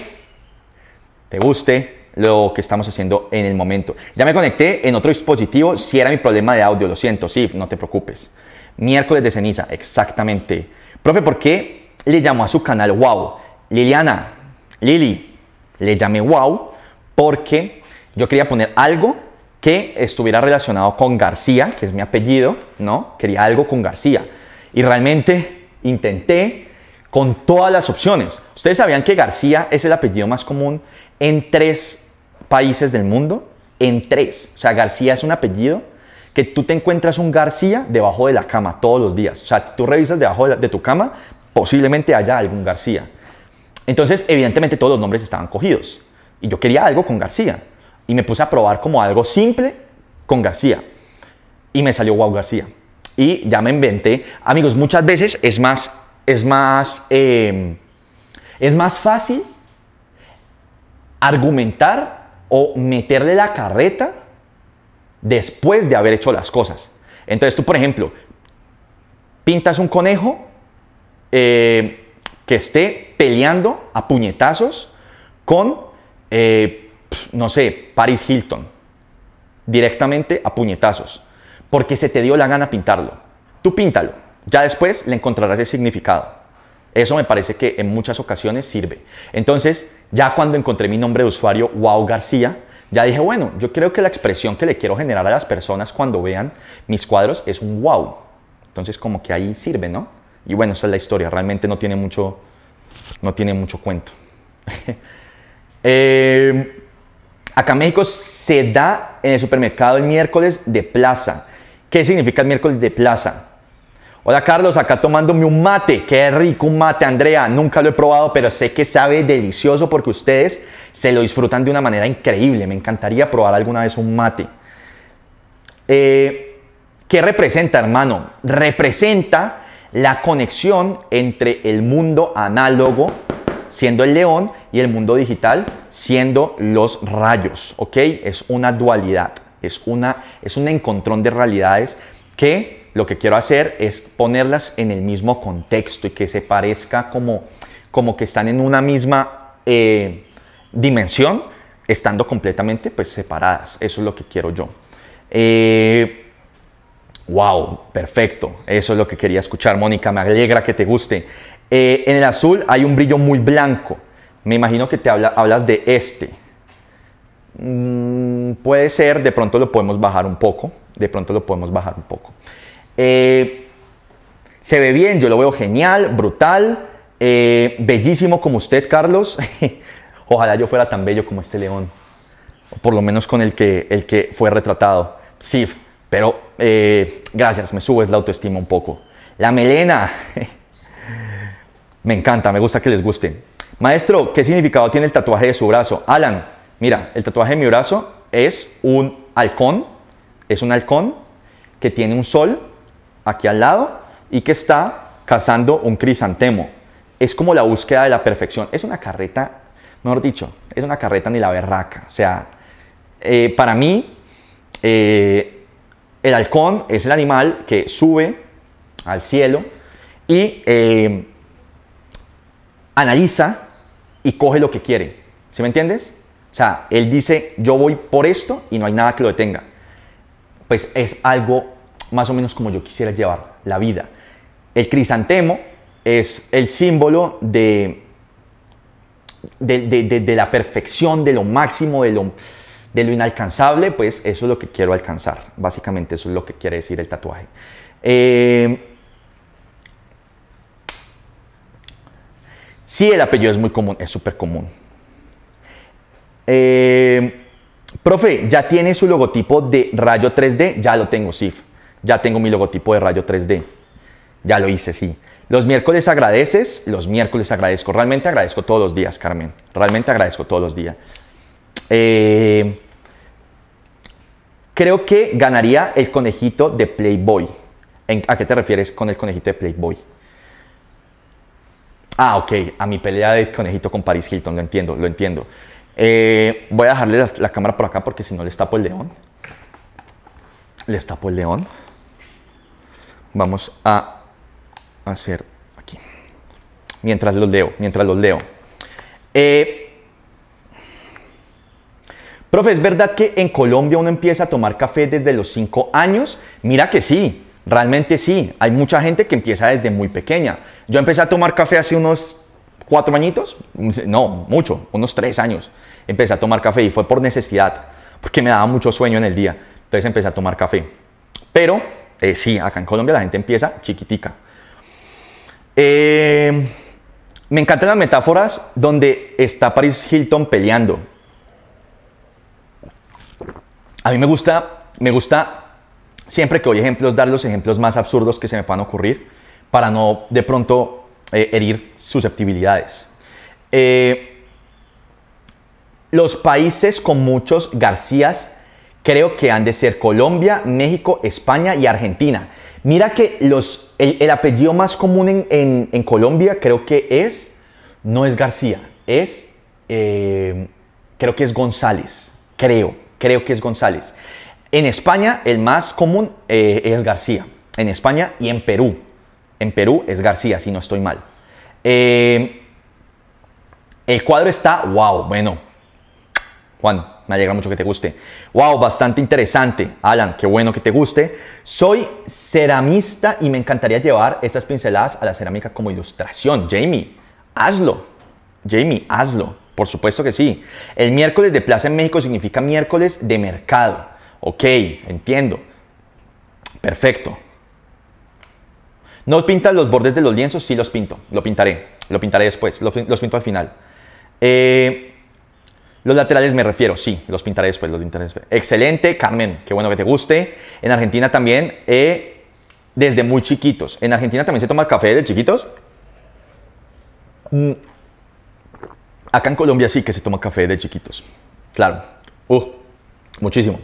te guste lo que estamos haciendo en el momento. Ya me conecté en otro dispositivo. Si era mi problema de audio, lo siento. Sí, no te preocupes. Miércoles de ceniza, exactamente. Profe, ¿por qué le llamó a su canal Wow. Liliana, Lili, le llamé Wow porque yo quería poner algo que estuviera relacionado con García, que es mi apellido, ¿no? Quería algo con García. Y realmente intenté con todas las opciones. Ustedes sabían que García es el apellido más común en tres países del mundo. En tres. O sea, García es un apellido que tú te encuentras un García debajo de la cama todos los días. O sea, tú revisas debajo de tu cama, posiblemente haya algún García. Entonces, evidentemente todos los nombres estaban cogidos. Y yo quería algo con García. Y me puse a probar como algo simple con García. Y me salió guau García. Y ya me inventé. Amigos, muchas veces es más, es más, em, es más fácil argumentar o meterle la carreta después de haber hecho las cosas. Entonces tú, por ejemplo, pintas un conejo eh, que esté peleando a puñetazos con, eh, no sé, Paris Hilton, directamente a puñetazos, porque se te dio la gana pintarlo. Tú píntalo, ya después le encontrarás el significado. Eso me parece que en muchas ocasiones sirve. Entonces, ya cuando encontré mi nombre de usuario, Wow García, ya dije, bueno, yo creo que la expresión que le quiero generar a las personas cuando vean mis cuadros es un wow. Entonces, como que ahí sirve, ¿no? Y bueno, esa es la historia, realmente no tiene mucho, no tiene mucho cuento. Eh, acá en México se da en el supermercado el miércoles de plaza. ¿Qué significa el miércoles de plaza? Hola Carlos, acá tomándome un mate. Qué rico un mate, Andrea. Nunca lo he probado, pero sé que sabe delicioso porque ustedes se lo disfrutan de una manera increíble. Me encantaría probar alguna vez un mate. Eh, ¿Qué representa, hermano? Representa la conexión entre el mundo análogo, siendo el león, y el mundo digital, siendo los rayos, ¿ok? Es una dualidad, es, una, es un encontrón de realidades que lo que quiero hacer es ponerlas en el mismo contexto y que se parezca como, como que están en una misma eh, dimensión, estando completamente pues separadas. Eso es lo que quiero yo. Eh, Wow, perfecto. Eso es lo que quería escuchar, Mónica. Me alegra que te guste. Eh, en el azul hay un brillo muy blanco. Me imagino que te hablas de este. Mm, puede ser, de pronto lo podemos bajar un poco. De pronto lo podemos bajar un poco. Eh, se ve bien, yo lo veo genial, brutal, eh, bellísimo como usted, Carlos. Ojalá yo fuera tan bello como este león. Por lo menos con el que, el que fue retratado. Sí, pero eh, gracias, me subes la autoestima un poco. La melena. Me encanta, me gusta que les guste. Maestro, ¿qué significado tiene el tatuaje de su brazo? Alan, mira, el tatuaje de mi brazo es un halcón, es un halcón que tiene un sol aquí al lado y que está cazando un crisantemo. Es como la búsqueda de la perfección. Es una carreta, mejor dicho, es una carreta ni la berraca. O sea, eh, para mí, eh, el halcón es el animal que sube al cielo y eh, analiza y coge lo que quiere. ¿Sí me entiendes? O sea, él dice, yo voy por esto y no hay nada que lo detenga. Pues es algo más o menos como yo quisiera llevar la vida. El crisantemo es el símbolo de la perfección, de lo máximo, de lo de lo inalcanzable, pues eso es lo que quiero alcanzar. Básicamente eso es lo que quiere decir el tatuaje. Eh, sí, el apellido es muy común, es súper común. Eh, profe, ¿ya tiene su logotipo de rayo 3D? Ya lo tengo, SIF. Ya tengo mi logotipo de rayo 3D. Ya lo hice, sí. Los miércoles agradeces, los miércoles agradezco. Realmente agradezco todos los días, Carmen. Realmente agradezco todos los días. Eh, creo que ganaría el conejito de Playboy. ¿A qué te refieres con el conejito de Playboy? Ah, ok, a mi pelea de conejito con Paris Hilton, lo entiendo, lo entiendo. Eh, voy a dejarle la, cámara por acá porque si no les tapo el león. Les tapo el león. Vamos a hacer aquí. Mientras los leo, mientras los leo. Eh, Profe, ¿es verdad que en Colombia uno empieza a tomar café desde los 5 años? Mira que sí, realmente sí. Hay mucha gente que empieza desde muy pequeña. Yo empecé a tomar café hace unos 4 añitos, no, mucho, unos 3 años. Empecé a tomar café y fue por necesidad, porque me daba mucho sueño en el día. Entonces empecé a tomar café. Pero eh, sí, acá en Colombia la gente empieza chiquitica. Eh, me encantan las metáforas donde está Paris Hilton peleando. A mí me gusta, me gusta siempre que doy ejemplos, dar los ejemplos más absurdos que se me puedan ocurrir para no de pronto eh, herir susceptibilidades. Eh, los países con muchos Garcías creo que han de ser Colombia, México, España y Argentina. Mira que los, el, apellido más común en, Colombia creo que es, no es García, es, eh, creo que es González, creo creo que es González. En España el más común eh, es García. En España y en Perú. En Perú es García, si no estoy mal. Eh, el cuadro está, wow, bueno. Juan, me alegra mucho que te guste. Wow, bastante interesante. Alan, qué bueno que te guste. Soy ceramista y me encantaría llevar estas pinceladas a la cerámica como ilustración. Jamie, hazlo. Jamie, hazlo. Por supuesto que sí. El miércoles de plaza en México significa miércoles de mercado. Ok, entiendo. Perfecto. ¿No pintas los bordes de los lienzos? Sí, los pinto. Lo pintaré. Lo pintaré después. Los, pinto al final. Eh, los laterales me refiero, sí, los pintaré después, los Excelente, Carmen, qué bueno que te guste. En Argentina también, eh, desde muy chiquitos. En Argentina también se toma café de chiquitos. Mm, Acá en Colombia sí que se toma café de chiquitos. Claro. Uh, muchísimo.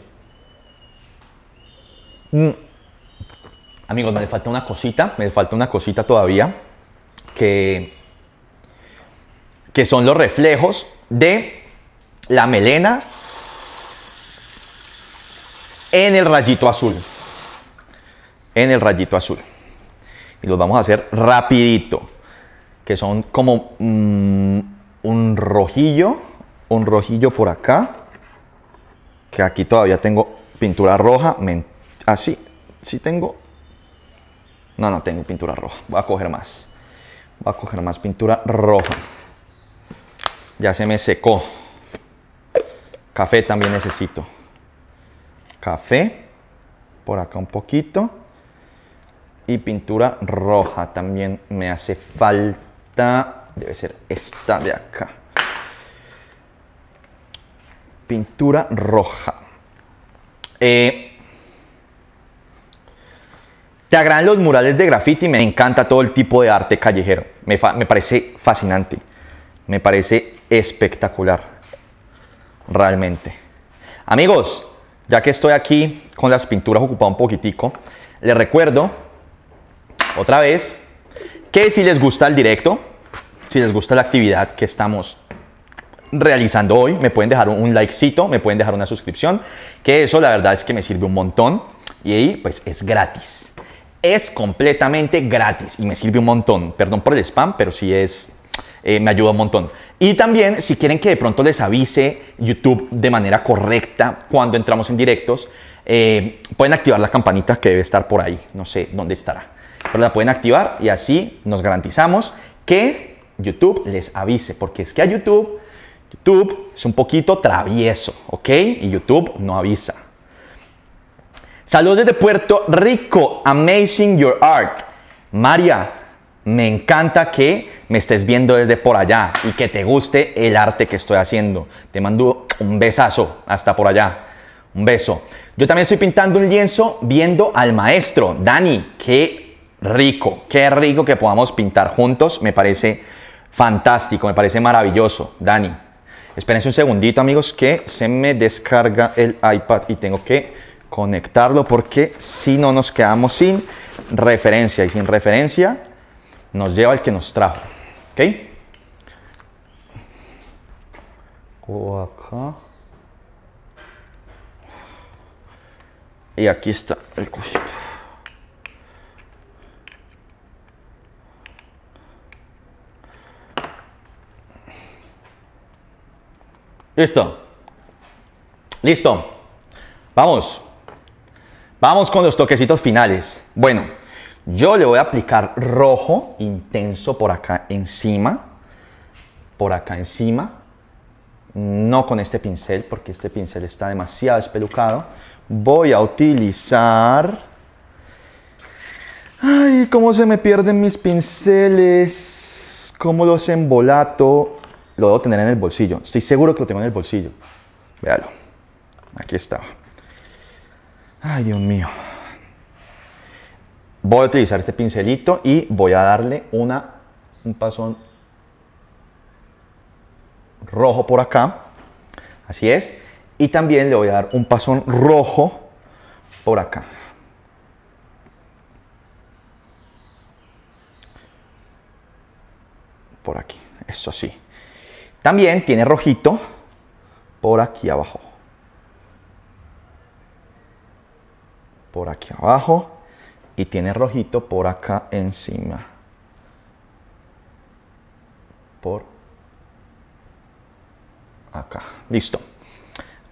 Mm. Amigos, me falta una cosita, me falta una cosita todavía, que, que son los reflejos de la melena en el rayito azul. En el rayito azul. Y los vamos a hacer rapidito, que son como... Mm, un rojillo, un rojillo por acá, que aquí todavía tengo pintura roja, así, ah, sí tengo, no, no tengo pintura roja, voy a coger más, voy a coger más pintura roja, ya se me secó, café también necesito, café, por acá un poquito, y pintura roja también me hace falta debe ser esta de acá. Pintura roja. Eh, te agradan los murales de graffiti, me encanta todo el tipo de arte callejero. Me, me parece fascinante. Me parece espectacular. Realmente. Amigos, ya que estoy aquí con las pinturas ocupadas un poquitico, les recuerdo otra vez que si les gusta el directo, si les gusta la actividad que estamos realizando hoy, me pueden dejar un likecito, me pueden dejar una suscripción, que eso la verdad es que me sirve un montón y ahí pues es gratis. Es completamente gratis y me sirve un montón. Perdón por el spam, pero sí es eh, me ayuda un montón. Y también, si quieren que de pronto les avise YouTube de manera correcta cuando entramos en directos, eh, pueden activar la campanita que debe estar por ahí. No sé dónde estará. Pero la pueden activar y así nos garantizamos que YouTube les avise, porque es que a YouTube, YouTube es un poquito travieso, ¿ok? Y YouTube no avisa. Saludos desde Puerto Rico, amazing your art. María, me encanta que me estés viendo desde por allá y que te guste el arte que estoy haciendo. Te mando un besazo hasta por allá. Un beso. Yo también estoy pintando un lienzo viendo al maestro. Dani, qué rico, qué rico que podamos pintar juntos. Me parece Fantástico, me parece maravilloso, Dani. Espérense un segundito, amigos, que se me descarga el iPad y tengo que conectarlo porque si no nos quedamos sin referencia y sin referencia nos lleva el que nos trajo. ¿Ok? acá. Y aquí está el cosito. Listo. Listo. Vamos. Vamos con los toquecitos finales. Bueno, yo le voy a aplicar rojo intenso por acá encima. Por acá encima. No con este pincel porque este pincel está demasiado espelucado. Voy a utilizar... Ay, cómo se me pierden mis pinceles. Cómo los embolato lo debo tener en el bolsillo. Estoy seguro que lo tengo en el bolsillo. Véalo. Aquí está Ay, Dios mío. Voy a utilizar este pincelito y voy a darle una, un pasón rojo por acá. Así es. Y también le voy a dar un pasón rojo por acá. Por aquí. Eso sí. También tiene rojito por aquí abajo. Por aquí abajo. Y tiene rojito por acá encima. Por acá. Listo.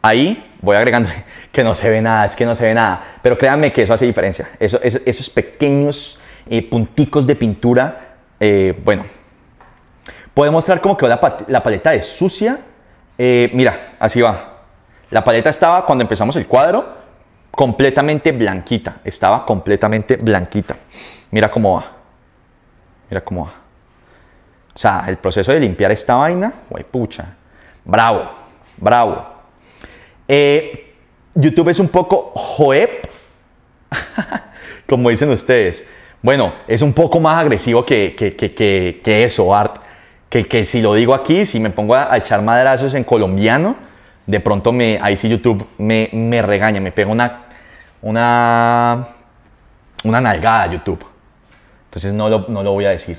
Ahí voy agregando que no se ve nada, es que no se ve nada. Pero créanme que eso hace diferencia. Eso, esos, pequeños eh, punticos de pintura, eh, bueno, Puede mostrar como que la, paleta es sucia. Eh, mira, así va. La paleta estaba, cuando empezamos el cuadro, completamente blanquita. Estaba completamente blanquita. Mira cómo va. Mira cómo va. O sea, el proceso de limpiar esta vaina, ¡guay pucha. Bravo, bravo. Eh, YouTube es un poco joep, como dicen ustedes. Bueno, es un poco más agresivo que, que eso, Art que, si lo digo aquí, si me pongo a, echar madrazos en colombiano, de pronto me, ahí sí YouTube me, regaña, me pega una, una, una nalgada a YouTube. Entonces no lo, no lo, voy a decir.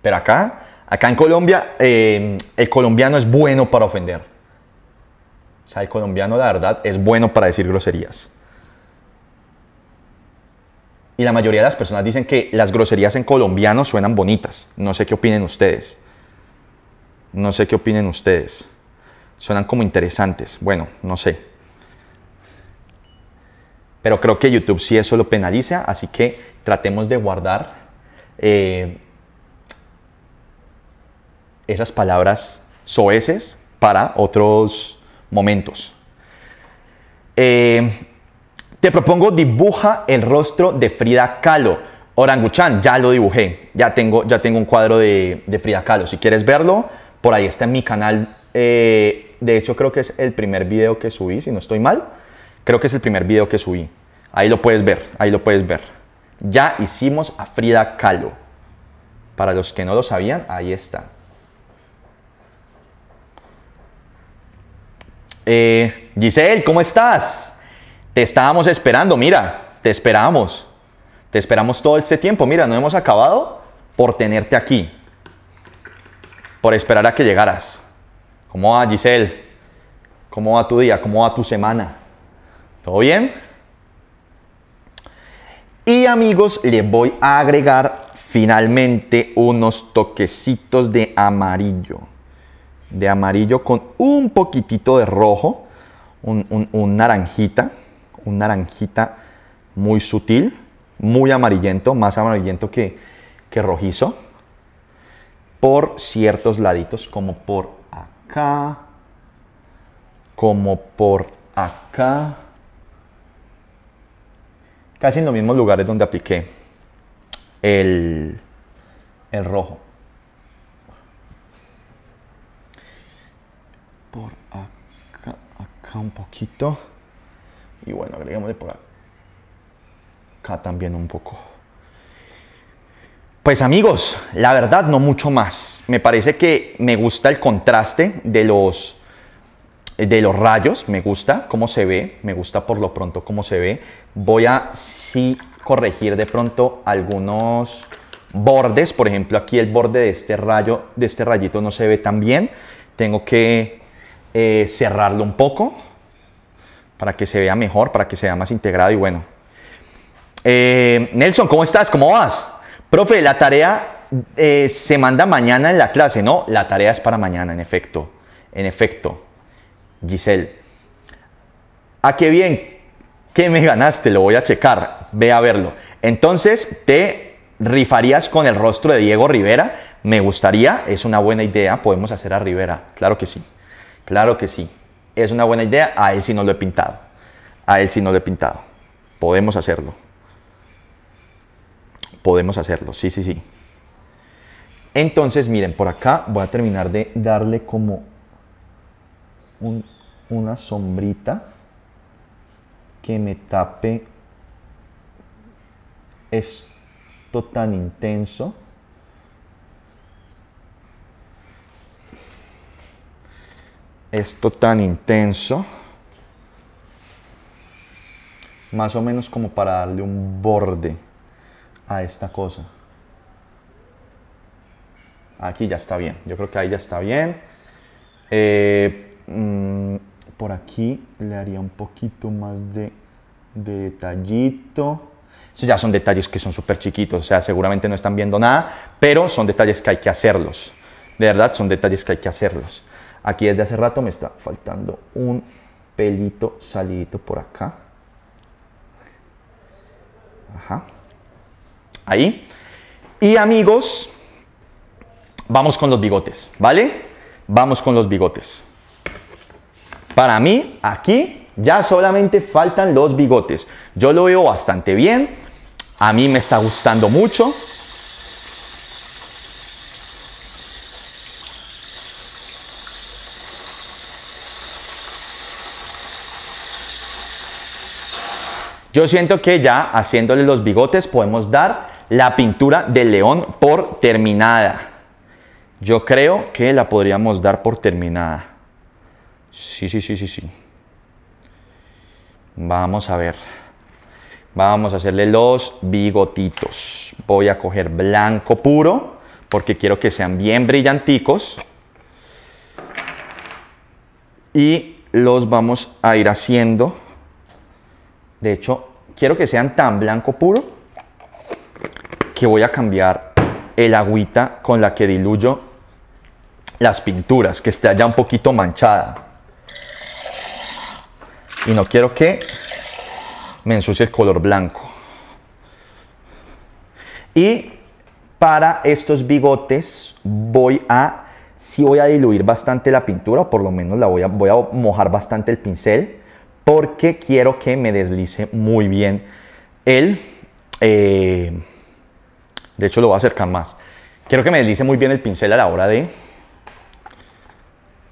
Pero acá, acá en Colombia, em, el colombiano es bueno para ofender. O sea, el colombiano, la verdad, es bueno para decir groserías y la mayoría de las personas dicen que las groserías en colombiano suenan bonitas. No sé qué opinen ustedes. No sé qué opinen ustedes. Suenan como interesantes. Bueno, no sé. Pero creo que YouTube sí eso lo penaliza, así que tratemos de guardar eh, esas palabras soeces para otros momentos. Eh, te propongo dibuja el rostro de Frida Kahlo. Oranguchan, ya lo dibujé. Ya tengo, ya tengo un cuadro de, Frida Kahlo. Si quieres verlo, por ahí está en mi canal. Eh, de hecho, creo que es el primer video que subí, si no estoy mal. Creo que es el primer video que subí. Ahí lo puedes ver, ahí lo puedes ver. Ya hicimos a Frida Kahlo. Para los que no lo sabían, ahí está. Eh, Giselle, ¿cómo estás? Te estábamos esperando, mira, te esperamos. Te esperamos todo este tiempo. Mira, no hemos acabado por tenerte aquí. Por esperar a que llegaras. ¿Cómo va Giselle? ¿Cómo va tu día? ¿Cómo va tu semana? ¿Todo bien? Y amigos, les voy a agregar finalmente unos toquecitos de amarillo. De amarillo con un poquitito de rojo, un, un, un naranjita un naranjita muy sutil, muy amarillento, más amarillento que, rojizo, por ciertos laditos, como por acá, como por acá, casi en los mismos lugares donde apliqué el, el rojo. Por acá, acá un poquito. Y bueno, de por acá también un poco. Pues amigos, la verdad no mucho más. Me parece que me gusta el contraste de los, de los rayos, me gusta cómo se ve, me gusta por lo pronto cómo se ve. Voy a sí corregir de pronto algunos bordes, por ejemplo aquí el borde de este rayo, de este rayito no se ve tan bien. Tengo que eh, cerrarlo un poco para que se vea mejor, para que se vea más integrado y bueno. Eh, Nelson, ¿cómo estás? ¿Cómo vas? Profe, la tarea eh, se manda mañana en la clase, ¿no? La tarea es para mañana, en efecto. En efecto. Giselle. ¿A ah, qué bien? ¿Qué me ganaste? Lo voy a checar. Ve a verlo. Entonces, te rifarías con el rostro de Diego Rivera. Me gustaría, es una buena idea. Podemos hacer a Rivera. Claro que sí. Claro que sí es una buena idea, a él sí no lo he pintado. A él sí no lo he pintado. Podemos hacerlo. Podemos hacerlo, sí, sí, sí. Entonces, miren, por acá voy a terminar de darle como una sombrita que me tape esto tan intenso. esto tan intenso, más o menos como para darle un borde a esta cosa. Aquí ya está bien, yo creo que ahí ya está bien. Eh, mm, por aquí le haría un poquito más de, detallito. ya son detalles que son súper chiquitos, o sea, seguramente no están viendo nada, pero son detalles que hay que hacerlos. De verdad, son detalles que hay que hacerlos. Aquí desde hace rato me está faltando un pelito salidito por acá. Ajá. Ahí. Y amigos, vamos con los bigotes, ¿vale? Vamos con los bigotes. Para mí, aquí ya solamente faltan los bigotes. Yo lo veo bastante bien. A mí me está gustando mucho. Yo siento que ya haciéndole los bigotes podemos dar la pintura del león por terminada. Yo creo que la podríamos dar por terminada. Sí, sí, sí, sí, sí. Vamos a ver. Vamos a hacerle los bigotitos. Voy a coger blanco puro porque quiero que sean bien brillanticos. Y los vamos a ir haciendo. De hecho, quiero que sean tan blanco puro que voy a cambiar el agüita con la que diluyo las pinturas, que esté ya un poquito manchada. Y no quiero que me ensucie el color blanco. Y para estos bigotes voy a, si voy a diluir bastante la pintura, o por lo menos la voy a, voy a mojar bastante el pincel porque quiero que me deslice muy bien el... Eh, de hecho, lo voy a acercar más. Quiero que me deslice muy bien el pincel a la hora de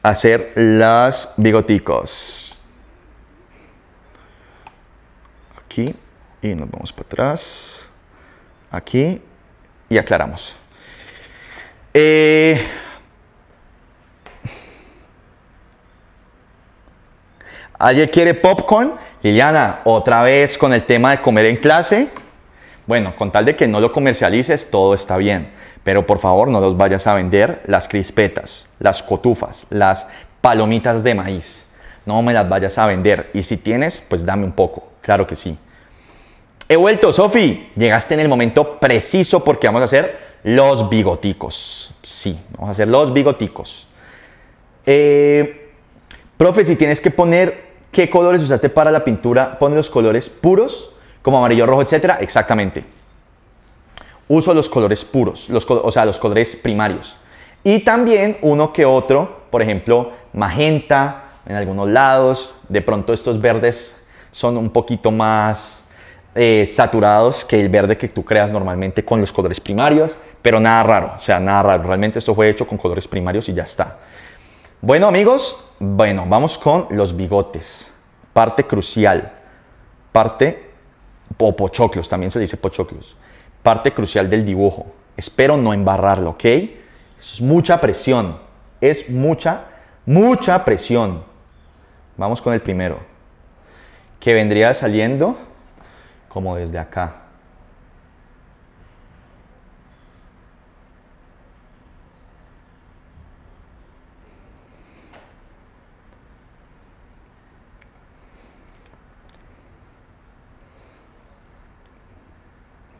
hacer las bigoticos. Aquí y nos vamos para atrás. Aquí y aclaramos. Eh, ¿Alguien quiere popcorn? Liliana, otra vez con el tema de comer en clase. Bueno, con tal de que no lo comercialices, todo está bien. Pero por favor, no los vayas a vender las crispetas, las cotufas, las palomitas de maíz. No me las vayas a vender. Y si tienes, pues dame un poco. Claro que sí. He vuelto, Sofi. Llegaste en el momento preciso porque vamos a hacer los bigoticos. Sí, vamos a hacer los bigoticos. Eh, Profe, si tienes que poner qué colores usaste para la pintura, pone los colores puros, como amarillo, rojo, etcétera. Exactamente. Uso los colores puros, los, o sea, los colores primarios. Y también uno que otro, por ejemplo, magenta en algunos lados. De pronto estos verdes son un poquito más eh, saturados que el verde que tú creas normalmente con los colores primarios, pero nada raro, o sea, nada raro. Realmente esto fue hecho con colores primarios y ya está. Bueno amigos, bueno, vamos con los bigotes. Parte crucial. Parte, o pochoclos, también se dice pochoclos. Parte crucial del dibujo. Espero no embarrarlo, ¿ok? Es mucha presión. Es mucha, mucha presión. Vamos con el primero. Que vendría saliendo como desde acá.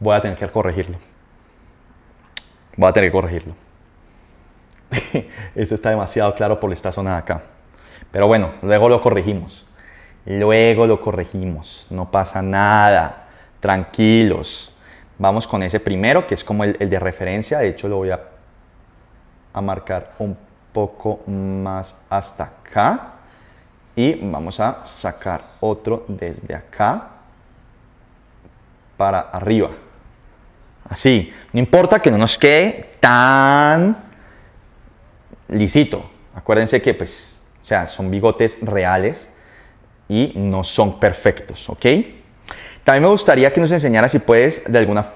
voy a tener que corregirlo. Voy a tener que corregirlo. Esto está demasiado claro por esta zona de acá. Pero bueno, luego lo corregimos. Luego lo corregimos. No pasa nada. Tranquilos. Vamos con ese primero, que es como el, de referencia. De hecho, lo voy a marcar un poco más hasta acá. Y vamos a sacar otro desde acá para arriba. Así. No importa que no nos quede tan lisito. Acuérdense que, pues, o sea, son bigotes reales y no son perfectos, ¿ok? También me gustaría que nos enseñara si puedes de alguna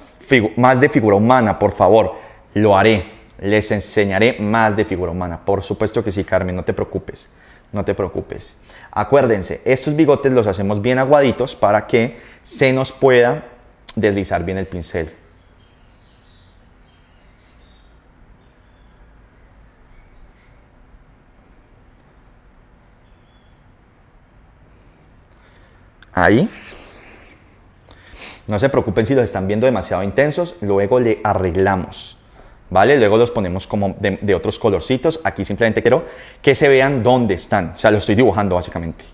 más de figura humana, por favor. Lo haré. Les enseñaré más de figura humana. Por supuesto que sí, Carmen, no te preocupes. No te preocupes. Acuérdense, estos bigotes los hacemos bien aguaditos para que se nos pueda deslizar bien el pincel. Ahí. No se preocupen si los están viendo demasiado intensos, luego le arreglamos. ¿Vale? Luego los ponemos como de, otros colorcitos. Aquí simplemente quiero que se vean dónde están. O sea, lo estoy dibujando básicamente.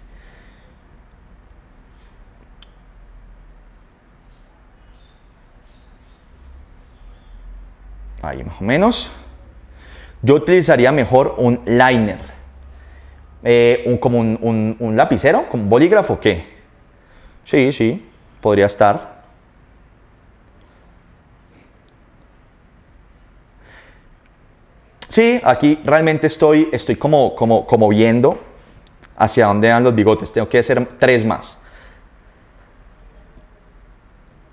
ahí más o menos. Yo utilizaría mejor un liner, eh, un, como un, un, lapicero, como un bolígrafo, ¿qué? Sí, sí, podría estar. Sí, aquí realmente estoy, estoy como, como, como viendo hacia dónde van los bigotes. Tengo que hacer tres más.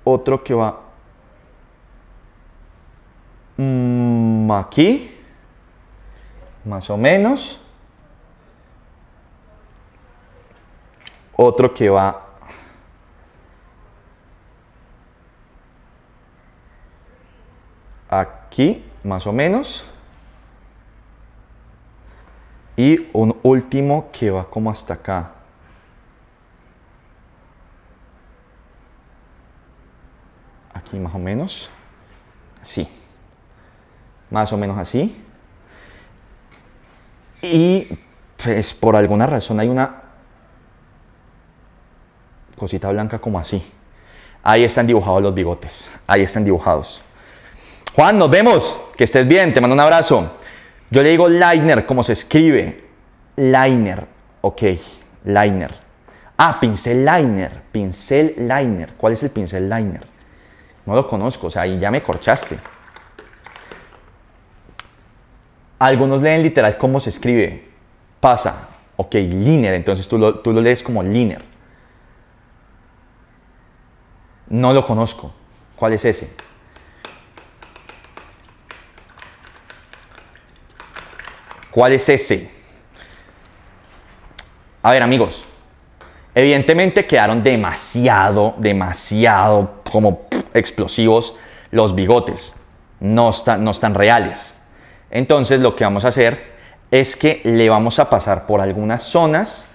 Otro que va mm, aquí, más o menos. Otro que va aquí, más o menos. Y un último que va como hasta acá. Aquí más o menos. Así. Más o menos así. Y pues por alguna razón hay una cosita blanca como así. Ahí están dibujados los bigotes. Ahí están dibujados. Juan, nos vemos. Que estés bien. Te mando un abrazo. Yo le digo liner, ¿cómo se escribe. Liner. Ok, liner. Ah, pincel liner. Pincel liner. ¿Cuál es el pincel liner? No lo conozco, o sea, ahí ya me corchaste. Algunos leen literal cómo se escribe. Pasa. Ok, liner. Entonces tú lo, tú lo lees como liner. No lo conozco. ¿Cuál es ese? ¿Cuál es ese? A ver, amigos. Evidentemente quedaron demasiado, demasiado como explosivos los bigotes. No están, no están reales. Entonces lo que vamos a hacer es que le vamos a pasar por algunas zonas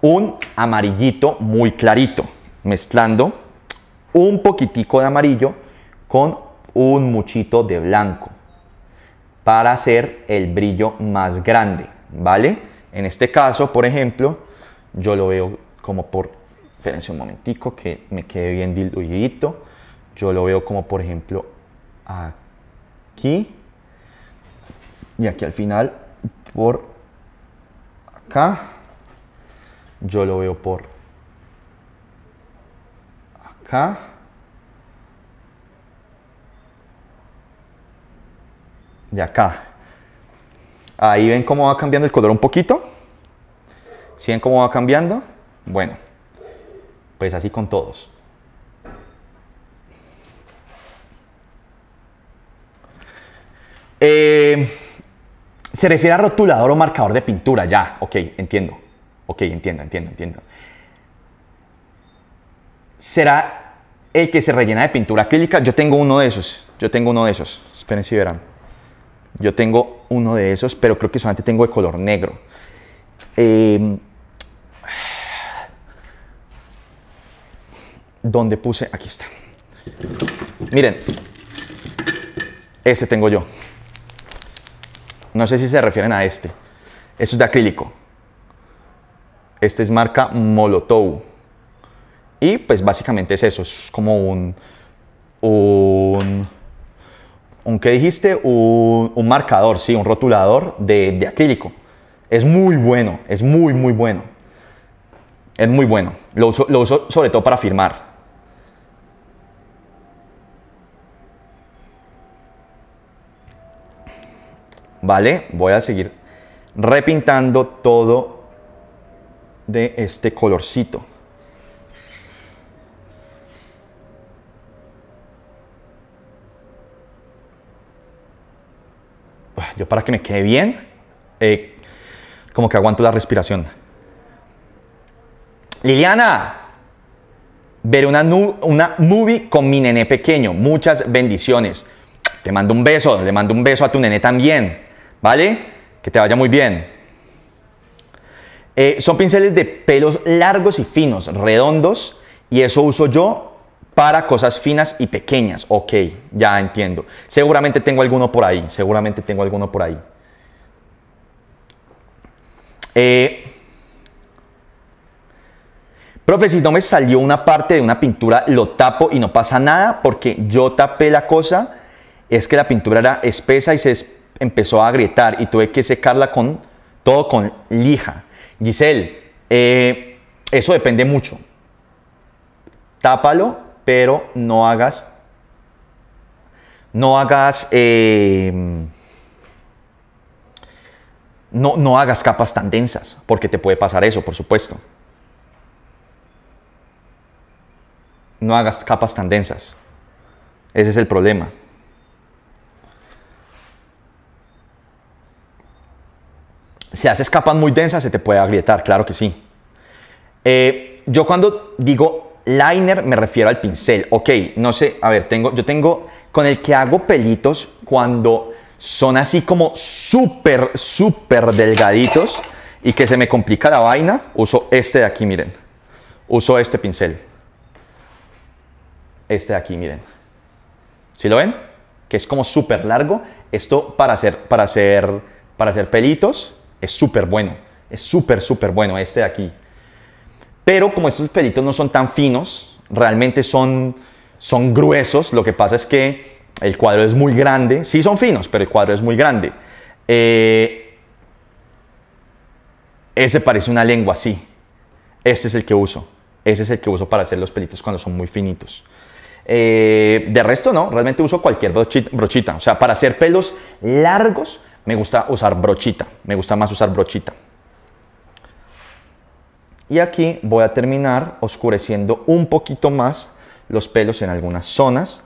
un amarillito muy clarito, mezclando un poquitico de amarillo con un muchito de blanco para hacer el brillo más grande, ¿vale? En este caso, por ejemplo, yo lo veo como por, espérense un momentico que me quede bien diluidito, yo lo veo como por ejemplo aquí y aquí al final por acá, yo lo veo por acá de acá. Ahí ven cómo va cambiando el color un poquito. ¿Sí ven cómo va cambiando? Bueno, pues así con todos. Eh, se refiere a rotulador o marcador de pintura, ya, ok, entiendo. Ok, entiendo, entiendo, entiendo. Será el que se rellena de pintura acrílica. Yo tengo uno de esos. Yo tengo uno de esos. Esperen si verán. Yo tengo uno de esos, pero creo que solamente tengo de color negro. Em, ¿Dónde puse? Aquí está. Miren, este tengo yo. No sé si se refieren a este. Esto es de acrílico. Este es marca Molotow. Y pues básicamente es eso, es como un... un un dijiste, un, marcador, sí, un rotulador de, de acrílico. Es muy bueno, es muy, muy bueno. Es muy bueno. lo uso sobre todo para firmar. Vale, voy a seguir repintando todo de este colorcito. yo para que me quede bien, eh, como que aguanto la respiración. Liliana, veré una, una movie con mi nené pequeño. Muchas bendiciones. Te mando un beso, le mando un beso a tu nené también. ¿Vale? Que te vaya muy bien. Eh, son pinceles de pelos largos y finos, redondos, y eso uso yo para cosas finas y pequeñas. Ok, ya entiendo. Seguramente tengo alguno por ahí, seguramente tengo alguno por ahí. Eh, Profe, si no me salió una parte de una pintura, lo tapo y no pasa nada porque yo tapé la cosa. Es que la pintura era espesa y se empezó a agrietar y tuve que secarla con todo con lija. Giselle, eh, eso depende mucho. Tápalo pero no hagas, no hagas, em, no, no hagas capas tan densas, porque te puede pasar eso, por supuesto. No hagas capas tan densas. Ese es el problema. Si haces capas muy densas, se te puede agrietar, claro que sí. Eh, yo cuando digo Liner me refiero al pincel. Ok, no sé, a ver, tengo, yo tengo con el que hago pelitos cuando son así como súper, súper delgaditos y que se me complica la vaina, uso este de aquí, miren. Uso este pincel. Este de aquí, miren. si lo ven? Que es como súper largo. Esto para hacer, para hacer, para hacer pelitos es súper bueno. Es súper, súper bueno este de aquí. Pero como estos pelitos no son tan finos, realmente son, son gruesos, lo que pasa es que el cuadro es muy grande. Sí son finos, pero el cuadro es muy grande. Eh, ese parece una lengua, sí. Este es el que uso. Ese es el que uso para hacer los pelitos cuando son muy finitos. Eh, de resto no, realmente uso cualquier brochita. O sea, para hacer pelos largos me gusta usar brochita. Me gusta más usar brochita. Y aquí voy a terminar oscureciendo un poquito más los pelos en algunas zonas,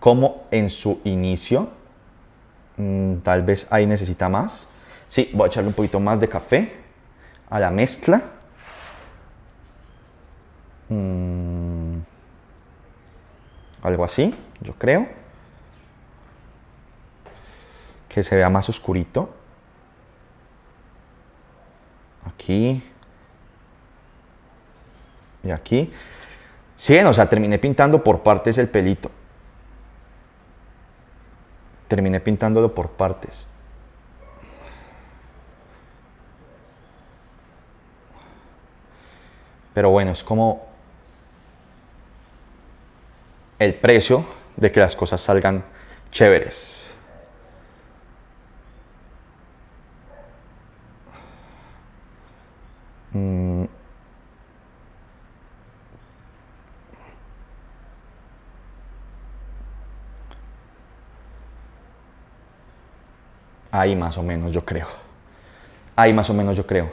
como en su inicio. Mm, tal vez ahí necesita más. Sí, voy a echarle un poquito más de café a la mezcla. Mm, algo así, yo creo. Que se vea más oscurito. Aquí. Y aquí, sí, o sea, terminé pintando por partes el pelito. Terminé pintándolo por partes. Pero bueno, es como el precio de que las cosas salgan chéveres. Mm. Ahí más o menos yo creo. Ahí más o menos yo creo.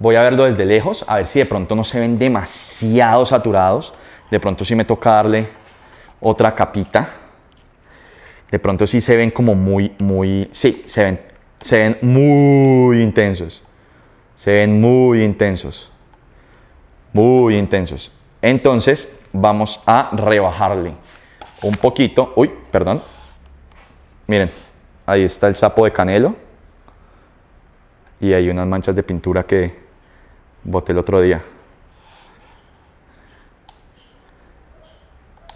Voy a verlo desde lejos, a ver si de pronto no se ven demasiado saturados. De pronto sí me toca darle otra capita. De pronto sí se ven como muy, muy... Sí, se ven, se ven muy intensos. Se ven muy intensos. Muy intensos. Entonces vamos a rebajarle un poquito. Uy, perdón. Miren, ahí está el sapo de canelo y hay unas manchas de pintura que boté el otro día.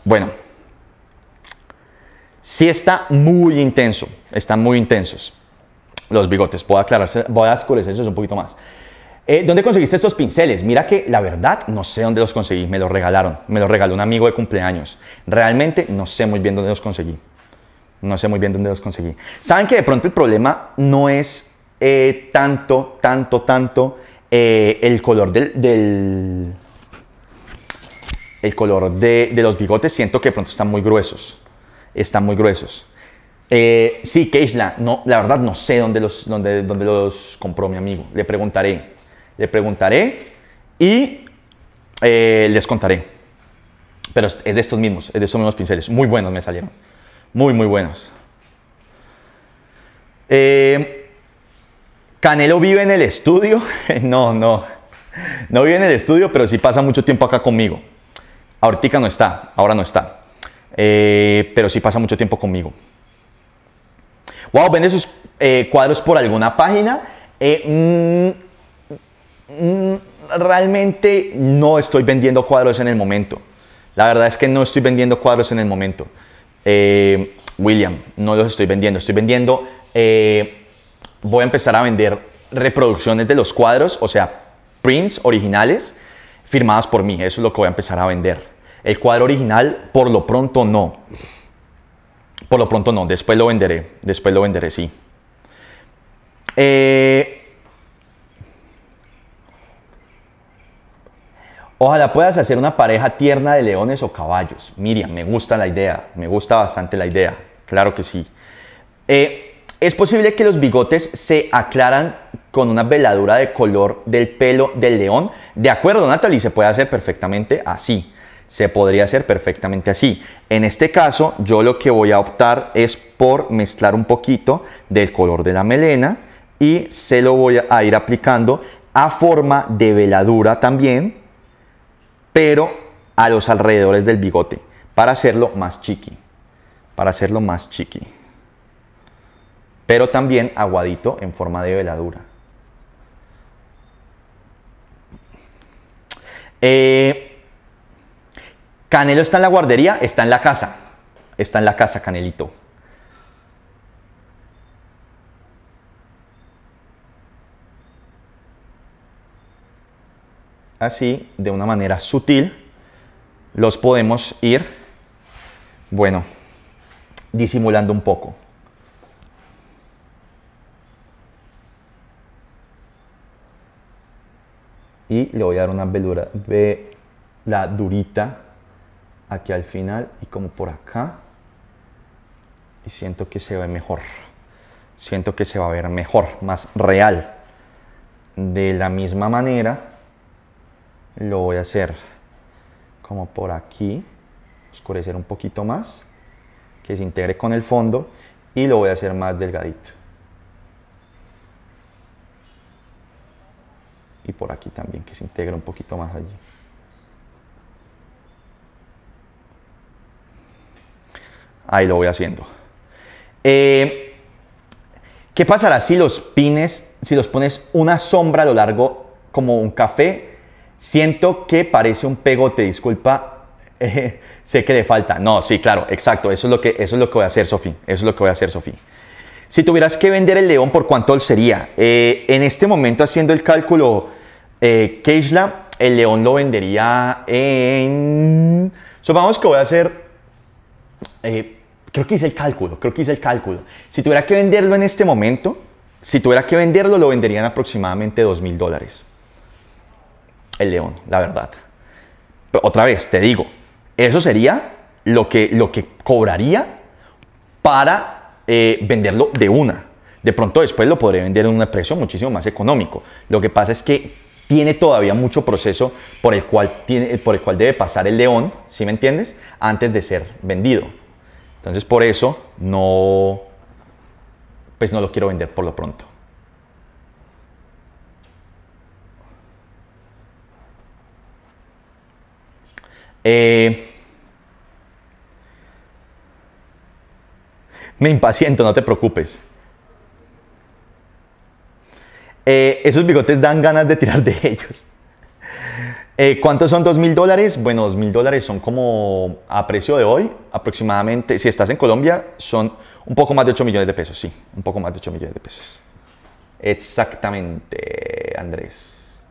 Bueno, sí está muy intenso, están muy intensos los bigotes. Voy a aclarar, voy a un poquito más. Eh, ¿Dónde conseguiste estos pinceles? Mira que la verdad no sé dónde los conseguí, me los regalaron, me los regaló un amigo de cumpleaños. Realmente no sé muy bien dónde los conseguí. No sé muy bien dónde los conseguí. Saben que de pronto el problema no es eh, tanto, tanto, tanto eh, el color del, el color de, los bigotes siento que de pronto están muy gruesos. Están muy gruesos. Eh, sí, Keishla, no, la verdad no sé dónde los, dónde, dónde los compró mi amigo. Le preguntaré. Le preguntaré y les contaré. Pero es de estos mismos, es de estos mismos pinceles. Muy buenos me salieron. Muy, muy buenos. Eh, Canelo vive en el estudio. No, no. No vive en el estudio, pero sí pasa mucho tiempo acá conmigo. Ahorita no está, ahora no está. Eh, pero sí pasa mucho tiempo conmigo. Wow, vende sus eh, cuadros por alguna página. Mm, mm, realmente no estoy vendiendo cuadros en el momento. La verdad es que no estoy vendiendo cuadros en el momento. Eh, William, no los estoy vendiendo, estoy vendiendo, eh, voy a empezar a vender reproducciones de los cuadros, o sea, prints originales firmadas por mí, eso es lo que voy a empezar a vender. El cuadro original, por lo pronto no. Por lo pronto no, después lo venderé, después lo venderé, sí. Eh, Ojalá puedas hacer una pareja tierna de leones o caballos. Miriam, me gusta la idea, me gusta bastante la idea, claro que sí. Eh, es posible que los bigotes se aclaran con una veladura de color del pelo del león. De acuerdo, Natalie, se puede hacer perfectamente así. Se podría hacer perfectamente así. En este caso, yo lo que voy a optar es por mezclar un poquito del color de la melena y se lo voy a ir aplicando a forma de veladura también pero a los alrededores del bigote, para hacerlo más chiqui, para hacerlo más chiqui. Pero también aguadito en forma de veladura. Eh, Canelo está en la guardería, está en la casa. Está en la casa, Canelito. así, de una manera sutil, los podemos ir, bueno, disimulando un poco. Y le voy a dar una velura, la durita aquí al final y como por acá. Y siento que se ve mejor. Siento que se va a ver mejor, más real. De la misma manera, lo voy a hacer como por aquí, oscurecer un poquito más, que se integre con el fondo y lo voy a hacer más delgadito. Y por aquí también, que se integre un poquito más allí. Ahí lo voy haciendo. Eh, ¿Qué pasará si los pines, si los pones una sombra a lo largo como un café Siento que parece un pegote, disculpa, eh, sé que le falta. No, sí, claro, exacto, eso es lo que, eso es lo que voy a hacer, Sofía, eso es lo que voy a hacer, Sofía. Si tuvieras que vender el león, ¿por cuánto sería? Eh, en este momento, haciendo el cálculo, eh, Keishla, el león lo vendería en... Supongamos que voy a hacer... Eh, creo que hice el cálculo, creo que hice el cálculo. Si tuviera que venderlo en este momento, si tuviera que venderlo, lo venderían aproximadamente 2 mil dólares el león, la verdad. otra vez, te digo, eso sería lo que, lo que cobraría para eh, venderlo de una. De pronto después lo podré vender en un precio muchísimo más económico. Lo que pasa es que tiene todavía mucho proceso por el cual, tiene, por el cual debe pasar el león, ¿sí me entiendes? Antes de ser vendido. Entonces por eso no, pues no lo quiero vender por lo pronto. Eh, me impaciento, no te preocupes. Eh, esos bigotes dan ganas de tirar de ellos. Eh, ¿Cuántos son dos mil dólares? Bueno, dos mil dólares son como a precio de hoy, aproximadamente, si estás en Colombia, son un poco más de 8 millones de pesos, sí, un poco más de 8 millones de pesos. Exactamente, Andrés.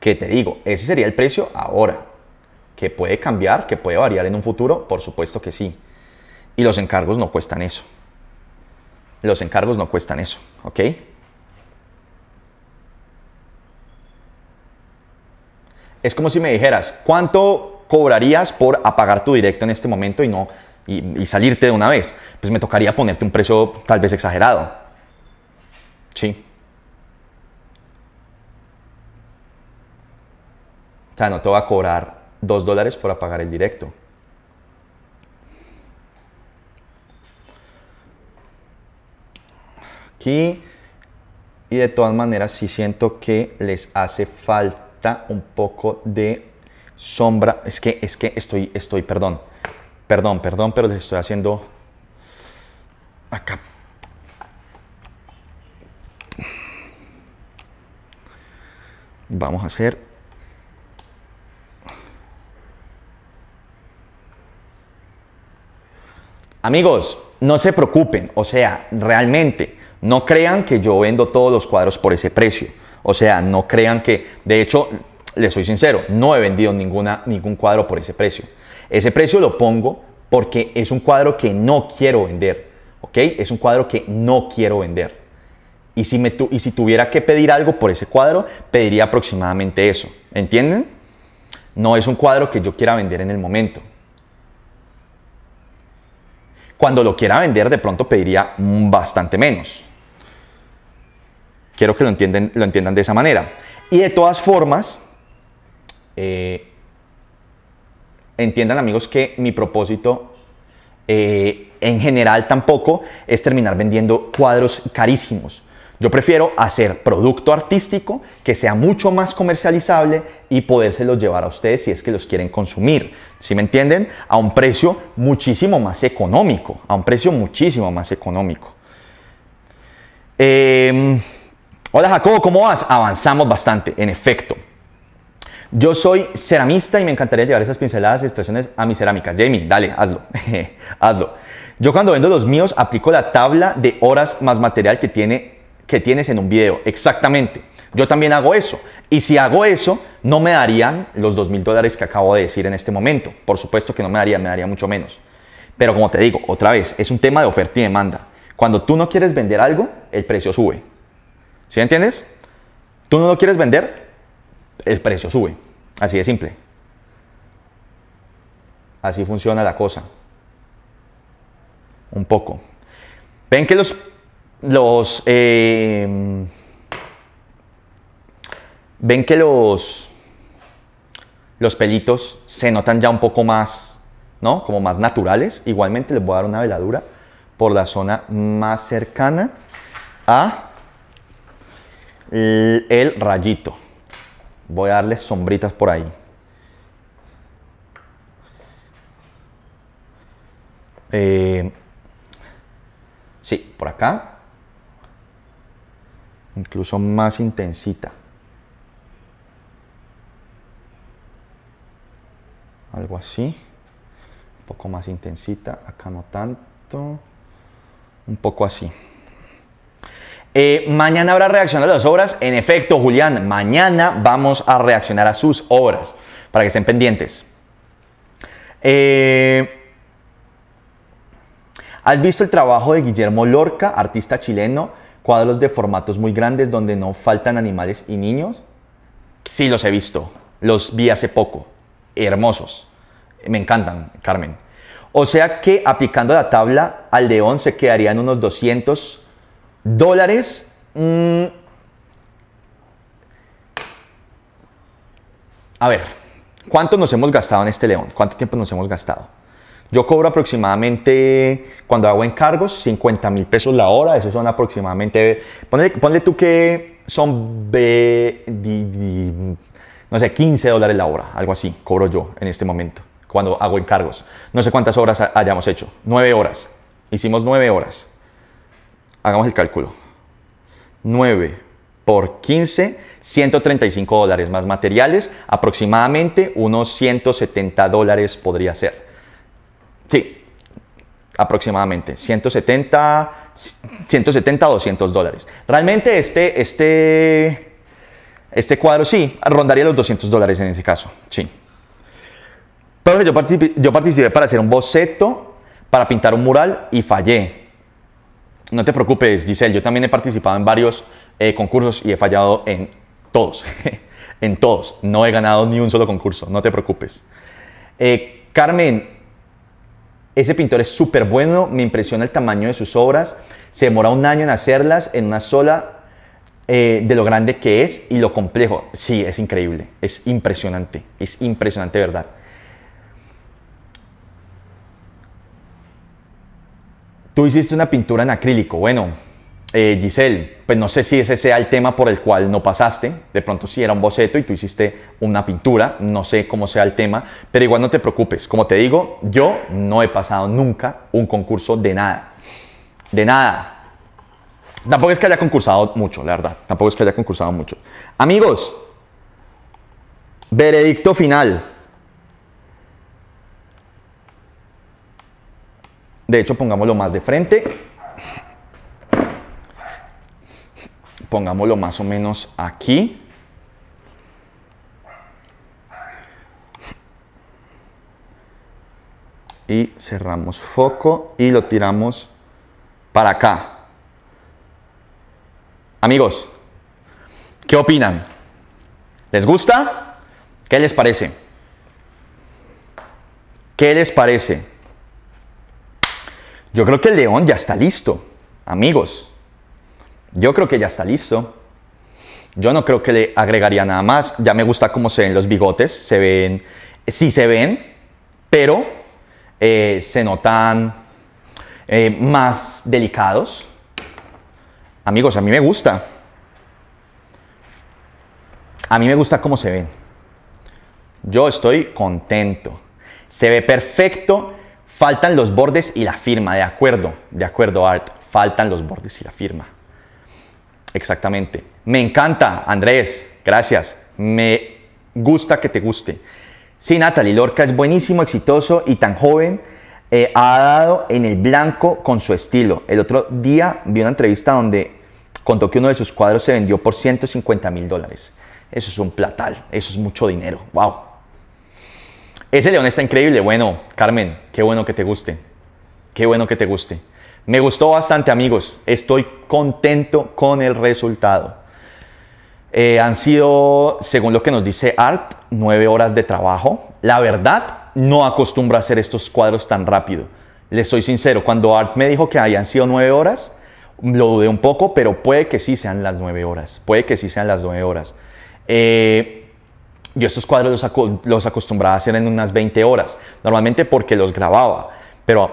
¿Qué te digo? Ese sería el precio ahora que puede cambiar, que puede variar en un futuro, por supuesto que sí. Y los encargos no cuestan eso. Los encargos no cuestan eso, ¿ok? Es como si me dijeras, ¿cuánto cobrarías por apagar tu directo en este momento y no y, salirte de una vez? Pues me tocaría ponerte un precio tal vez exagerado. Sí. O sea, no te voy a cobrar dos dólares por apagar el directo. Aquí, y de todas maneras, sí siento que les hace falta un poco de sombra. Es que, es que estoy, estoy, perdón, perdón, perdón, pero les estoy haciendo acá. Vamos a hacer Amigos, no se preocupen, o sea, realmente, no crean que yo vendo todos los cuadros por ese precio. O sea, no crean que, de hecho, les soy sincero, no he vendido ninguna, ningún cuadro por ese precio. Ese precio lo pongo porque es un cuadro que no quiero vender, ¿ok? Es un cuadro que no quiero vender. Y si, me y si tuviera que pedir algo por ese cuadro, pediría aproximadamente eso, ¿entienden? No es un cuadro que yo quiera vender en el momento, cuando lo quiera vender, de pronto pediría bastante menos. Quiero que lo, entiendan de esa manera. Y de todas formas, eh, entiendan amigos que mi propósito eh, en general tampoco es terminar vendiendo cuadros carísimos. Yo prefiero hacer producto artístico que sea mucho más comercializable y podérselos llevar a ustedes si es que los quieren consumir. ¿Sí me entienden? A un precio muchísimo más económico, a un precio muchísimo más económico. Em, hola Jacobo, ¿cómo vas? Avanzamos bastante, en efecto. Yo soy ceramista y me encantaría llevar esas pinceladas y estaciones a mis cerámicas. Jamie, dale, hazlo. hazlo. Yo cuando vendo los míos aplico la tabla de horas más material que tiene que tienes en un video. Exactamente. Yo también hago eso. Y si hago eso, no me darían los dos mil dólares que acabo de decir en este momento. Por supuesto que no me darían, me daría mucho menos. Pero como te digo, otra vez, es un tema de oferta y demanda. Cuando tú no quieres vender algo, el precio sube. ¿Sí entiendes? Tú no lo quieres vender, el precio sube. Así de simple. Así funciona la cosa. Un poco. Ven que los los... Eh, ven que los, los pelitos se notan ya un poco más, ¿no? Como más naturales. Igualmente les voy a dar una veladura por la zona más cercana a el rayito. Voy a darle sombritas por ahí. Eh, sí, por acá incluso más intensita. Algo así, un poco más intensita, acá no tanto, un poco así. Eh, mañana habrá reacción a las obras. En efecto, Julián, mañana vamos a reaccionar a sus obras, para que estén pendientes. Eh, ¿Has visto el trabajo de Guillermo Lorca, artista chileno? cuadros de formatos muy grandes donde no faltan animales y niños. Sí los he visto, los vi hace poco, hermosos. Me encantan, Carmen. O sea que aplicando la tabla al de se quedarían unos 200 dólares. Mm. A ver, ¿cuánto nos hemos gastado en este león? ¿Cuánto tiempo nos hemos gastado? Yo cobro aproximadamente, cuando hago encargos, 50 mil pesos la hora. Eso son aproximadamente, ponle, tú que son, no sé, 15 dólares la hora, algo así, cobro yo en este momento, cuando hago encargos. No sé cuántas horas hayamos hecho, 9 horas. Hicimos 9 horas. Hagamos el cálculo. 9 por 15, 135 dólares más materiales, aproximadamente unos 170 dólares podría ser. Sí, aproximadamente, 170, 170 200 dólares. Realmente este, este, este cuadro sí, rondaría los 200 dólares en ese caso, sí. Pero yo participé, para hacer un boceto, para pintar un mural y fallé. No te preocupes, Giselle, yo también he participado en varios eh, concursos y he fallado en todos. en todos. No he ganado ni un solo concurso, no te preocupes. Eh, Carmen, ese pintor es súper bueno, me impresiona el tamaño de sus obras, se demora un año en hacerlas, en una sola, eh, de lo grande que es y lo complejo. Sí, es increíble, es impresionante, es impresionante, ¿verdad? Tú hiciste una pintura en acrílico, bueno, eh, Giselle, pues no sé si ese sea el tema por el cual no pasaste, de pronto si sí era un boceto y tú hiciste una pintura, no sé cómo sea el tema, pero igual no te preocupes, como te digo, yo no he pasado nunca un concurso de nada, de nada. Tampoco es que haya concursado mucho, la verdad, tampoco es que haya concursado mucho. Amigos, veredicto final. De hecho, pongámoslo más de frente. pongámoslo más o menos aquí. Y cerramos foco y lo tiramos para acá. Amigos, ¿qué opinan? ¿Les gusta? ¿Qué les parece? ¿Qué les parece? Yo creo que el león ya está listo, amigos. Yo creo que ya está listo. Yo no creo que le agregaría nada más. Ya me gusta cómo se ven los bigotes. Se ven, sí se ven, pero eh, se notan eh, más delicados. Amigos, a mí me gusta. A mí me gusta cómo se ven. Yo estoy contento. Se ve perfecto. Faltan los bordes y la firma. De acuerdo, de acuerdo, Art. Faltan los bordes y la firma. Exactamente. Me encanta, Andrés. Gracias. Me gusta que te guste. Sí, Natalie Lorca es buenísimo, exitoso y tan joven. Eh, ha dado en el blanco con su estilo. El otro día vi una entrevista donde contó que uno de sus cuadros se vendió por 150 mil dólares. Eso es un platal, eso es mucho dinero. ¡Wow! Ese león está increíble. Bueno, Carmen, qué bueno que te guste. Qué bueno que te guste. Me gustó bastante amigos, estoy contento con el resultado. Eh, han sido, según lo que nos dice Art, nueve horas de trabajo. La verdad, no acostumbro a hacer estos cuadros tan rápido. Les soy sincero, cuando Art me dijo que habían sido nueve horas, lo dudé un poco, pero puede que sí sean las nueve horas. Puede que sí sean las nueve horas. Eh, yo estos cuadros los, los acostumbraba a hacer en unas 20 horas, normalmente porque los grababa. Pero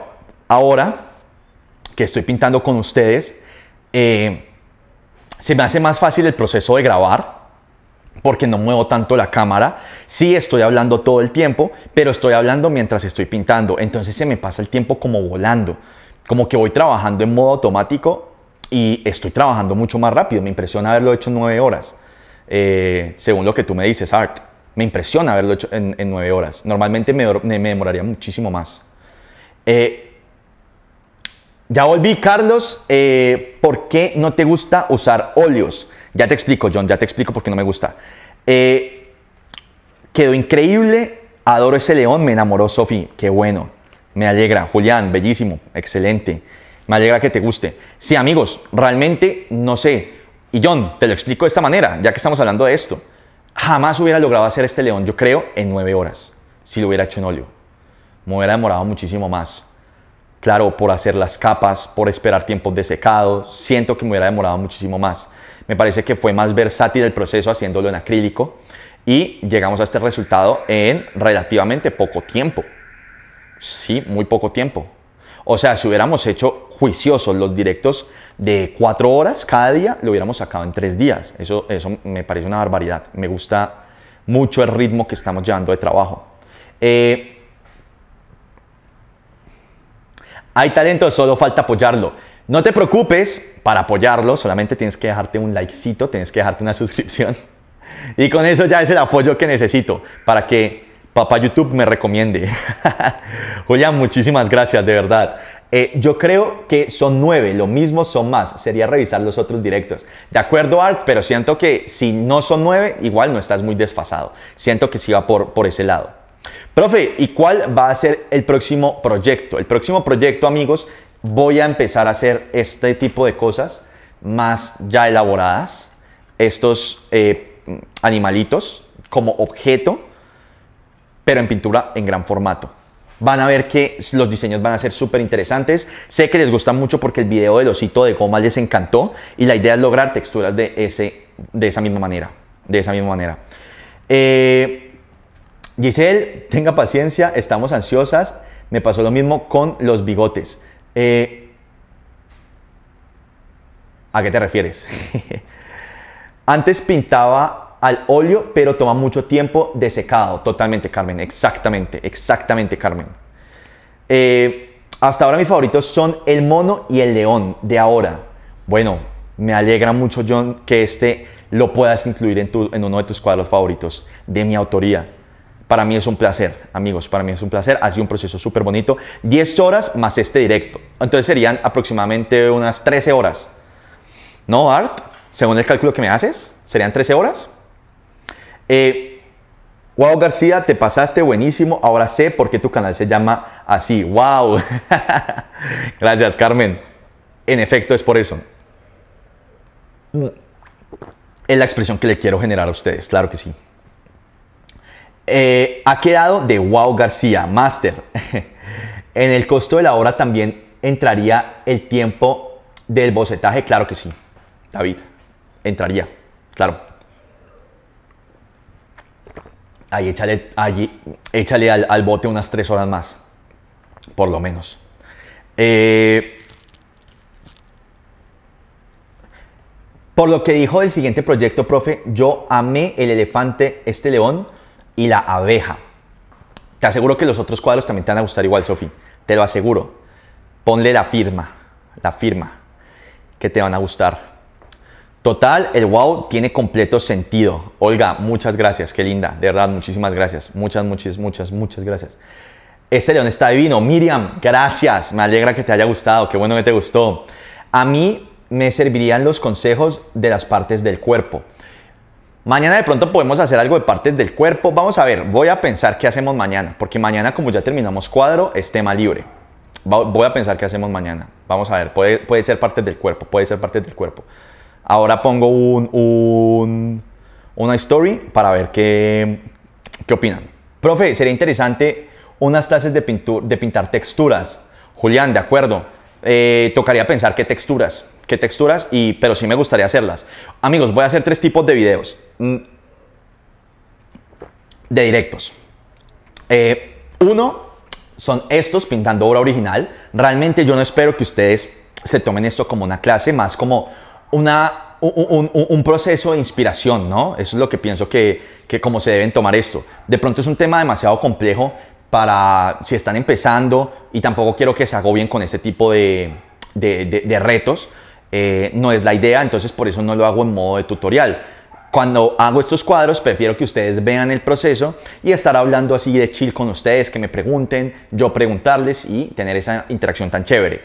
ahora que estoy pintando con ustedes, eh, se me hace más fácil el proceso de grabar porque no muevo tanto la cámara. Sí estoy hablando todo el tiempo, pero estoy hablando mientras estoy pintando. Entonces se me pasa el tiempo como volando, como que voy trabajando en modo automático y estoy trabajando mucho más rápido. Me impresiona haberlo hecho en nueve horas, eh, según lo que tú me dices, Art. Me impresiona haberlo hecho en, nueve horas. Normalmente me, demoraría muchísimo más. Eh, ya volví, Carlos. Eh, ¿Por qué no te gusta usar óleos? Ya te explico, John, ya te explico por qué no me gusta. Eh, quedó increíble. Adoro ese león. Me enamoró Sofi. Qué bueno. Me alegra. Julián, bellísimo. Excelente. Me alegra que te guste. Sí, amigos, realmente no sé. Y John, te lo explico de esta manera, ya que estamos hablando de esto. Jamás hubiera logrado hacer este león, yo creo, en nueve horas, si lo hubiera hecho en óleo. Me hubiera demorado muchísimo más. Claro, por hacer las capas, por esperar tiempos de secado, siento que me hubiera demorado muchísimo más. Me parece que fue más versátil el proceso haciéndolo en acrílico y llegamos a este resultado en relativamente poco tiempo. Sí, muy poco tiempo. O sea, si hubiéramos hecho juiciosos los directos de cuatro horas cada día, lo hubiéramos sacado en tres días. Eso, eso me parece una barbaridad. Me gusta mucho el ritmo que estamos llevando de trabajo. Eh, Hay talento, solo falta apoyarlo. No te preocupes para apoyarlo, solamente tienes que dejarte un likecito, tienes que dejarte una suscripción. Y con eso ya es el apoyo que necesito para que papá YouTube me recomiende. Julián, muchísimas gracias, de verdad. Eh, yo creo que son nueve, lo mismo son más. Sería revisar los otros directos. De acuerdo, Art, pero siento que si no son nueve, igual no estás muy desfasado. Siento que si va por, por ese lado. Profe, ¿y cuál va a ser el próximo proyecto? El próximo proyecto, amigos, voy a empezar a hacer este tipo de cosas más ya elaboradas, estos eh, animalitos como objeto, pero en pintura en gran formato. Van a ver que los diseños van a ser súper interesantes. Sé que les gusta mucho porque el video del osito de goma les encantó y la idea es lograr texturas de, ese, de esa misma manera. De esa misma manera. Eh, Giselle, tenga paciencia, estamos ansiosas. Me pasó lo mismo con los bigotes. Eh, ¿A qué te refieres? Antes pintaba al óleo, pero toma mucho tiempo de secado. Totalmente, Carmen. Exactamente, exactamente, Carmen. Eh, hasta ahora mis favoritos son el mono y el león de ahora. Bueno, me alegra mucho, John, que este lo puedas incluir en uno de tus cuadros favoritos de mi autoría. Para mí es un placer, amigos, para mí es un placer. Ha sido un proceso súper bonito. 10 horas más este directo. Entonces serían aproximadamente unas 13 horas. ¿No, Art? Según el cálculo que me haces, serían 13 horas. Eh, wow, García, te pasaste buenísimo. Ahora sé por qué tu canal se llama así. Wow. Gracias, Carmen. En efecto, es por eso. Mm. Es la expresión que le quiero generar a ustedes, claro que sí. Eh, ha quedado de Wow García, Master. en el costo de la obra también entraría el tiempo del bocetaje, claro que sí, David, entraría, claro. Ahí échale, allí, échale al, bote unas tres horas más, por lo menos. Eh, por lo que dijo el siguiente proyecto, profe, yo amé el elefante, este león, y la abeja. Te aseguro que los otros cuadros también te van a gustar igual, Sofi. Te lo aseguro. Ponle la firma, la firma, que te van a gustar. Total, el wow tiene completo sentido. Olga, muchas gracias, qué linda. De verdad, muchísimas gracias. Muchas, muchas, muchas, muchas gracias. Este león está divino. Miriam, gracias. Me alegra que te haya gustado. Qué bueno que te gustó. A mí me servirían los consejos de las partes del cuerpo. Mañana de pronto podemos hacer algo de partes del cuerpo. Vamos a ver, voy a pensar qué hacemos mañana, porque mañana como ya terminamos cuadro es tema libre. Voy a pensar qué hacemos mañana. Vamos a ver, puede, puede ser partes del cuerpo, puede ser partes del cuerpo. Ahora pongo una story para ver qué, qué opinan. Profe, sería interesante unas clases de, de pintar texturas. Julián, de acuerdo. Eh, tocaría pensar qué texturas, qué texturas, y, pero sí me gustaría hacerlas. Amigos, voy a hacer tres tipos de videos. Mm, de directos. Eh, uno son estos pintando obra original. Realmente yo no espero que ustedes se tomen esto como una clase, más como una, un, proceso de inspiración, ¿no? Eso es lo que pienso que, como se deben tomar esto. De pronto es un tema demasiado complejo para si están empezando y tampoco quiero que se agobien con este tipo de, retos. Eh, no es la idea, entonces por eso no lo hago en modo de tutorial cuando hago estos cuadros, prefiero que ustedes vean el proceso y estar hablando así de chill con ustedes, que me pregunten, yo preguntarles y tener esa interacción tan chévere.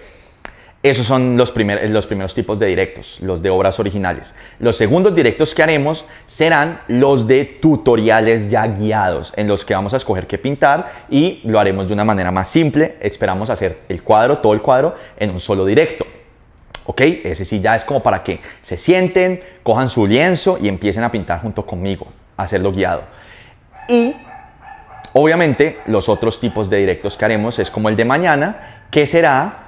Esos son los, primeros tipos de directos, los de obras originales. Los segundos directos que haremos serán los de tutoriales ya guiados, en los que vamos a escoger qué pintar y lo haremos de una manera más simple. Esperamos hacer el cuadro, todo el cuadro, en un solo directo. ¿ok? Ese sí ya es como para que se sienten, cojan su lienzo y empiecen a pintar junto conmigo, hacerlo guiado. Y obviamente los otros tipos de directos que haremos es como el de mañana, que será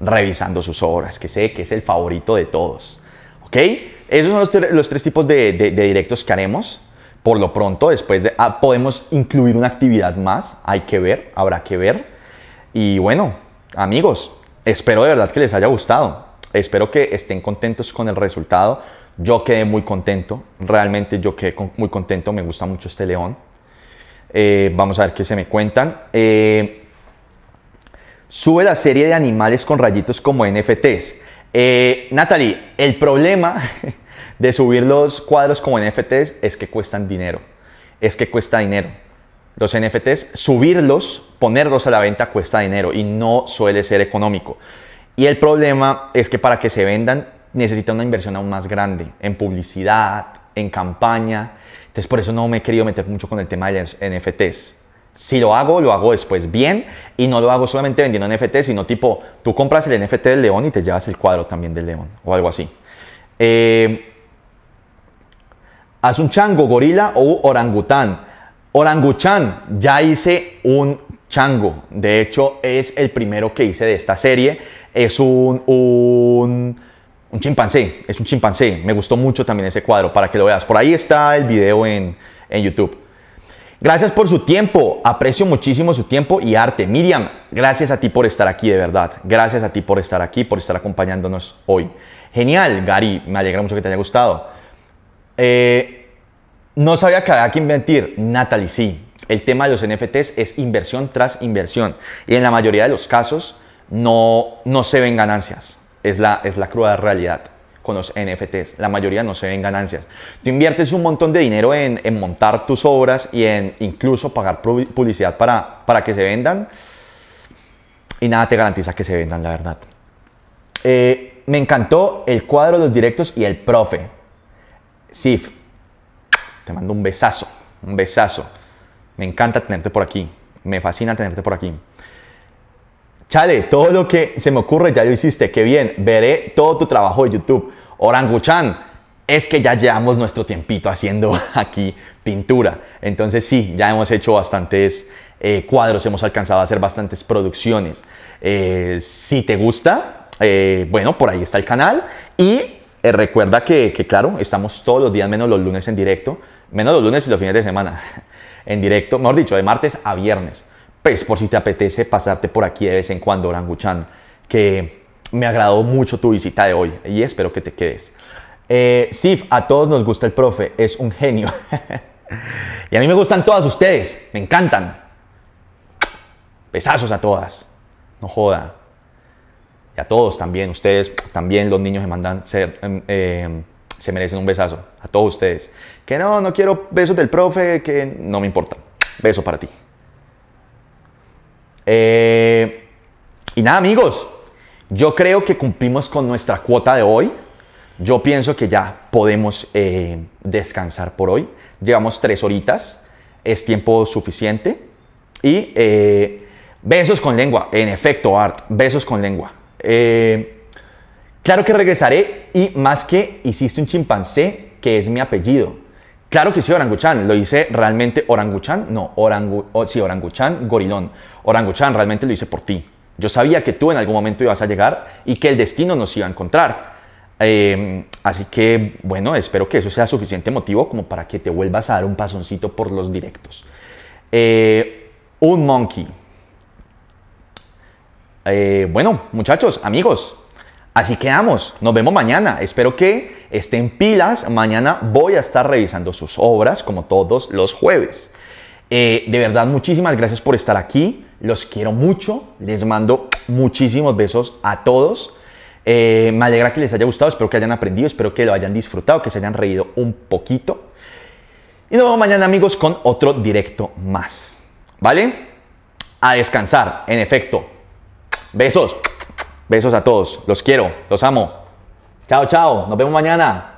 revisando sus obras, que sé que es el favorito de todos, ¿ok? Esos son los, tres tipos de, directos que haremos. Por lo pronto, después de, ah, podemos incluir una actividad más, hay que ver, habrá que ver. Y bueno, amigos, espero de verdad que les haya gustado. Espero que estén contentos con el resultado. Yo quedé muy contento, realmente yo quedé muy contento, me gusta mucho este león. Eh, vamos a ver qué se me cuentan. Eh, sube la serie de animales con rayitos como NFTs. Eh, Natalie, el problema de subir los cuadros como NFTs es que cuestan dinero. Es que cuesta dinero. Los NFTs, subirlos, ponerlos a la venta cuesta dinero y no suele ser económico. Y el problema es que para que se vendan necesita una inversión aún más grande en publicidad, en campaña. Entonces por eso no me he querido meter mucho con el tema de los NFTs. Si lo hago, lo hago después bien y no lo hago solamente vendiendo NFTs, sino tipo, tú compras el NFT del león y te llevas el cuadro también del león o algo así. Eh, haz un chango, gorila o orangután. orangután. ya hice un chango. De hecho, es el primero que hice de esta serie es un, chimpancé, es un chimpancé. Me gustó mucho también ese cuadro para que lo veas. Por ahí está el video en, YouTube. Gracias por su tiempo, aprecio muchísimo su tiempo y arte. Miriam, gracias a ti por estar aquí de verdad. Gracias a ti por estar aquí, por estar acompañándonos hoy. Genial, Gary, me alegra mucho que te haya gustado. Eh, no sabía que había que inventir. Natalie, sí. El tema de los NFTs es inversión tras inversión. Y en la mayoría de los casos, no, no se ven ganancias. Es la, cruda realidad con los NFTs. La mayoría no se ven ganancias. Tú inviertes un montón de dinero en, montar tus obras y en incluso pagar publicidad para, que se vendan. Y nada te garantiza que se vendan, la verdad. Eh, me encantó el cuadro, los directos y el profe. Sif, te mando un besazo, un besazo. Me encanta tenerte por aquí. Me fascina tenerte por aquí. Chale, todo lo que se me ocurre ya lo hiciste, qué bien, veré todo tu trabajo de YouTube. Oranguchan, es que ya llevamos nuestro tiempito haciendo aquí pintura. Entonces sí, ya hemos hecho bastantes eh, cuadros, hemos alcanzado a hacer bastantes producciones. Eh, si te gusta, eh, bueno, por ahí está el canal. Y recuerda que, que, claro, estamos todos los días, menos los lunes en directo, menos los lunes y los fines de semana en directo, mejor dicho, de martes a viernes pues por si te apetece pasarte por aquí de vez en cuando, Oranguchan, que me agradó mucho tu visita de hoy y espero que te quedes. Eh, Sif, a todos nos gusta el profe, es un genio. y a mí me gustan todas ustedes, me encantan. Besazos a todas, no joda. Y a todos también, ustedes también, los niños ser... Em, em, se merecen un besazo. A todos ustedes. Que no, no quiero besos del profe, que no me importa. Beso para ti. Eh, y nada, amigos, yo creo que cumplimos con nuestra cuota de hoy. Yo pienso que ya podemos eh, descansar por hoy. Llevamos tres horitas, es tiempo suficiente. Y eh, besos con lengua, en efecto, Art, besos con lengua. claro que regresaré y más que hiciste un chimpancé, que es mi apellido. Claro que hice Oranguchan, lo hice realmente Oranguchan, no, orangu, sí, Oranguchan, Gorilón. Oranguchan, realmente lo hice por ti. Yo sabía que tú en algún momento ibas a llegar y que el destino nos iba a encontrar. Em, así que, bueno, espero que eso sea suficiente motivo como para que te vuelvas a dar un pasoncito por los directos. Eh, un monkey. Eh, bueno, muchachos, amigos, así quedamos. Nos vemos mañana. Espero que estén pilas. Mañana voy a estar revisando sus obras como todos los jueves. Eh, de verdad, muchísimas gracias por estar aquí. Los quiero mucho, les mando muchísimos besos a todos. Eh, me alegra que les haya gustado, espero que hayan aprendido, espero que lo hayan disfrutado, que se hayan reído un poquito. Y nos vemos mañana amigos con otro directo más. ¿Vale? A descansar, en efecto. Besos. Besos a todos. Los quiero, los amo. Chao, chao. Nos vemos mañana.